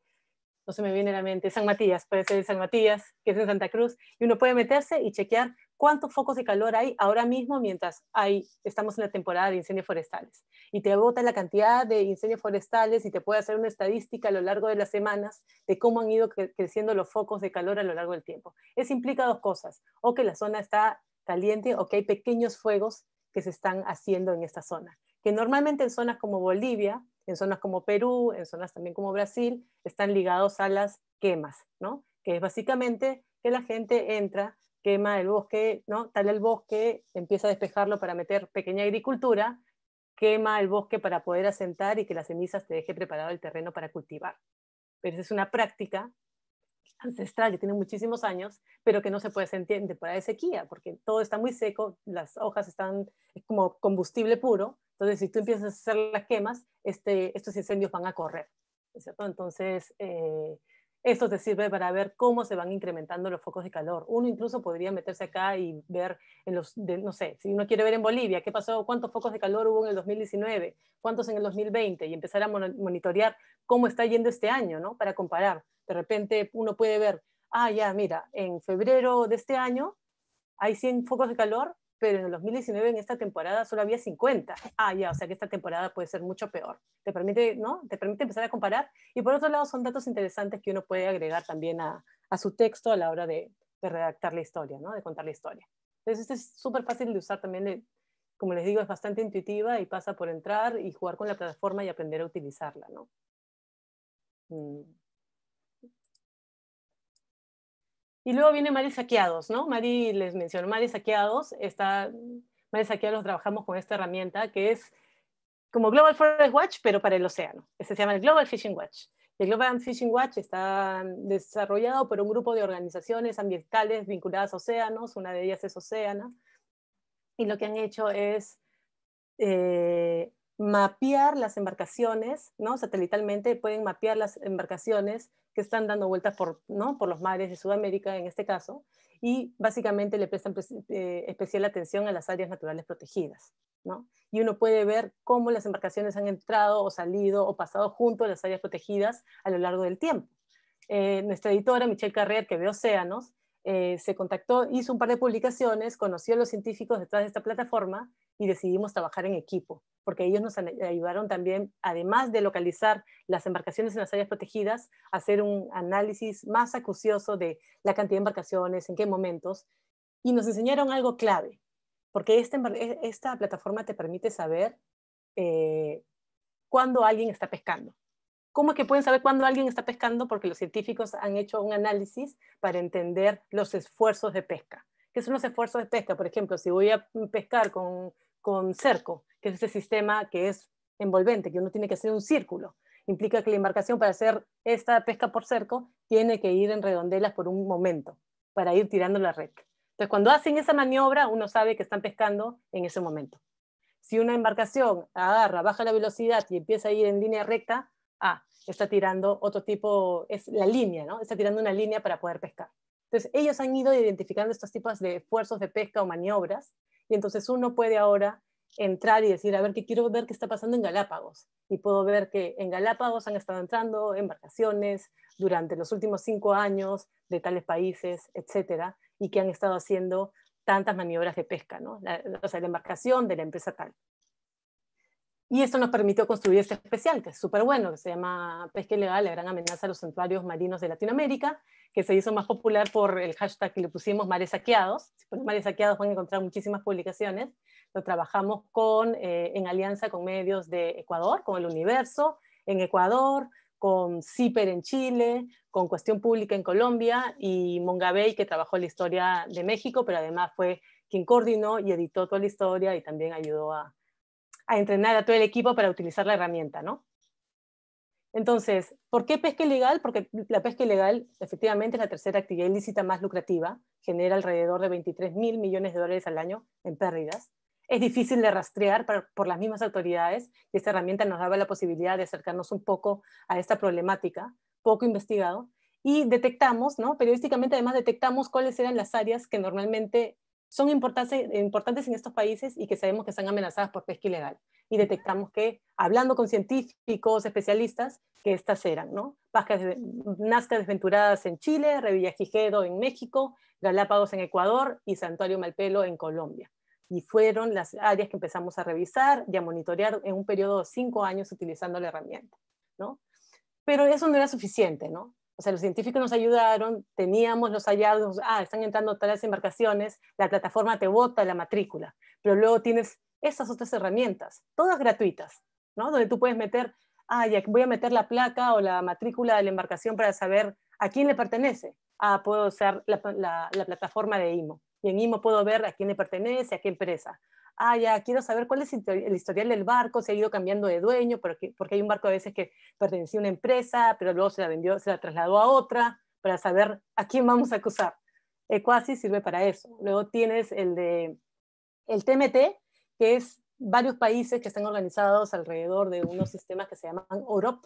no se me viene a la mente, San Matías, puede ser San Matías, que es en Santa Cruz, y uno puede meterse y chequear cuántos focos de calor hay ahora mismo mientras hay, estamos en la temporada de incendios forestales. Y te agota la cantidad de incendios forestales y te puede hacer una estadística a lo largo de las semanas de cómo han ido creciendo los focos de calor a lo largo del tiempo. Eso implica dos cosas, o que la zona está caliente o que hay pequeños fuegos que se están haciendo en esta zona, que normalmente en zonas como Bolivia, en zonas como Perú, en zonas también como Brasil, están ligados a las quemas, ¿no? que es básicamente que la gente entra quema el bosque, ¿no? tal el bosque, empieza a despejarlo para meter pequeña agricultura, quema el bosque para poder asentar y que las cenizas te deje preparado el terreno para cultivar. Pero esa es una práctica ancestral que tiene muchísimos años, pero que no se puede sentir en temporada de sequía, porque todo está muy seco, las hojas están como combustible puro, entonces si tú empiezas a hacer las quemas, este, estos incendios van a correr, ¿cierto? Entonces, eh, esto te sirve para ver cómo se van incrementando los focos de calor. Uno incluso podría meterse acá y ver, en los, no sé, si uno quiere ver en Bolivia qué pasó, cuántos focos de calor hubo en el 2019, cuántos en el 2020, y empezar a monitorear cómo está yendo este año, ¿no? Para comparar. De repente uno puede ver, ah, ya, mira, en febrero de este año hay 100 focos de calor, pero en el 2019 en esta temporada solo había 50. Ah, ya, o sea que esta temporada puede ser mucho peor. Te permite, ¿no? Te permite empezar a comparar. Y por otro lado, son datos interesantes que uno puede agregar también a, su texto a la hora de, redactar la historia, ¿no? De contar la historia. Entonces, esto es súper fácil de usar también. como les digo, es bastante intuitiva y pasa por entrar y jugar con la plataforma y aprender a utilizarla, ¿no? Mm. Y luego viene Mari Saqueados, ¿no? Mari les mencionó, Mari Saqueados, está, Mari Saqueados trabajamos con esta herramienta que es como Global Forest Watch, pero para el océano. Este se llama el Global Fishing Watch. El Global Fishing Watch está desarrollado por un grupo de organizaciones ambientales vinculadas a océanos, una de ellas es Oceana, y lo que han hecho es eh, mapear las embarcaciones, ¿no? satelitalmente pueden mapear las embarcaciones que están dando vueltas por, ¿no? por los mares de Sudamérica en este caso, y básicamente le prestan pues, eh, especial atención a las áreas naturales protegidas. ¿no? Y uno puede ver cómo las embarcaciones han entrado o salido o pasado junto a las áreas protegidas a lo largo del tiempo. Eh, nuestra editora, Michelle Carrer, que ve Océanos, eh, se contactó, hizo un par de publicaciones, conoció a los científicos detrás de esta plataforma y decidimos trabajar en equipo, porque ellos nos ayudaron también, además de localizar las embarcaciones en las áreas protegidas, hacer un análisis más acucioso de la cantidad de embarcaciones, en qué momentos, y nos enseñaron algo clave, porque esta, e, plataforma te permite saber eh, cuándo alguien está pescando. ¿Cómo es que pueden saber cuándo alguien está pescando? Porque los científicos han hecho un análisis para entender los esfuerzos de pesca. ¿Qué son los esfuerzos de pesca? Por ejemplo, si voy a pescar con, con cerco, que es ese sistema que es envolvente, que uno tiene que hacer un círculo, implica que la embarcación para hacer esta pesca por cerco tiene que ir en redondelas por un momento para ir tirando la red. Entonces, cuando hacen esa maniobra, uno sabe que están pescando en ese momento. Si una embarcación agarra, baja la velocidad y empieza a ir en línea recta, ah, está tirando otro tipo, es la línea, ¿no? Está tirando una línea para poder pescar. Entonces, ellos han ido identificando estos tipos de esfuerzos de pesca o maniobras, y entonces uno puede ahora entrar y decir, a ver, que quiero ver qué está pasando en Galápagos. Y puedo ver que en Galápagos han estado entrando embarcaciones durante los últimos cinco años de tales países, etcétera, y que han estado haciendo tantas maniobras de pesca, ¿no? o sea, la embarcación de la empresa tal. Y esto nos permitió construir este especial, que es súper bueno, que se llama Pesca Ilegal, la gran amenaza a los santuarios marinos de Latinoamérica, que se hizo más popular por el hashtag que le pusimos Mares Saqueados. Si ponen Mares Saqueados van a encontrar muchísimas publicaciones. Lo trabajamos con, eh, en alianza con medios de Ecuador, con El Universo en Ecuador, con CIPER en Chile, con Cuestión Pública en Colombia y Mongabey, que trabajó la historia de México, pero además fue quien coordinó y editó toda la historia y también ayudó a a entrenar a todo el equipo para utilizar la herramienta, ¿no? Entonces, ¿por qué pesca ilegal? Porque la pesca ilegal efectivamente es la tercera actividad ilícita más lucrativa, genera alrededor de 23 mil millones de dólares al año en pérdidas. Es difícil de rastrear por, las mismas autoridades y esta herramienta nos daba la posibilidad de acercarnos un poco a esta problemática, poco investigado, y detectamos, ¿no? Periodísticamente, además detectamos cuáles eran las áreas que normalmente son importantes en estos países y que sabemos que están amenazadas por pesca ilegal. Y detectamos que, hablando con científicos, especialistas, que estas eran, ¿no? Pascas de, desventuradas en Chile, Revillagigedo en México, Galápagos en Ecuador y Santuario Malpelo en Colombia. Y fueron las áreas que empezamos a revisar y a monitorear en un periodo de cinco años utilizando la herramienta, ¿no? Pero eso no era suficiente, ¿no? o sea, los científicos nos ayudaron, teníamos los hallazgos, ah, están entrando las embarcaciones, la plataforma te bota la matrícula, pero luego tienes esas otras herramientas, todas gratuitas, ¿no? Donde tú puedes meter, ah, voy a meter la placa o la matrícula de la embarcación para saber a quién le pertenece. Ah, puedo usar la, la plataforma de IMO. Y en IMO puedo ver a quién le pertenece, a qué empresa ah, ya, quiero saber cuál es el historial del barco, si ha ido cambiando de dueño, porque, porque hay un barco a veces que pertenecía a una empresa, pero luego se la vendió, se la trasladó a otra, para saber a quién vamos a acusar. Ecuasi sirve para eso. Luego tienes el de el TMT, que es varios países que están organizados alrededor de unos sistemas que se llaman OROP.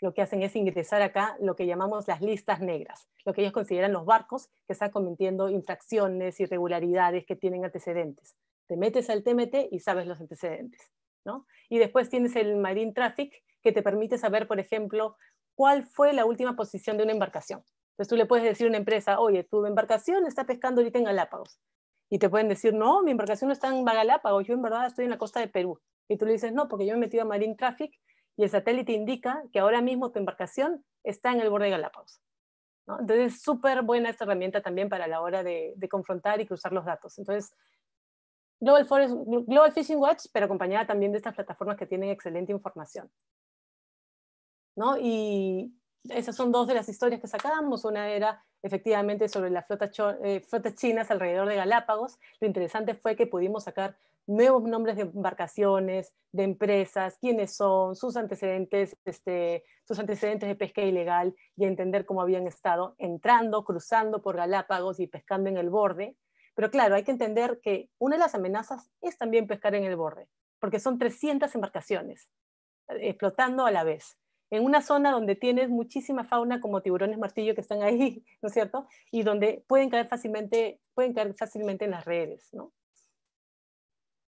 Lo que hacen es ingresar acá lo que llamamos las listas negras, lo que ellos consideran los barcos que están cometiendo infracciones, irregularidades, que tienen antecedentes te metes al TMT y sabes los antecedentes. ¿no? Y después tienes el Marine Traffic, que te permite saber, por ejemplo, cuál fue la última posición de una embarcación. Entonces tú le puedes decir a una empresa, oye, tu embarcación está pescando ahorita en Galápagos. Y te pueden decir, no, mi embarcación no está en Galápagos, yo en verdad estoy en la costa de Perú. Y tú le dices, no, porque yo me he metido a Marine Traffic y el satélite indica que ahora mismo tu embarcación está en el borde de Galápagos. Entonces Entonces, súper buena esta herramienta también para la hora de, de confrontar y cruzar los datos. Entonces, Global, Fishing Watch, pero acompañada también de estas plataformas que tienen excelente información. ¿No? Y esas son dos de las historias que sacamos. Una era efectivamente sobre las eh, flotas chinas alrededor de Galápagos. Lo interesante fue que pudimos sacar nuevos nombres de embarcaciones, de empresas, quiénes son, sus antecedentes, este, sus antecedentes de pesca ilegal y entender cómo habían estado entrando, cruzando por Galápagos y pescando en el borde pero claro, hay que entender que una de las amenazas es también pescar en el borde, porque son 300 embarcaciones eh, explotando a la vez, en una zona donde tienes muchísima fauna como tiburones martillo que están ahí, ¿no es cierto? Y donde pueden caer fácilmente, pueden caer fácilmente en las redes, ¿no?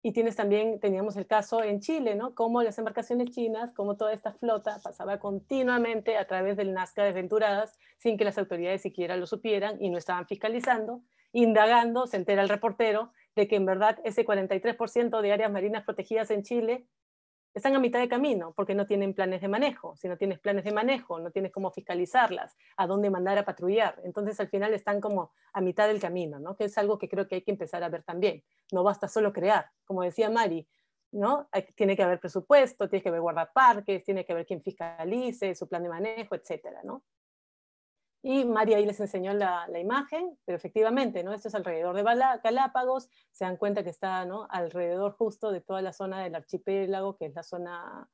Y tienes también, teníamos el caso en Chile, ¿no? Cómo las embarcaciones chinas, como toda esta flota pasaba continuamente a través del Nazca desventuradas sin que las autoridades siquiera lo supieran y no estaban fiscalizando. Indagando, se entera el reportero de que en verdad ese 43% de áreas marinas protegidas en Chile están a mitad de camino porque no tienen planes de manejo. Si no tienes planes de manejo, no tienes cómo fiscalizarlas, a dónde mandar a patrullar. Entonces al final están como a mitad del camino, ¿no? que es algo que creo que hay que empezar a ver también. No basta solo crear, como decía Mari. ¿No? tiene que haber presupuesto, tiene que haber guardaparques, tiene que haber quien fiscalice su plan de manejo, etcétera, ¿no? Y María ahí les enseñó la, imagen, pero efectivamente, ¿no? Esto es alrededor de Galápagos, se dan cuenta que está ¿no? alrededor justo de toda la zona del archipiélago, que es la zona,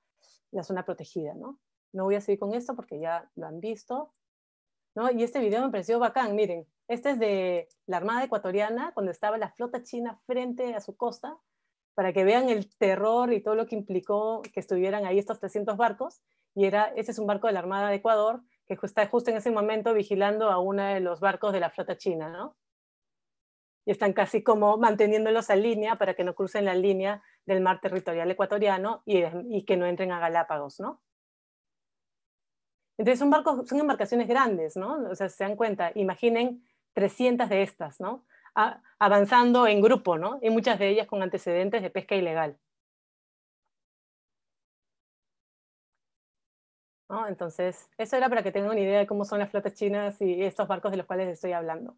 la zona protegida, ¿no? No voy a seguir con esto porque ya lo han visto, ¿no? Y este video me pareció bacán, miren, este es de la Armada Ecuatoriana, cuando estaba la flota china frente a su costa, para que vean el terror y todo lo que implicó que estuvieran ahí estos 300 barcos, y era, este es un barco de la Armada de Ecuador, que está justo en ese momento vigilando a uno de los barcos de la flota china, ¿no? Y están casi como manteniéndolos a línea para que no crucen la línea del mar territorial ecuatoriano eh, y, que no entren a Galápagos, ¿no? Entonces son barcos, son embarcaciones grandes, ¿no? O sea, se dan cuenta, imaginen 300 de estas, ¿no? avanzando en grupo, ¿no? Y muchas de ellas con antecedentes de pesca ilegal. Entonces, eso era para que tengan una idea de cómo son las flotas chinas y estos barcos de los cuales estoy hablando.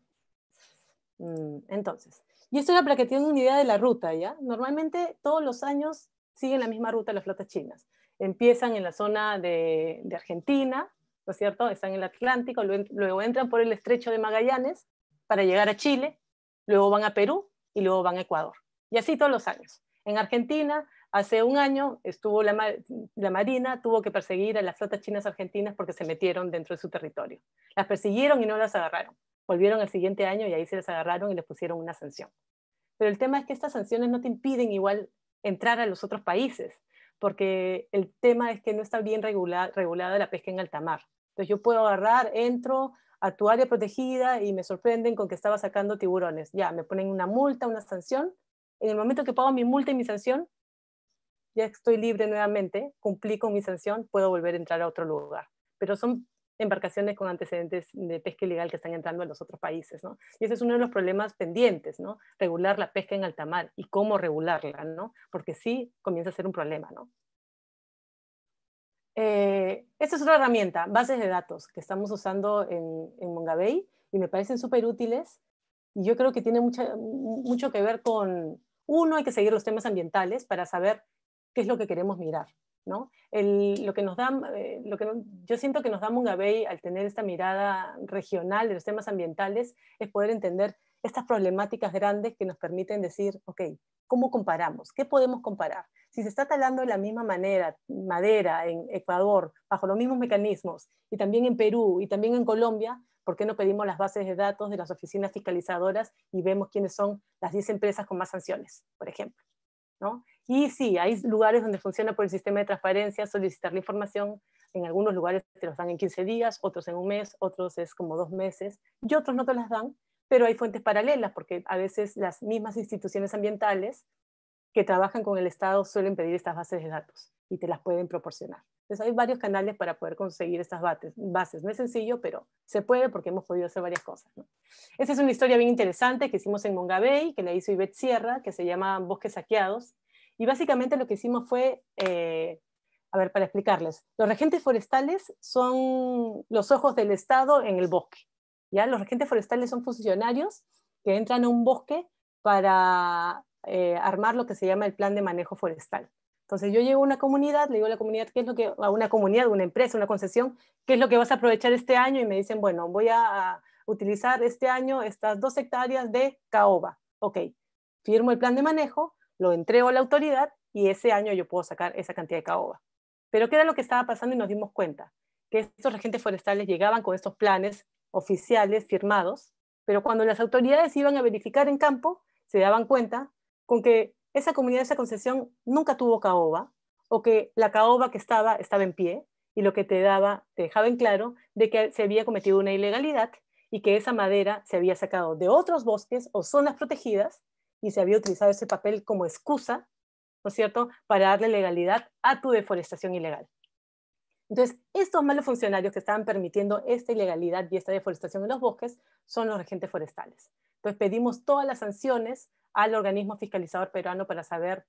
Mm, entonces, y esto era para que tengan una idea de la ruta, ¿ya? Normalmente todos los años siguen la misma ruta las flotas chinas. Empiezan en la zona de, Argentina, ¿no es cierto? Están en el Atlántico, luego entran por el estrecho de Magallanes para llegar a Chile, luego van a Perú y luego van a Ecuador. Y así todos los años. En Argentina Hace un año estuvo la, Marina, tuvo que perseguir a las flotas chinas argentinas porque se metieron dentro de su territorio. Las persiguieron y no las agarraron. Volvieron al siguiente año y ahí se las agarraron y les pusieron una sanción. Pero el tema es que estas sanciones no te impiden igual entrar a los otros países, porque el tema es que no está bien regulada la pesca en alta mar. Entonces yo puedo agarrar, entro a tu área protegida y me sorprenden con que estaba sacando tiburones. Ya, me ponen una multa, una sanción. En el momento que pago mi multa y mi sanción, ya estoy libre nuevamente, cumplí con mi sanción, puedo volver a entrar a otro lugar. Pero son embarcaciones con antecedentes de pesca ilegal que están entrando a los otros países, ¿no? Y ese es uno de los problemas pendientes, ¿no? Regular la pesca en alta mar y cómo regularla, ¿no? Porque sí comienza a ser un problema, ¿no? Eh, esta es otra herramienta, bases de datos, que estamos usando en, en Mongabay y me parecen súper útiles y yo creo que tiene mucho que ver con, uno, hay que seguir los temas ambientales para saber qué es lo que queremos mirar. ¿no? lo que nos da, eh, lo que yo siento que nos da Mungabey al tener esta mirada regional de los temas ambientales es poder entender estas problemáticas grandes que nos permiten decir, ok, ¿cómo comparamos? ¿Qué podemos comparar? Si se está talando de la misma manera madera en Ecuador, bajo los mismos mecanismos, y también en Perú, y también en Colombia, ¿por qué no pedimos las bases de datos de las oficinas fiscalizadoras y vemos quiénes son las 10 empresas con más sanciones, por ejemplo? ¿no? Y sí, hay lugares donde funciona por el sistema de transparencia, solicitar la información. En algunos lugares te los dan en 15 días, otros en un mes, otros es como dos meses, y otros no te las dan, pero hay fuentes paralelas, porque a veces las mismas instituciones ambientales que trabajan con el Estado suelen pedir estas bases de datos y te las pueden proporcionar. Entonces hay varios canales para poder conseguir estas bases. No es sencillo, pero se puede porque hemos podido hacer varias cosas. Esa es una historia bien interesante que hicimos en Mongabey, que la hizo Ivette Sierra, que se llama Bosques Saqueados. Y básicamente lo que hicimos fue, eh, a ver, para explicarles, los regentes forestales son los ojos del Estado en el bosque. ¿ya? Los regentes forestales son funcionarios que entran a un bosque para eh, armar lo que se llama el plan de manejo forestal. Entonces yo llego a una comunidad, le digo a la comunidad qué es lo que, a una comunidad, una empresa, una concesión, qué es lo que vas a aprovechar este año y me dicen, bueno, voy a utilizar este año estas dos hectáreas de caoba. Ok, firmo el plan de manejo, lo entrego a la autoridad y ese año yo puedo sacar esa cantidad de caoba. Pero ¿qué era lo que estaba pasando y nos dimos cuenta? Que estos regentes forestales llegaban con estos planes oficiales firmados, pero cuando las autoridades iban a verificar en campo, se daban cuenta con que esa comunidad, esa concesión nunca tuvo caoba o que la caoba que estaba estaba en pie y lo que te daba, te dejaba en claro de que se había cometido una ilegalidad y que esa madera se había sacado de otros bosques o zonas protegidas y se había utilizado ese papel como excusa, ¿no es cierto?, para darle legalidad a tu deforestación ilegal. Entonces, estos malos funcionarios que estaban permitiendo esta ilegalidad y esta deforestación en los bosques son los regentes forestales. Entonces, pedimos todas las sanciones al organismo fiscalizador peruano para saber,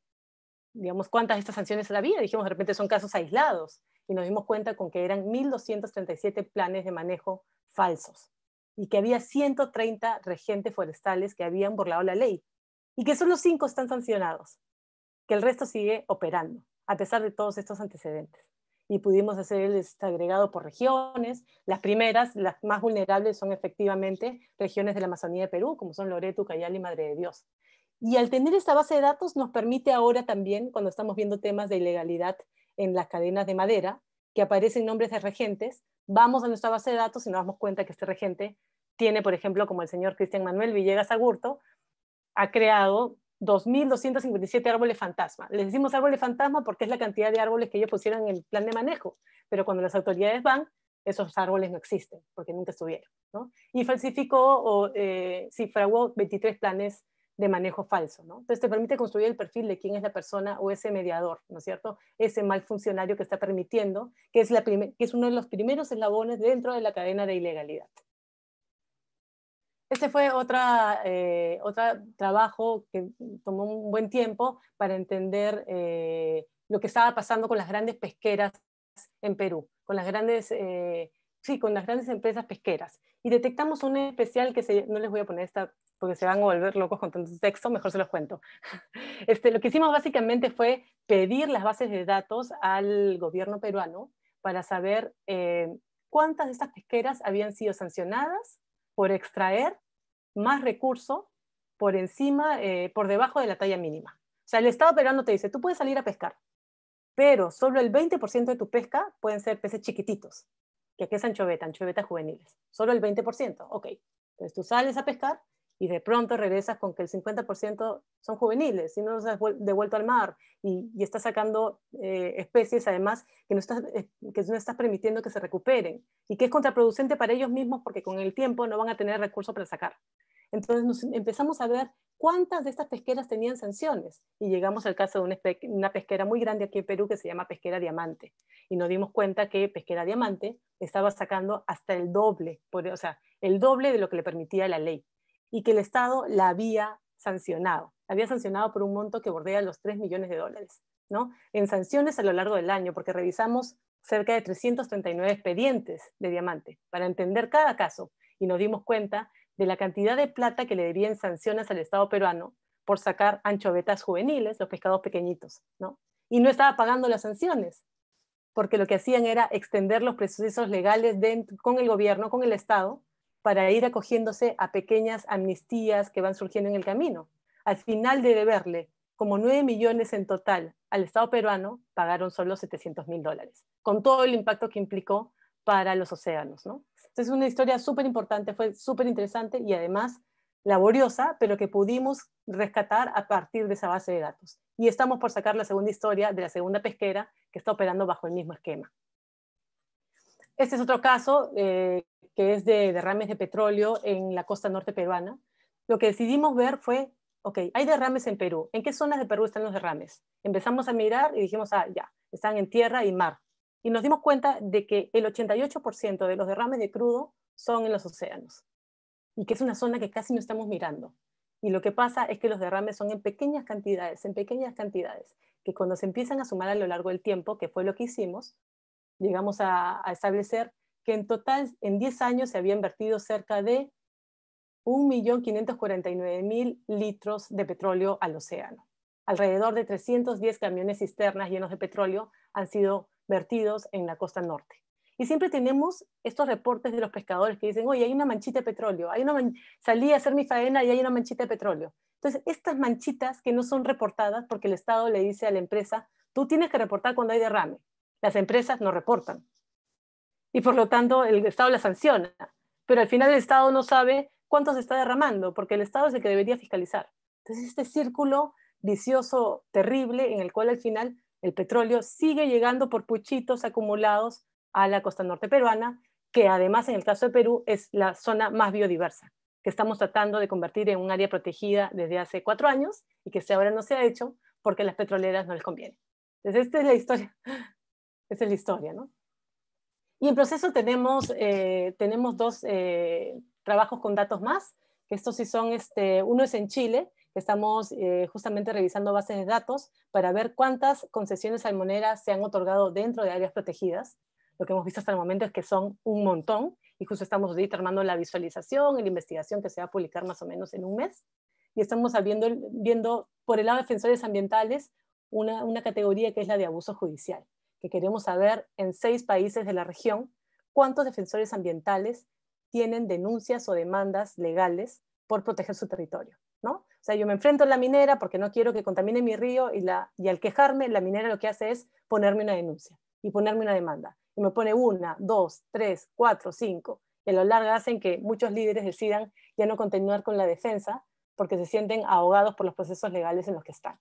digamos, cuántas de estas sanciones había. Dijimos, de repente son casos aislados y nos dimos cuenta con que eran 1.237 planes de manejo falsos y que había 130 regentes forestales que habían burlado la ley y que solo cinco están sancionados, que el resto sigue operando, a pesar de todos estos antecedentes. Y pudimos hacer el desagregado por regiones. Las primeras, las más vulnerables, son efectivamente regiones de la Amazonía de Perú, como son Loreto, Cayal y Madre de Dios. Y al tener esta base de datos nos permite ahora también, cuando estamos viendo temas de ilegalidad en las cadenas de madera, que aparecen nombres de regentes, vamos a nuestra base de datos y nos damos cuenta que este regente tiene, por ejemplo, como el señor Cristian Manuel Villegas Agurto, ha creado 2.257 árboles fantasma. Les decimos árboles fantasma porque es la cantidad de árboles que ellos pusieron en el plan de manejo, pero cuando las autoridades van, esos árboles no existen porque nunca estuvieron. Y falsificó o eh, 23 planes de manejo falso. ¿no? Entonces te permite construir el perfil de quién es la persona o ese mediador, ¿no es cierto? Ese mal funcionario que está permitiendo, que es, que es uno de los primeros eslabones dentro de la cadena de ilegalidad. Ese fue otro eh, otra trabajo que tomó un buen tiempo para entender eh, lo que estaba pasando con las grandes pesqueras en Perú, con las grandes, eh, sí, con las grandes empresas pesqueras. Y detectamos un especial que no les voy a poner esta porque se van a volver locos con tanto texto, mejor se los cuento. Este, lo que hicimos básicamente fue pedir las bases de datos al gobierno peruano para saber cuántas de estas pesqueras habían sido sancionadas por extraer más recurso por encima, eh, por debajo de la talla mínima. O sea, el Estado peruano te dice, tú puedes salir a pescar, pero solo el 20% de tu pesca pueden ser peces chiquititos, que aquí es anchoveta, anchovetas juveniles. Solo el 20%, ok. Entonces tú sales a pescar y de pronto regresas con que el 50% son juveniles y no los has devuelto al mar y, estás sacando eh, especies además que no, estás, eh, que no estás permitiendo que se recuperen y que es contraproducente para ellos mismos porque con el tiempo no van a tener recursos para sacar. Entonces empezamos a ver cuántas de estas pesqueras tenían sanciones y llegamos al caso de una, pesquera muy grande aquí en Perú que se llama Pesquera Diamante y nos dimos cuenta que Pesquera Diamante estaba sacando hasta el doble, o sea, el doble de lo que le permitía la ley y que el Estado la había sancionado. Había sancionado por un monto que bordea los 3 millones de dólares, ¿no? En sanciones a lo largo del año, porque revisamos cerca de 339 expedientes de diamante para entender cada caso y nos dimos cuenta de la cantidad de plata que le debían sanciones al Estado peruano por sacar anchovetas juveniles, los pescados pequeñitos, ¿no? Y no estaba pagando las sanciones, porque lo que hacían era extender los procesos legales con el gobierno, con el Estado, para ir acogiéndose a pequeñas amnistías que van surgiendo en el camino. Al final de deberle como 9 millones en total al Estado peruano, pagaron solo 700 mil dólares, con todo el impacto que implicó para los océanos, ¿no? Entonces, una historia súper importante, fue súper interesante y además laboriosa, pero que pudimos rescatar a partir de esa base de datos. Y estamos por sacar la segunda historia de la segunda pesquera que está operando bajo el mismo esquema. Este es otro caso eh, que es de derrames de petróleo en la costa norte peruana. Lo que decidimos ver fue, ok, hay derrames en Perú. ¿En qué zonas de Perú están los derrames? Empezamos a mirar y dijimos, ah, ya, están en tierra y mar y nos dimos cuenta de que el 88% de los derrames de crudo son en los océanos y que es una zona que casi no estamos mirando. Y lo que pasa es que los derrames son en pequeñas cantidades, en pequeñas cantidades, que cuando se empiezan a sumar a lo largo del tiempo, que fue lo que hicimos, llegamos a, establecer que en total en 10 años se había invertido cerca de 1.549.000 litros de petróleo al océano. Alrededor de 310 camiones cisternas llenos de petróleo han sido vertidos en la costa norte. Y siempre tenemos estos reportes de los pescadores que dicen, oye, hay una manchita de petróleo, hay una salí a hacer mi faena y hay una manchita de petróleo. Entonces, estas manchitas que no son reportadas porque el Estado le dice a la empresa, tú tienes que reportar cuando hay derrame. Las empresas no reportan. Y por lo tanto, el Estado las sanciona. Pero al final el Estado no sabe cuánto se está derramando, porque el Estado es el que debería fiscalizar. Entonces, este círculo vicioso, terrible, en el cual al final el petróleo sigue llegando por puchitos acumulados a la costa norte peruana, que además en el caso de Perú es la zona más biodiversa, que estamos tratando de convertir en un área protegida desde hace cuatro años y que ahora no se ha hecho porque a las petroleras no les conviene. Entonces, esta es la historia. es la historia, ¿no? Y en proceso tenemos, eh, tenemos dos eh, trabajos con datos más, que estos sí son, este, uno es en Chile Estamos eh, justamente revisando bases de datos para ver cuántas concesiones salmoneras se han otorgado dentro de áreas protegidas. Lo que hemos visto hasta el momento es que son un montón y justo estamos ahí armando la visualización y la investigación que se va a publicar más o menos en un mes. Y estamos viendo, por el lado de defensores ambientales una categoría que es la de abuso judicial, que queremos saber en seis países de la región cuántos defensores ambientales tienen denuncias o demandas legales por proteger su territorio. O sea, yo me enfrento a la minera porque no quiero que contamine mi río y, al quejarme, la minera lo que hace es ponerme una denuncia y ponerme una demanda. Y me pone una, dos, tres, cuatro, cinco. Y a lo largo hacen que muchos líderes decidan ya no continuar con la defensa porque se sienten ahogados por los procesos legales en los que están.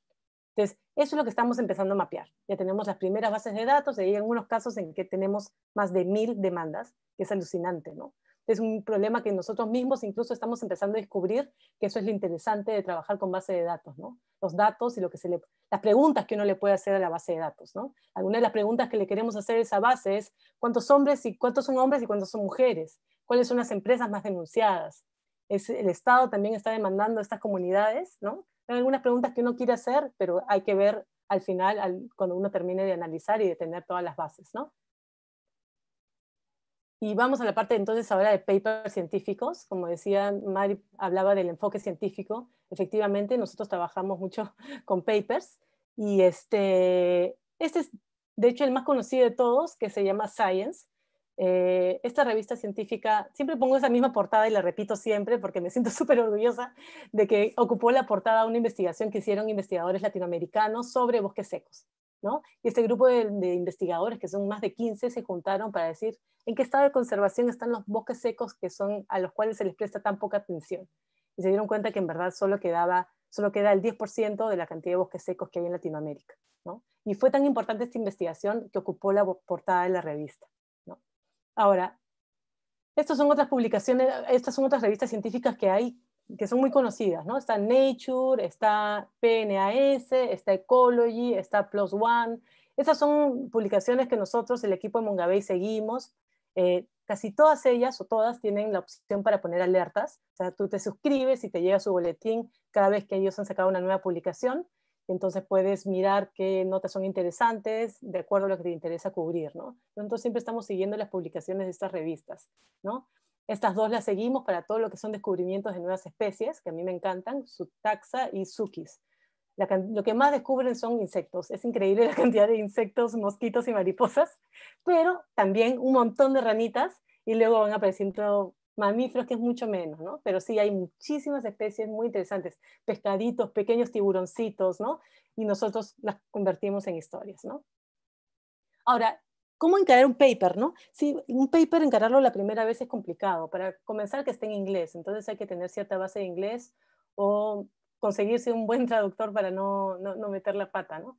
Entonces, eso es lo que estamos empezando a mapear. Ya tenemos las primeras bases de datos, y hay algunos casos en que tenemos más de mil demandas, que es alucinante, ¿no? es un problema que nosotros mismos incluso estamos empezando a descubrir, que eso es lo interesante de trabajar con base de datos, ¿no? Los datos y lo que se le, las preguntas que uno le puede hacer a la base de datos, ¿no? Algunas de las preguntas que le queremos hacer a esa base es cuántos hombres y cuántos son hombres y cuántos son mujeres, cuáles son las empresas más denunciadas. Es, el Estado también está demandando a estas comunidades, ¿no? Hay algunas preguntas que uno quiere hacer, pero hay que ver al final, cuando uno termine de analizar y de tener todas las bases, ¿no? Y vamos a la parte entonces ahora de papers científicos. Como decía, Mari hablaba del enfoque científico. Efectivamente, nosotros trabajamos mucho con papers. Y este, este es, de hecho, el más conocido de todos, que se llama Science. Eh, esta revista científica, siempre pongo esa misma portada y la repito siempre porque me siento súper orgullosa de que ocupó la portada una investigación que hicieron investigadores latinoamericanos sobre bosques secos. Y este grupo de, investigadores, que son más de 15, se juntaron para decir en qué estado de conservación están los bosques secos que son, a los cuales se les presta tan poca atención. Y se dieron cuenta que en verdad solo, quedaba, solo queda el 10% de la cantidad de bosques secos que hay en Latinoamérica. Y fue tan importante esta investigación que ocupó la portada de la revista. Ahora, estas son otras publicaciones, estas son otras revistas científicas que hay que son muy conocidas, ¿no? Está Nature, está PNAS, está Ecology, está Plus One. Esas son publicaciones que nosotros, el equipo de Mongabay, seguimos. Eh, casi todas ellas o todas tienen la opción para poner alertas. O sea, tú te suscribes y te llega su boletín cada vez que ellos han sacado una nueva publicación. Entonces puedes mirar qué notas son interesantes de acuerdo a lo que te interesa cubrir, ¿no? Entonces siempre estamos siguiendo las publicaciones de estas revistas, ¿no? Estas dos las seguimos para todo lo que son descubrimientos de nuevas especies, que a mí me encantan, taxa y sukis. lo que más descubren son insectos. Es increíble la cantidad de insectos, mosquitos y mariposas, pero también un montón de ranitas y luego van apareciendo mamíferos, que es mucho menos, ¿no? Pero sí hay muchísimas especies muy interesantes, pescaditos, pequeños tiburoncitos, ¿no? Y nosotros las convertimos en historias, ¿no? Ahora, ¿Cómo encarar un paper, no? Sí, un paper encararlo la primera vez es complicado. Para comenzar, que esté en inglés. Entonces hay que tener cierta base de inglés o conseguirse un buen traductor para no, meter la pata, ¿no?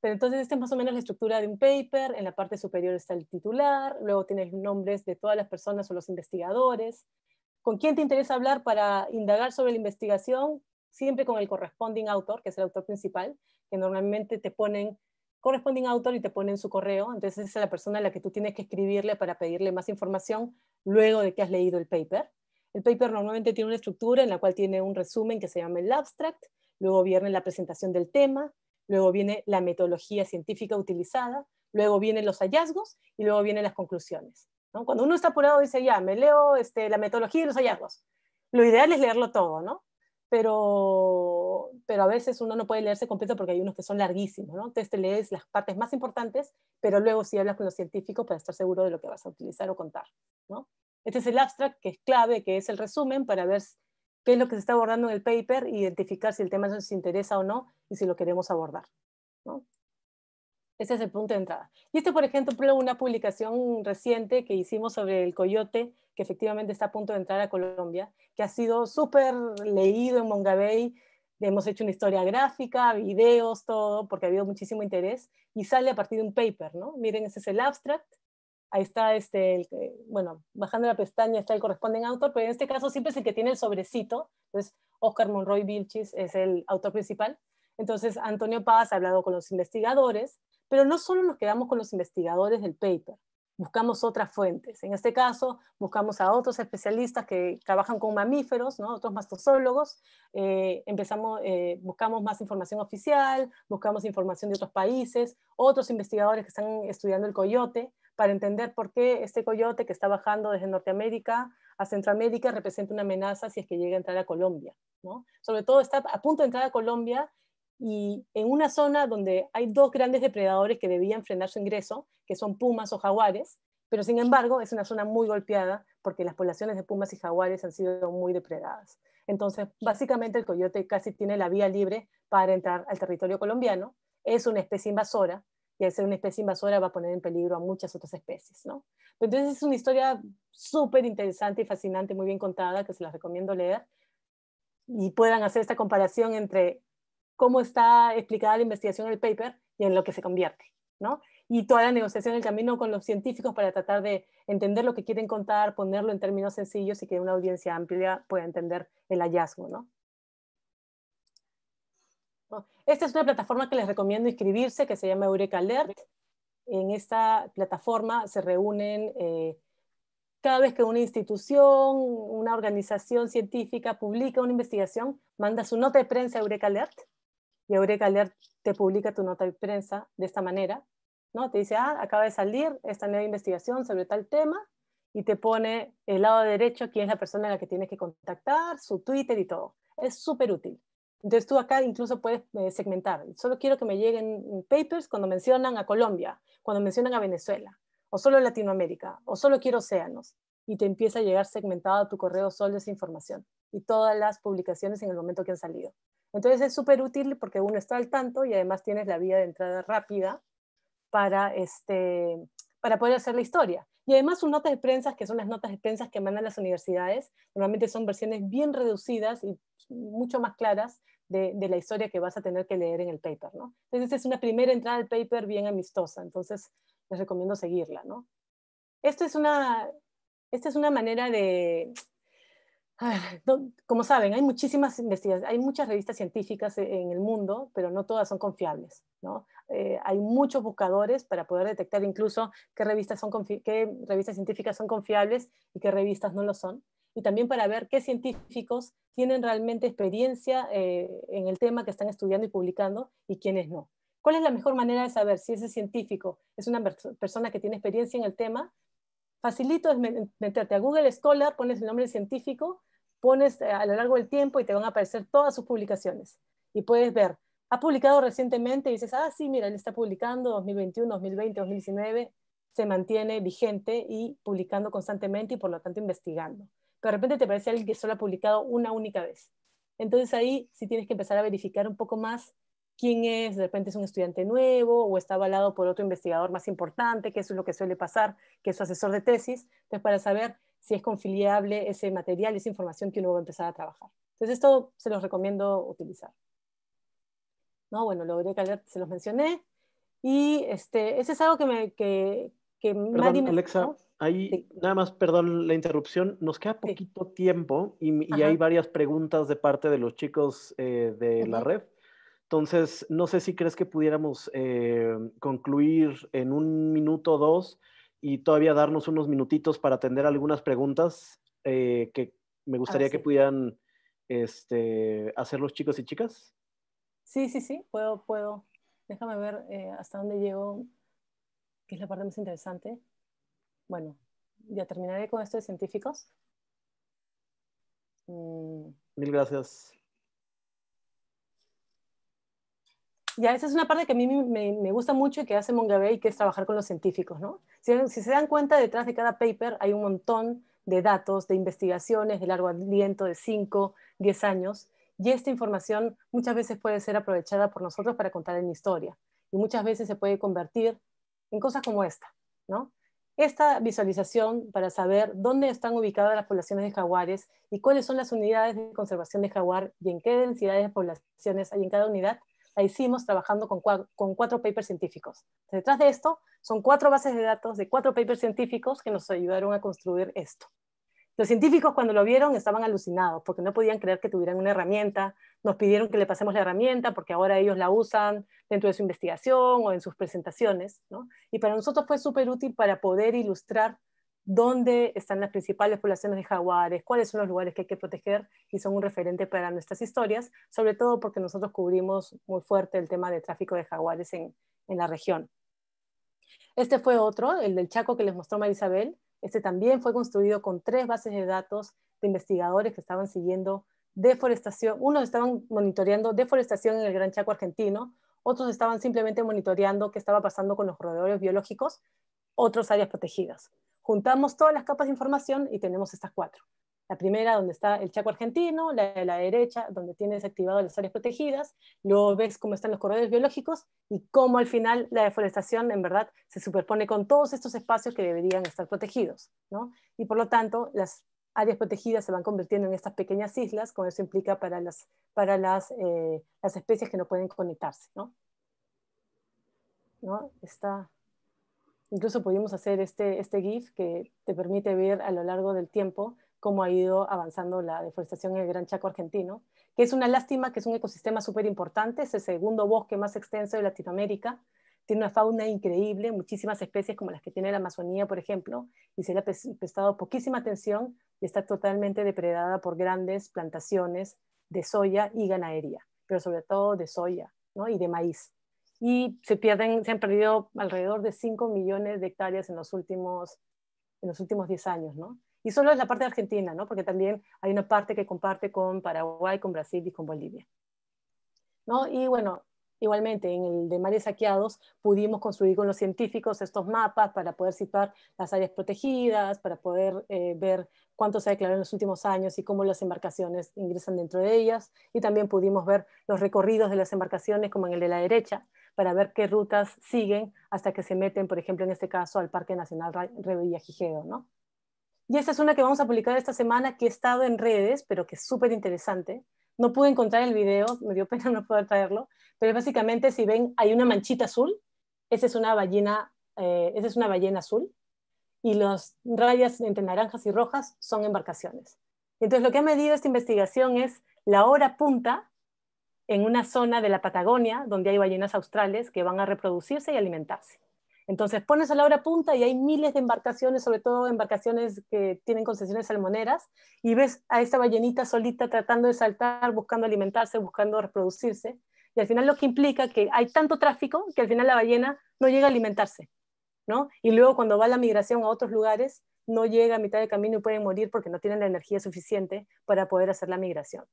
Pero entonces esta es más o menos la estructura de un paper, en la parte superior está el titular, luego tienes nombres de todas las personas o los investigadores, con quién te interesa hablar para indagar sobre la investigación, siempre con el corresponding author, que es el autor principal, que normalmente te ponen corresponding autor y te ponen su correo. Entonces es la persona a la que tú tienes que escribirle para pedirle más información luego de que has leído el paper. El paper normalmente tiene una estructura en la cual tiene un resumen que se llama el abstract, luego viene la presentación del tema, luego viene la metodología científica utilizada, luego vienen los hallazgos y luego vienen las conclusiones. Cuando uno está apurado dice, ya, me leo este, la metodología y los hallazgos. Lo ideal es leerlo todo, ¿no? pero, pero a veces uno no puede leerse completo porque hay unos que son larguísimos, ¿no? Entonces te lees las partes más importantes, pero luego si hablas con los científicos para estar seguro de lo que vas a utilizar o contar, ¿no? Este es el abstract, que es clave, que es el resumen para ver qué es lo que se está abordando en el paper, identificar si el tema nos interesa o no y si lo queremos abordar, ¿no? Ese es el punto de entrada. Y este, por ejemplo, una publicación reciente que hicimos sobre el coyote, que efectivamente está a punto de entrar a Colombia, que ha sido súper leído en Mongabay. Hemos hecho una historia gráfica, videos, todo, porque ha habido muchísimo interés, y sale a partir de un paper, ¿no? Miren, ese es el abstract. Ahí está, este, bueno, bajando la pestaña está el correspondiente autor, pero en este caso siempre es el que tiene el sobrecito. Entonces, Oscar Monroy Vilchis es el autor principal. Entonces, Antonio Paz ha hablado con los investigadores, pero no solo nos quedamos con los investigadores del paper, buscamos otras fuentes. En este caso, buscamos a otros especialistas que trabajan con mamíferos, otros mastozoólogos. Eh, empezamos, eh, buscamos más información oficial, buscamos información de otros países, otros investigadores que están estudiando el coyote para entender por qué este coyote que está bajando desde Norteamérica a Centroamérica representa una amenaza si es que llega a entrar a Colombia. Sobre todo está a punto de entrar a Colombia y en una zona donde hay dos grandes depredadores que debían frenar su ingreso, que son pumas o jaguares, pero sin embargo es una zona muy golpeada porque las poblaciones de pumas y jaguares han sido muy depredadas. Entonces, básicamente el coyote casi tiene la vía libre para entrar al territorio colombiano, es una especie invasora y al ser una especie invasora va a poner en peligro a muchas otras especies, ¿no? Entonces es una historia súper interesante y fascinante, muy bien contada, que se las recomiendo leer y puedan hacer esta comparación entre cómo está explicada la investigación en el paper y en lo que se convierte, ¿no? Y toda la negociación en el camino con los científicos para tratar de entender lo que quieren contar, ponerlo en términos sencillos y que una audiencia amplia pueda entender el hallazgo, ¿no? Esta es una plataforma que les recomiendo inscribirse, que se llama Eureka Alert. En esta plataforma se reúnen eh, cada vez que una institución, una organización científica publica una investigación, manda su nota de prensa a Eureka Alert y Aureka Lear te publica tu nota de prensa de esta manera, ¿no? Te dice, ah, acaba de salir esta nueva investigación sobre tal tema y te pone el lado derecho quién es la persona a la que tienes que contactar, su Twitter y todo. Es súper útil. Entonces tú acá incluso puedes eh, segmentar. Solo quiero que me lleguen papers cuando mencionan a Colombia, cuando mencionan a Venezuela, o solo Latinoamérica, o solo quiero océanos. Y te empieza a llegar segmentado a tu correo solo esa información y todas las publicaciones en el momento que han salido. Entonces es súper útil porque uno está al tanto y además tienes la vía de entrada rápida para, este, para poder hacer la historia. Y además sus notas de prensa, que son las notas de prensa que mandan las universidades, normalmente son versiones bien reducidas y mucho más claras de, la historia que vas a tener que leer en el paper. ¿no? Entonces es una primera entrada al paper bien amistosa, entonces les recomiendo seguirla. ¿no? Esto es una, esta es una manera de, como saben, hay muchísimas investigaciones, hay muchas revistas científicas e, en el mundo, pero no todas son confiables. ¿no? Eh, hay muchos buscadores para poder detectar incluso qué revistas, son qué revistas científicas son confiables y qué revistas no lo son. Y también para ver qué científicos tienen realmente experiencia eh, en el tema que están estudiando y publicando y quiénes no. ¿Cuál es la mejor manera de saber si ese científico es una persona que tiene experiencia en el tema? Facilito es meterte a Google Scholar, pones el nombre del científico pones eh, a lo largo del tiempo y te van a aparecer todas sus publicaciones. Y puedes ver, ha publicado recientemente y dices, ah, sí, mira, él está publicando 2021, 2020, 2019, se mantiene vigente y publicando constantemente y por lo tanto investigando. Pero de repente te parece alguien que solo ha publicado una única vez. Entonces ahí sí tienes que empezar a verificar un poco más quién es, de repente es un estudiante nuevo o está avalado por otro investigador más importante, que eso es lo que suele pasar, que es su asesor de tesis. Entonces, para saber si es confiliable ese material, esa información que uno va a empezar a trabajar. Entonces esto se los recomiendo utilizar. No, bueno, logré Calder se los mencioné. Y este, ese es algo que me... Que, que Alexa, ahí nada más, perdón la interrupción, nos queda poquito tiempo y, y hay varias preguntas de parte de los chicos eh, de la red. Entonces, no sé si crees que pudiéramos eh, concluir en un minuto o dos y todavía darnos unos minutitos para atender algunas preguntas eh, que me ah, gustaría que pudieran este, hacer los chicos y chicas. Sí, sí, sí, puedo, puedo. Déjame ver eh, hasta dónde llego, que es la parte más interesante. Bueno, ya terminaré con esto de científicos. Mm. Mil gracias. Ya, esa es una parte que a mí me, gusta mucho y que hace Mongabay, que es trabajar con los científicos, ¿no? Si, se dan cuenta, detrás de cada paper hay un montón de datos, de investigaciones de largo aliento, de 5, 10 años, y esta información muchas veces puede ser aprovechada por nosotros para contar en historia, y muchas veces se puede convertir en cosas como esta, ¿no? Esta visualización para saber dónde están ubicadas las poblaciones de jaguares y cuáles son las unidades de conservación de jaguar y en qué densidades de poblaciones hay en cada unidad la hicimos trabajando con cuatro, con cuatro papers científicos. Detrás de esto son cuatro bases de datos de cuatro papers científicos que nos ayudaron a construir esto. Los científicos cuando lo vieron estaban alucinados porque no podían creer que tuvieran una herramienta, nos pidieron que le pasemos la herramienta porque ahora ellos la usan dentro de su investigación o en sus presentaciones, ¿no? Y para nosotros fue súper útil para poder ilustrar dónde están las principales poblaciones de jaguares, cuáles son los lugares que hay que proteger y son un referente para nuestras historias, sobre todo porque nosotros cubrimos muy fuerte el tema de tráfico de jaguares en, la región. Este fue otro, el del Chaco que les mostró Marisabel. Este también fue construido con tres bases de datos de investigadores que estaban siguiendo deforestación. Unos estaban monitoreando deforestación en el Gran Chaco argentino, otros estaban simplemente monitoreando qué estaba pasando con los roedores biológicos, otros áreas protegidas juntamos todas las capas de información y tenemos estas cuatro. La primera donde está el chaco argentino, la de la derecha donde tienes activado las áreas protegidas, luego ves cómo están los corredores biológicos y cómo al final la deforestación en verdad se superpone con todos estos espacios que deberían estar protegidos. ¿no? Y por lo tanto, las áreas protegidas se van convirtiendo en estas pequeñas islas, como eso implica para las, para las, eh, las especies que no pueden conectarse. ¿no? ¿No? Está Incluso pudimos hacer este, este GIF que te permite ver a lo largo del tiempo cómo ha ido avanzando la deforestación en el Gran Chaco argentino, que es una lástima, que es un ecosistema súper importante, es el segundo bosque más extenso de Latinoamérica, tiene una fauna increíble, muchísimas especies como las que tiene la Amazonía, por ejemplo, y se le ha prestado poquísima atención y está totalmente depredada por grandes plantaciones de soya y ganadería, pero sobre todo de soya ¿no? y de maíz y se pierden, se han perdido alrededor de 5 millones de hectáreas en los últimos, en los últimos 10 años, ¿no? Y solo es la parte de Argentina, ¿no? Porque también hay una parte que comparte con Paraguay, con Brasil y con Bolivia. ¿No? Y bueno, igualmente en el de mares saqueados pudimos construir con los científicos estos mapas para poder situar las áreas protegidas, para poder eh, ver cuánto se ha declarado en los últimos años y cómo las embarcaciones ingresan dentro de ellas. Y también pudimos ver los recorridos de las embarcaciones, como en el de la derecha, para ver qué rutas siguen hasta que se meten, por ejemplo, en este caso, al Parque Nacional Revillagigedo, ¿no? Y esta es una que vamos a publicar esta semana que he estado en redes, pero que es súper interesante. No pude encontrar el video, me dio pena no poder traerlo, pero básicamente si ven, hay una manchita azul, esa es una ballena, eh, esa es una ballena azul, y las rayas entre naranjas y rojas son embarcaciones. Entonces lo que ha medido esta investigación es la hora punta en una zona de la Patagonia donde hay ballenas australes que van a reproducirse y alimentarse. Entonces pones a la hora punta y hay miles de embarcaciones, sobre todo embarcaciones que tienen concesiones salmoneras, y ves a esta ballenita solita tratando de saltar, buscando alimentarse, buscando reproducirse. Y al final lo que implica que hay tanto tráfico que al final la ballena no llega a alimentarse. ¿no? Y luego cuando va la migración a otros lugares, no llega a mitad de camino y pueden morir porque no tienen la energía suficiente para poder hacer la migración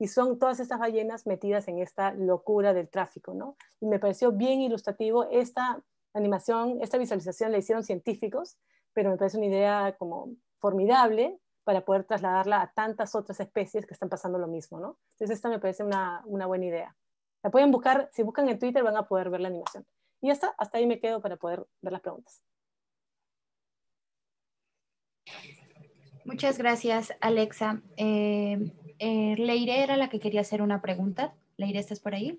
y son todas estas ballenas metidas en esta locura del tráfico, ¿no? Y me pareció bien ilustrativo esta animación, esta visualización la hicieron científicos, pero me parece una idea como formidable para poder trasladarla a tantas otras especies que están pasando lo mismo, ¿no? Entonces esta me parece una, una buena idea. La pueden buscar, si buscan en Twitter van a poder ver la animación. Y hasta ahí me quedo para poder ver las preguntas. Muchas gracias, Alexa. Eh, eh, Leire era la que quería hacer una pregunta. Leire, ¿estás por ahí?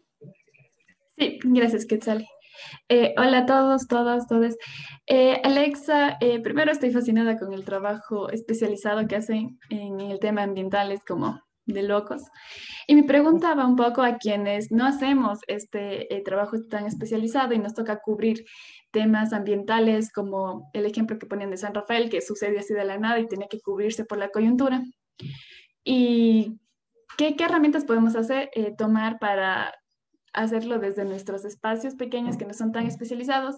Sí, gracias, Quetzal. Eh, hola a todos, todas, todos. Eh, Alexa, primero estoy fascinada con el trabajo especializado que hacen en el tema ambiental, es como de locos. Y mi pregunta va un poco a quienes no hacemos este trabajo tan especializado y nos toca cubrir temas ambientales como el ejemplo que ponían de San Rafael, que sucede así de la nada y tenía que cubrirse por la coyuntura. ¿Y qué, herramientas podemos hacer, eh, tomar para hacerlo desde nuestros espacios pequeños que no son tan especializados?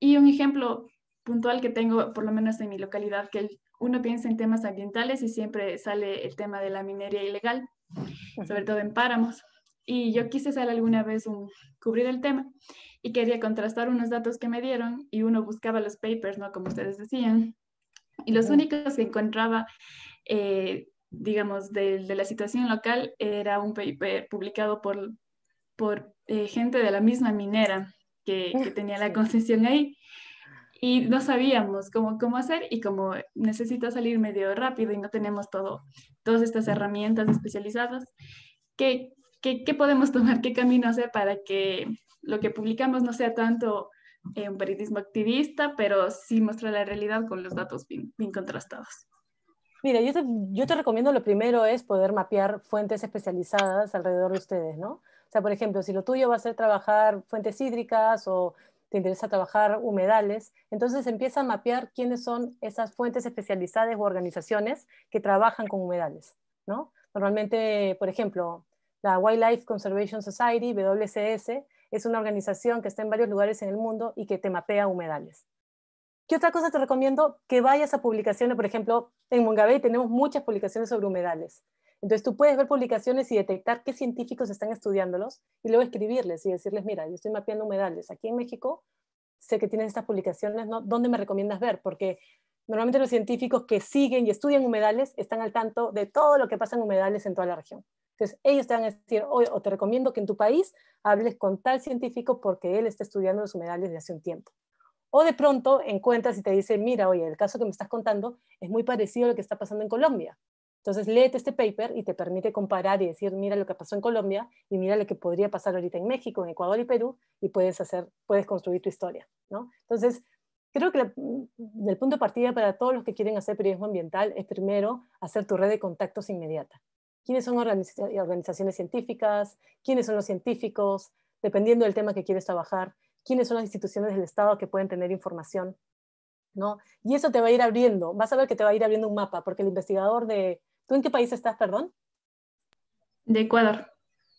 Y un ejemplo puntual que tengo, por lo menos en mi localidad, que uno piensa en temas ambientales y siempre sale el tema de la minería ilegal, sobre todo en páramos. Y yo quise hacer alguna vez un, cubrir el tema y quería contrastar unos datos que me dieron y uno buscaba los papers, ¿no? Como ustedes decían. Y los únicos que encontraba eh, digamos, de, la situación local era un paper publicado por, eh, gente de la misma minera que, ah, tenía la concesión ahí y no sabíamos cómo, hacer y como necesita salir medio rápido y no tenemos todo, todas estas herramientas especializadas, ¿qué, podemos tomar? ¿Qué camino hacer para que lo que publicamos no sea tanto eh, un periodismo activista, pero sí muestra la realidad con los datos bien contrastados? Mira, yo te, recomiendo lo primero es poder mapear fuentes especializadas alrededor de ustedes, ¿no? O sea, por ejemplo, si lo tuyo va a ser trabajar fuentes hídricas o te interesa trabajar humedales, entonces empieza a mapear quiénes son esas fuentes especializadas o organizaciones que trabajan con humedales, ¿no? Normalmente, por ejemplo, la Wildlife Conservation Society, WCS, es una organización que está en varios lugares en el mundo y que te mapea humedales. Y otra cosa te recomiendo? Que vayas a publicaciones, por ejemplo, en Mongabay tenemos muchas publicaciones sobre humedales. Entonces tú puedes ver publicaciones y detectar qué científicos están estudiándolos y luego escribirles y decirles, mira, yo estoy mapeando humedales aquí en México, sé que tienes estas publicaciones, ¿no? ¿dónde me recomiendas ver? Porque normalmente los científicos que siguen y estudian humedales están al tanto de todo lo que pasa en humedales en toda la región. Entonces ellos te van a decir, o, o te recomiendo que en tu país hables con tal científico porque él está estudiando los humedales desde hace un tiempo. O de pronto encuentras y te dice, mira, oye, el caso que me estás contando es muy parecido a lo que está pasando en Colombia. Entonces, léete este paper y te permite comparar y decir, mira lo que pasó en Colombia y mira lo que podría pasar ahorita en México, en Ecuador y Perú, y puedes, hacer, puedes construir tu historia. ¿no? Entonces, creo que mm, el punto de partida para todos los que quieren hacer periodismo ambiental es primero hacer tu red de contactos inmediata. ¿Quiénes son eh, organizaciones científicas? ¿Quiénes son los científicos? Dependiendo del tema que quieres trabajar quiénes son las instituciones del Estado que pueden tener información, ¿no? Y eso te va a ir abriendo, vas a ver que te va a ir abriendo un mapa, porque el investigador de... ¿Tú en qué país estás, perdón? De Ecuador.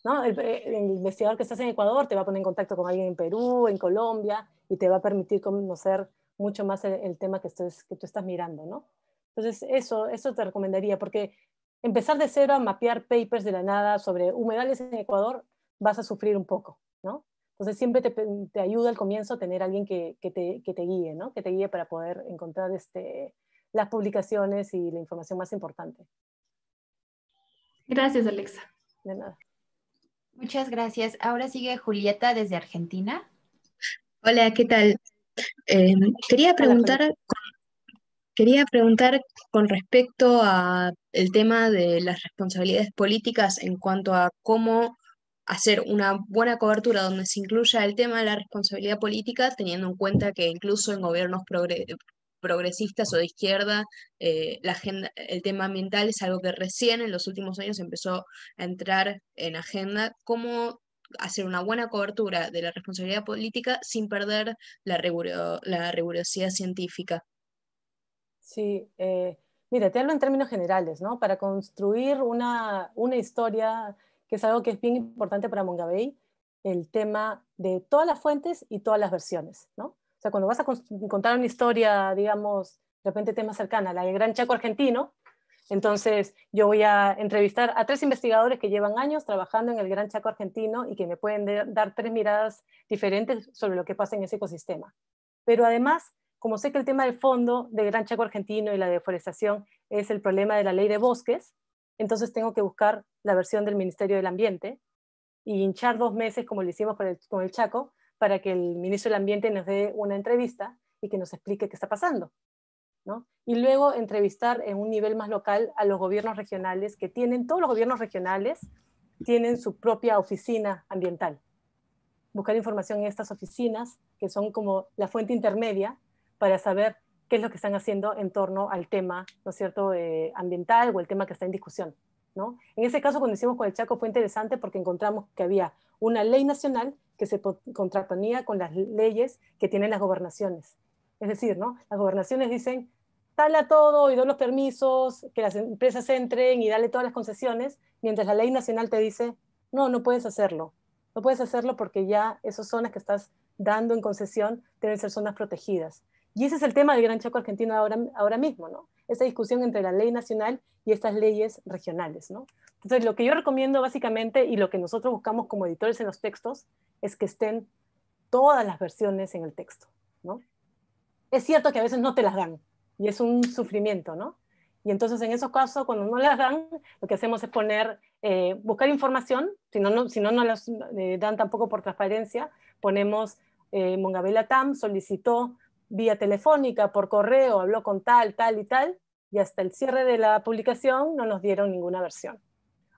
¿No? El, eh, investigador que estás en Ecuador te va a poner en contacto con alguien en Perú, en Colombia, y te va a permitir conocer mucho más el, tema que, que tú estás mirando, ¿no? Entonces, eso, eso te recomendaría, porque empezar de cero a mapear papers de la nada sobre humedales en Ecuador, vas a sufrir un poco, ¿no? Entonces siempre te, ayuda al comienzo tener alguien que, te, guíe, ¿no? Que te guíe para poder encontrar este, las publicaciones y la información más importante. Gracias, Alexa. De nada. Muchas gracias. Ahora sigue Julieta desde Argentina. Hola, ¿qué tal? Eh, quería preguntar... Quería preguntar con respecto al tema de las responsabilidades políticas en cuanto a cómo hacer una buena cobertura donde se incluya el tema de la responsabilidad política, teniendo en cuenta que incluso en gobiernos progresistas o de izquierda, eh, la agenda, el tema ambiental es algo que recién en los últimos años empezó a entrar en agenda, cómo hacer una buena cobertura de la responsabilidad política sin perder la, rigurosidad científica. Sí, eh, mira, te hablo en términos generales, ¿no? Para construir una, una historia que es algo que es bien importante para Mongabay, el tema de todas las fuentes y todas las versiones, ¿no? O sea, cuando vas a contar una historia, digamos, de repente tema cercana, la del Gran Chaco argentino, entonces yo voy a entrevistar a tres investigadores que llevan años trabajando en el Gran Chaco argentino y que me pueden dar tres miradas diferentes sobre lo que pasa en ese ecosistema. Pero además, como sé que el tema del fondo del Gran Chaco argentino y la deforestación es el problema de la ley de bosques, entonces tengo que buscar la versión del Ministerio del Ambiente y hinchar dos meses, como lo hicimos con el, Chaco, para que el ministro del Ambiente nos dé una entrevista y que nos explique qué está pasando. Y luego entrevistar en un nivel más local a los gobiernos regionales que tienen, todos los gobiernos regionales tienen su propia oficina ambiental. Buscar información en estas oficinas, que son como la fuente intermedia para saber qué es lo que están haciendo en torno al tema, ¿no es cierto?, eh, ambiental o el tema que está en discusión, ¿no? En ese caso, cuando hicimos con el Chaco fue interesante porque encontramos que había una ley nacional que se contraponía con las leyes que tienen las gobernaciones. Es decir, ¿no? Las gobernaciones dicen, a todo y doy los permisos, que las empresas entren y dale todas las concesiones, mientras la ley nacional te dice, no, no puedes hacerlo. No puedes hacerlo porque ya esas zonas que estás dando en concesión deben ser zonas protegidas. Y ese es el tema del Gran Chaco argentino ahora, ahora mismo, ¿no? Esa discusión entre la ley nacional y estas leyes regionales, ¿no? Entonces, lo que yo recomiendo básicamente y lo que nosotros buscamos como editores en los textos es que estén todas las versiones en el texto, ¿no? Es cierto que a veces no te las dan y es un sufrimiento, ¿no? Y entonces en esos casos, cuando no las dan, lo que hacemos es poner, eh, buscar información, si no, no, si no, no las eh, dan tampoco por transparencia, ponemos, eh, Mongabela Tam solicitó vía telefónica, por correo, habló con tal, tal y tal, y hasta el cierre de la publicación no nos dieron ninguna versión.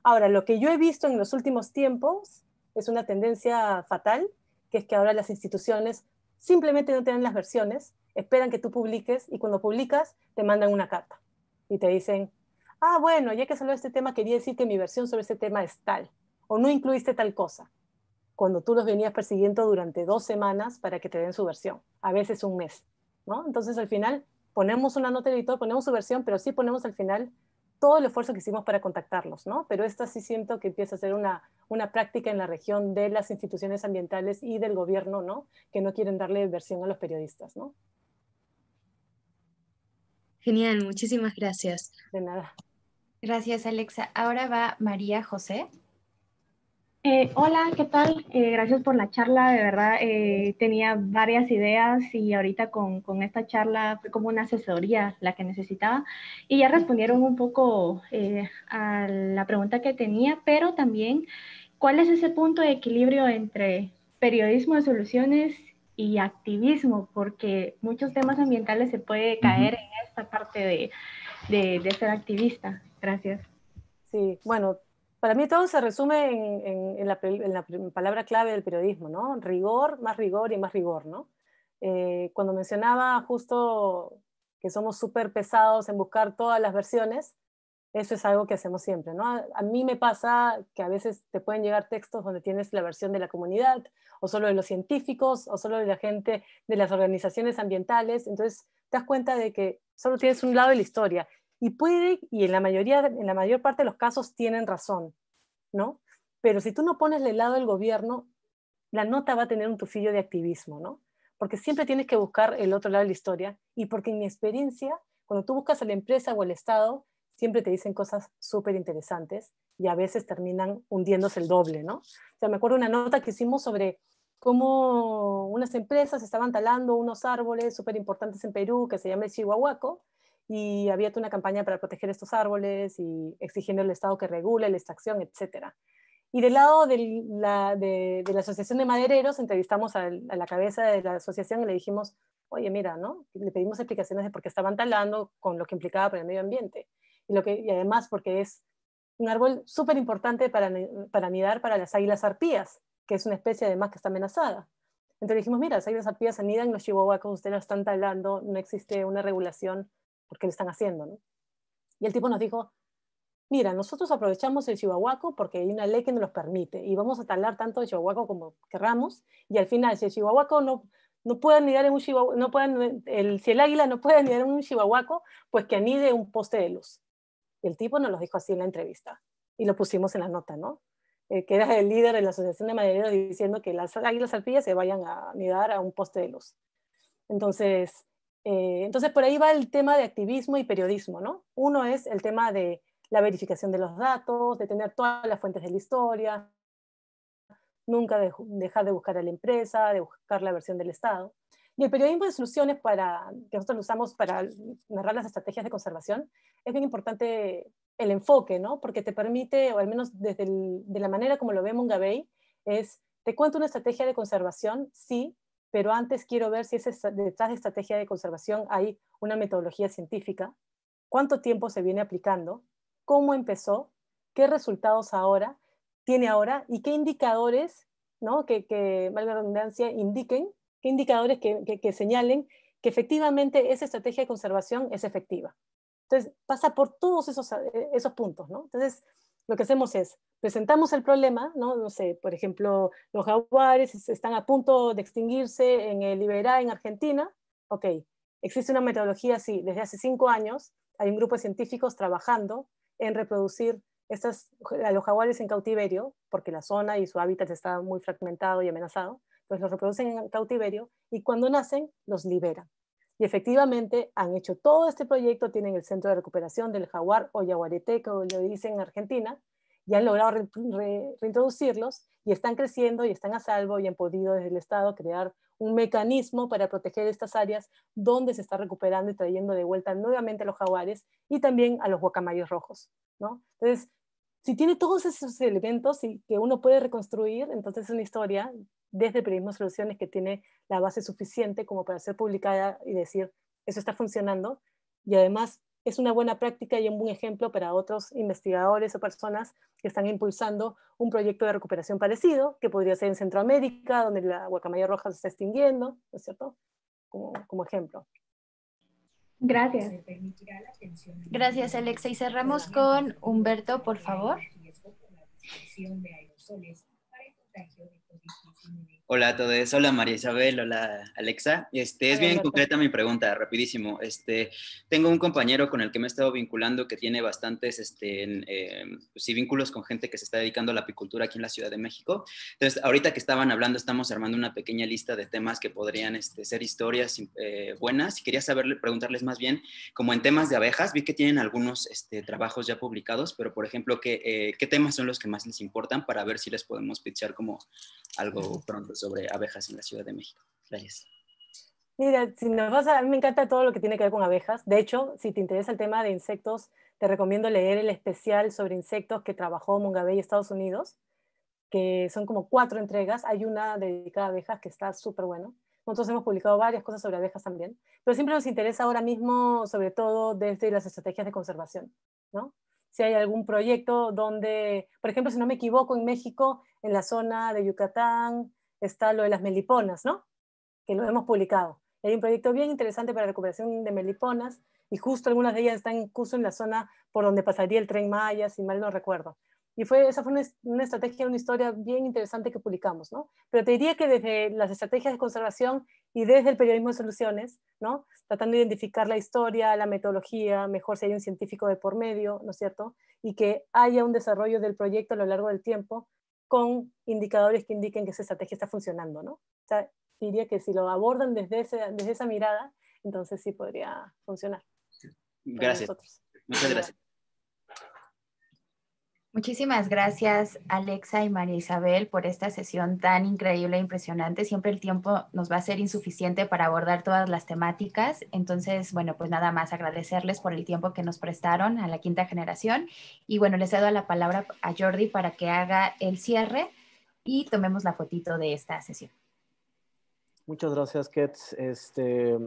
Ahora, lo que yo he visto en los últimos tiempos es una tendencia fatal, que es que ahora las instituciones simplemente no tienen las versiones, esperan que tú publiques y cuando publicas te mandan una carta y te dicen, ah, bueno, ya que salió este tema, quería decir que mi versión sobre este tema es tal, o no incluiste tal cosa, cuando tú los venías persiguiendo durante dos semanas para que te den su versión a veces un mes, ¿no? Entonces al final ponemos una nota de editor, ponemos su versión, pero sí ponemos al final todo el esfuerzo que hicimos para contactarlos, ¿no? Pero esta sí siento que empieza a ser una, una práctica en la región de las instituciones ambientales y del gobierno, ¿no? Que no quieren darle versión a los periodistas, ¿no? Genial, muchísimas gracias. De nada. Gracias, Alexa. Ahora va María José. Eh, hola, ¿qué tal? Eh, gracias por la charla, de verdad eh, tenía varias ideas y ahorita con, con, esta charla fue como una asesoría la que necesitaba y ya respondieron un poco a la pregunta que tenía, pero también, ¿cuál es ese punto de equilibrio entre periodismo de soluciones y activismo? Porque muchos temas ambientales se puede caer en esta parte de, de, de ser activista. Gracias. Sí, bueno, para mí todo se resume en, la, palabra clave del periodismo, ¿no? Rigor, más rigor y más rigor, ¿no? Eh, cuando mencionaba justo que somos súper pesados en buscar todas las versiones, eso es algo que hacemos siempre, ¿no? a, mí me pasa que a veces te pueden llegar textos donde tienes la versión de la comunidad, o solo de los científicos, o solo de la gente, de las organizaciones ambientales, entonces te das cuenta de que solo tienes un lado de la historia y puede, y en la, mayoría, en la mayor parte de los casos tienen razón, ¿no? Pero si tú no pones el lado del gobierno, la nota va a tener un tufillo de activismo, ¿no? Porque siempre tienes que buscar el otro lado de la historia y porque en mi experiencia, cuando tú buscas a la empresa o al Estado, siempre te dicen cosas súper interesantes y a veces terminan hundiéndose el doble, ¿no? O sea, me acuerdo una nota que hicimos sobre cómo unas empresas estaban talando unos árboles súper importantes en Perú que se llama el Chihuahuaco y había una campaña para proteger estos árboles y exigiendo al Estado que regule la extracción, etc. Y del lado de la, de, la Asociación de Madereros, entrevistamos a, la cabeza de la asociación y le dijimos, oye, mira, ¿no? Le pedimos explicaciones de por qué estaban talando con lo que implicaba para el medio ambiente. Y, lo que, y además porque es un árbol súper importante para, para anidar para las águilas arpías, que es una especie además que está amenazada. Entonces dijimos, mira, las águilas arpías anidan, los con ustedes no están talando, no existe una regulación qué lo están haciendo, ¿no? Y el tipo nos dijo, mira, nosotros aprovechamos el chihuahuaco porque hay una ley que nos permite y vamos a talar tanto el chihuahuaco como querramos y al final si el chihuahuaco no, no puede anidar en un chihuahuaco, no pueden, el, si el águila no puede anidar en un chihuahuaco, pues que anide un poste de luz. Y el tipo nos lo dijo así en la entrevista y lo pusimos en la nota, ¿no? Eh, que era el líder de la Asociación de Madereros diciendo que las águilas arpillas se vayan a anidar a un poste de luz. Entonces, eh, entonces, por ahí va el tema de activismo y periodismo, ¿no? Uno es el tema de la verificación de los datos, de tener todas las fuentes de la historia, nunca dejar de buscar a la empresa, de buscar la versión del Estado. Y el periodismo de soluciones para, que nosotros lo usamos para narrar las estrategias de conservación, es bien importante el enfoque, ¿no? Porque te permite, o al menos desde de la manera como lo ve Mungabey, es, te cuento una estrategia de conservación, sí, pero antes quiero ver si es detrás de estrategia de conservación hay una metodología científica, cuánto tiempo se viene aplicando, cómo empezó, qué resultados ahora tiene ahora y qué indicadores, ¿no? que, valga redundancia, indiquen, qué indicadores que, señalen que efectivamente esa estrategia de conservación es efectiva. Entonces, pasa por todos esos, eh, esos puntos, ¿no? Entonces, lo que hacemos es presentamos el problema, ¿no? sé, por ejemplo, los jaguares están a punto de extinguirse en el Iberá, en Argentina. Ok, existe una metodología así, desde hace cinco años hay un grupo de científicos trabajando en reproducir estas, a los jaguares en cautiverio, porque la zona y su hábitat está muy fragmentado y amenazado, pues los reproducen en cautiverio y cuando nacen los liberan. Y efectivamente han hecho todo este proyecto, tienen el centro de recuperación del jaguar o yaguareté, como lo dicen en Argentina, y han logrado reintroducirlos y están creciendo y están a salvo y han podido desde el Estado crear un mecanismo para proteger estas áreas donde se está recuperando y trayendo de vuelta nuevamente a los jaguares y también a los guacamayos rojos. ¿no? Entonces, si tiene todos esos elementos y que uno puede reconstruir, entonces es una historia desde el periodismo soluciones que tiene la base suficiente como para ser publicada y decir, eso está funcionando. Y además es una buena práctica y un buen ejemplo para otros investigadores o personas que están impulsando un proyecto de recuperación parecido, que podría ser en Centroamérica, donde la guacamaya roja se está extinguiendo, ¿no es cierto? Como, como ejemplo. Gracias. Gracias, Alexa. Y cerramos con Humberto, por favor. Pues, hola a todos, hola María Isabel, hola Alexa. Este, es bien concreta mi pregunta, rapidísimo. Este, tengo un compañero con el que me he estado vinculando que tiene bastantes este, em, pues sí, vínculos con gente que se está dedicando a la apicultura aquí en la Ciudad de México. Entonces, ahorita que estaban hablando, estamos armando una pequeña lista de temas que podrían este, ser historias eh, buenas. Y quería saberle, preguntarles más bien, como en temas de abejas, vi que tienen algunos este, trabajos ya publicados, pero por ejemplo, ¿qué, eh, ¿qué temas son los que más les importan para ver si les podemos pitchar como algo pronto sobre abejas en la Ciudad de México. Gracias. Mira, si nos vas a, mí me encanta todo lo que tiene que ver con abejas. De hecho, si te interesa el tema de insectos, te recomiendo leer el especial sobre insectos que trabajó Mongabey Estados Unidos, que son como cuatro entregas. Hay una dedicada a abejas que está súper bueno. Nosotros hemos publicado varias cosas sobre abejas también, pero siempre nos interesa ahora mismo, sobre todo desde las estrategias de conservación, ¿no? si hay algún proyecto donde, por ejemplo, si no me equivoco, en México, en la zona de Yucatán, está lo de las meliponas, ¿no? Que lo hemos publicado. Hay un proyecto bien interesante para la recuperación de meliponas y justo algunas de ellas están incluso en la zona por donde pasaría el tren Maya, si mal no recuerdo. Y fue, esa fue una, estrategia, una historia bien interesante que publicamos, ¿no? Pero te diría que desde las estrategias de conservación y desde el periodismo de soluciones, ¿no? tratando de identificar la historia, la metodología, mejor si hay un científico de por medio, ¿no es cierto? Y que haya un desarrollo del proyecto a lo largo del tiempo con indicadores que indiquen que esa estrategia está funcionando, ¿no? O sea, diría que si lo abordan desde, desde esa mirada, entonces sí podría funcionar. Gracias. Muchas gracias. Muchísimas gracias Alexa y María Isabel por esta sesión tan increíble e impresionante. Siempre el tiempo nos va a ser insuficiente para abordar todas las temáticas. Entonces, bueno, pues nada más agradecerles por el tiempo que nos prestaron a la quinta generación. Y bueno, les cedo la palabra a Jordi para que haga el cierre y tomemos la fotito de esta sesión. Muchas gracias, Kets. Este,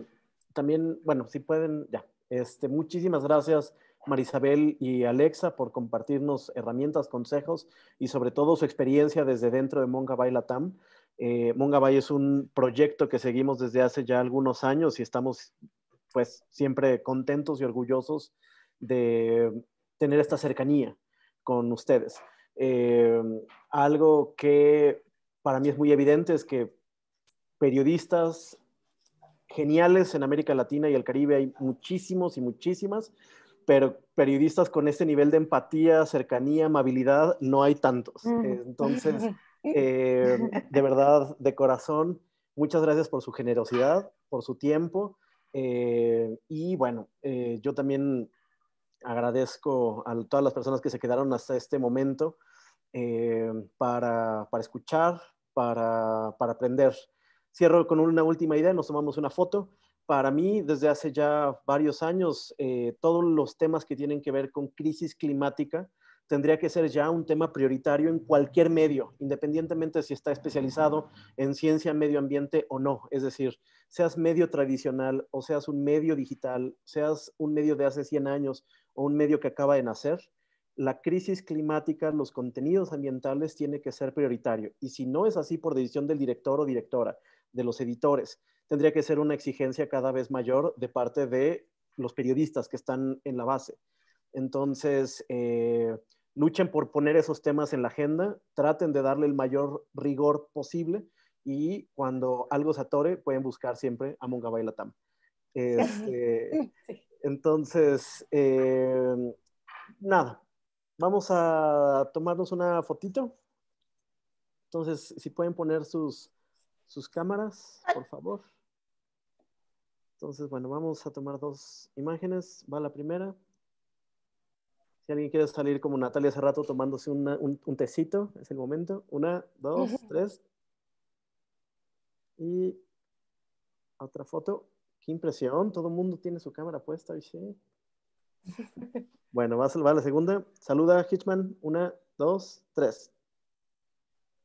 también, bueno, si pueden, ya. Este, muchísimas gracias Marisabel y Alexa por compartirnos herramientas, consejos y sobre todo su experiencia desde dentro de Monga Bay Latam. Eh, Monga es un proyecto que seguimos desde hace ya algunos años y estamos pues siempre contentos y orgullosos de tener esta cercanía con ustedes. Eh, algo que para mí es muy evidente es que periodistas geniales en América Latina y el Caribe hay muchísimos y muchísimas, pero periodistas con este nivel de empatía, cercanía, amabilidad, no hay tantos. Mm. Entonces, eh, de verdad, de corazón, muchas gracias por su generosidad, por su tiempo. Eh, y bueno, eh, yo también agradezco a todas las personas que se quedaron hasta este momento para, escuchar, para, para aprender. Cierro con una última idea, nos tomamos una foto para mí desde hace ya varios años eh, todos los temas que tienen que ver con crisis climática tendría que ser ya un tema prioritario en cualquier medio, independientemente si está especializado en ciencia, medio ambiente o no. Es decir, seas medio tradicional o seas un medio digital, seas un medio de hace 100 años o un medio que acaba de nacer, la crisis climática, los contenidos ambientales tiene que ser prioritario. Y si no es así por decisión del director o directora, de los editores, tendría que ser una exigencia cada vez mayor de parte de los periodistas que están en la base. Entonces, eh, luchen por poner esos temas en la agenda, traten de darle el mayor rigor posible y cuando algo se atore, pueden buscar siempre a Munga este, Entonces, eh, nada, vamos a tomarnos una fotito. Entonces, si pueden poner sus, sus cámaras, por favor. Entonces, bueno, vamos a tomar dos imágenes. Va la primera. Si alguien quiere salir como Natalia hace rato tomándose un, tecito, es el momento. Una, dos, tres. Y otra foto. Qué impresión, todo el mundo tiene su cámara puesta. ¿sí? Bueno, va la segunda. Saluda, Hitchman. Una, dos, tres.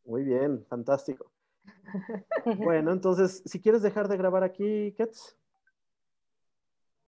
Muy bien, fantástico. Bueno, entonces, si quieres dejar de grabar aquí, Katz.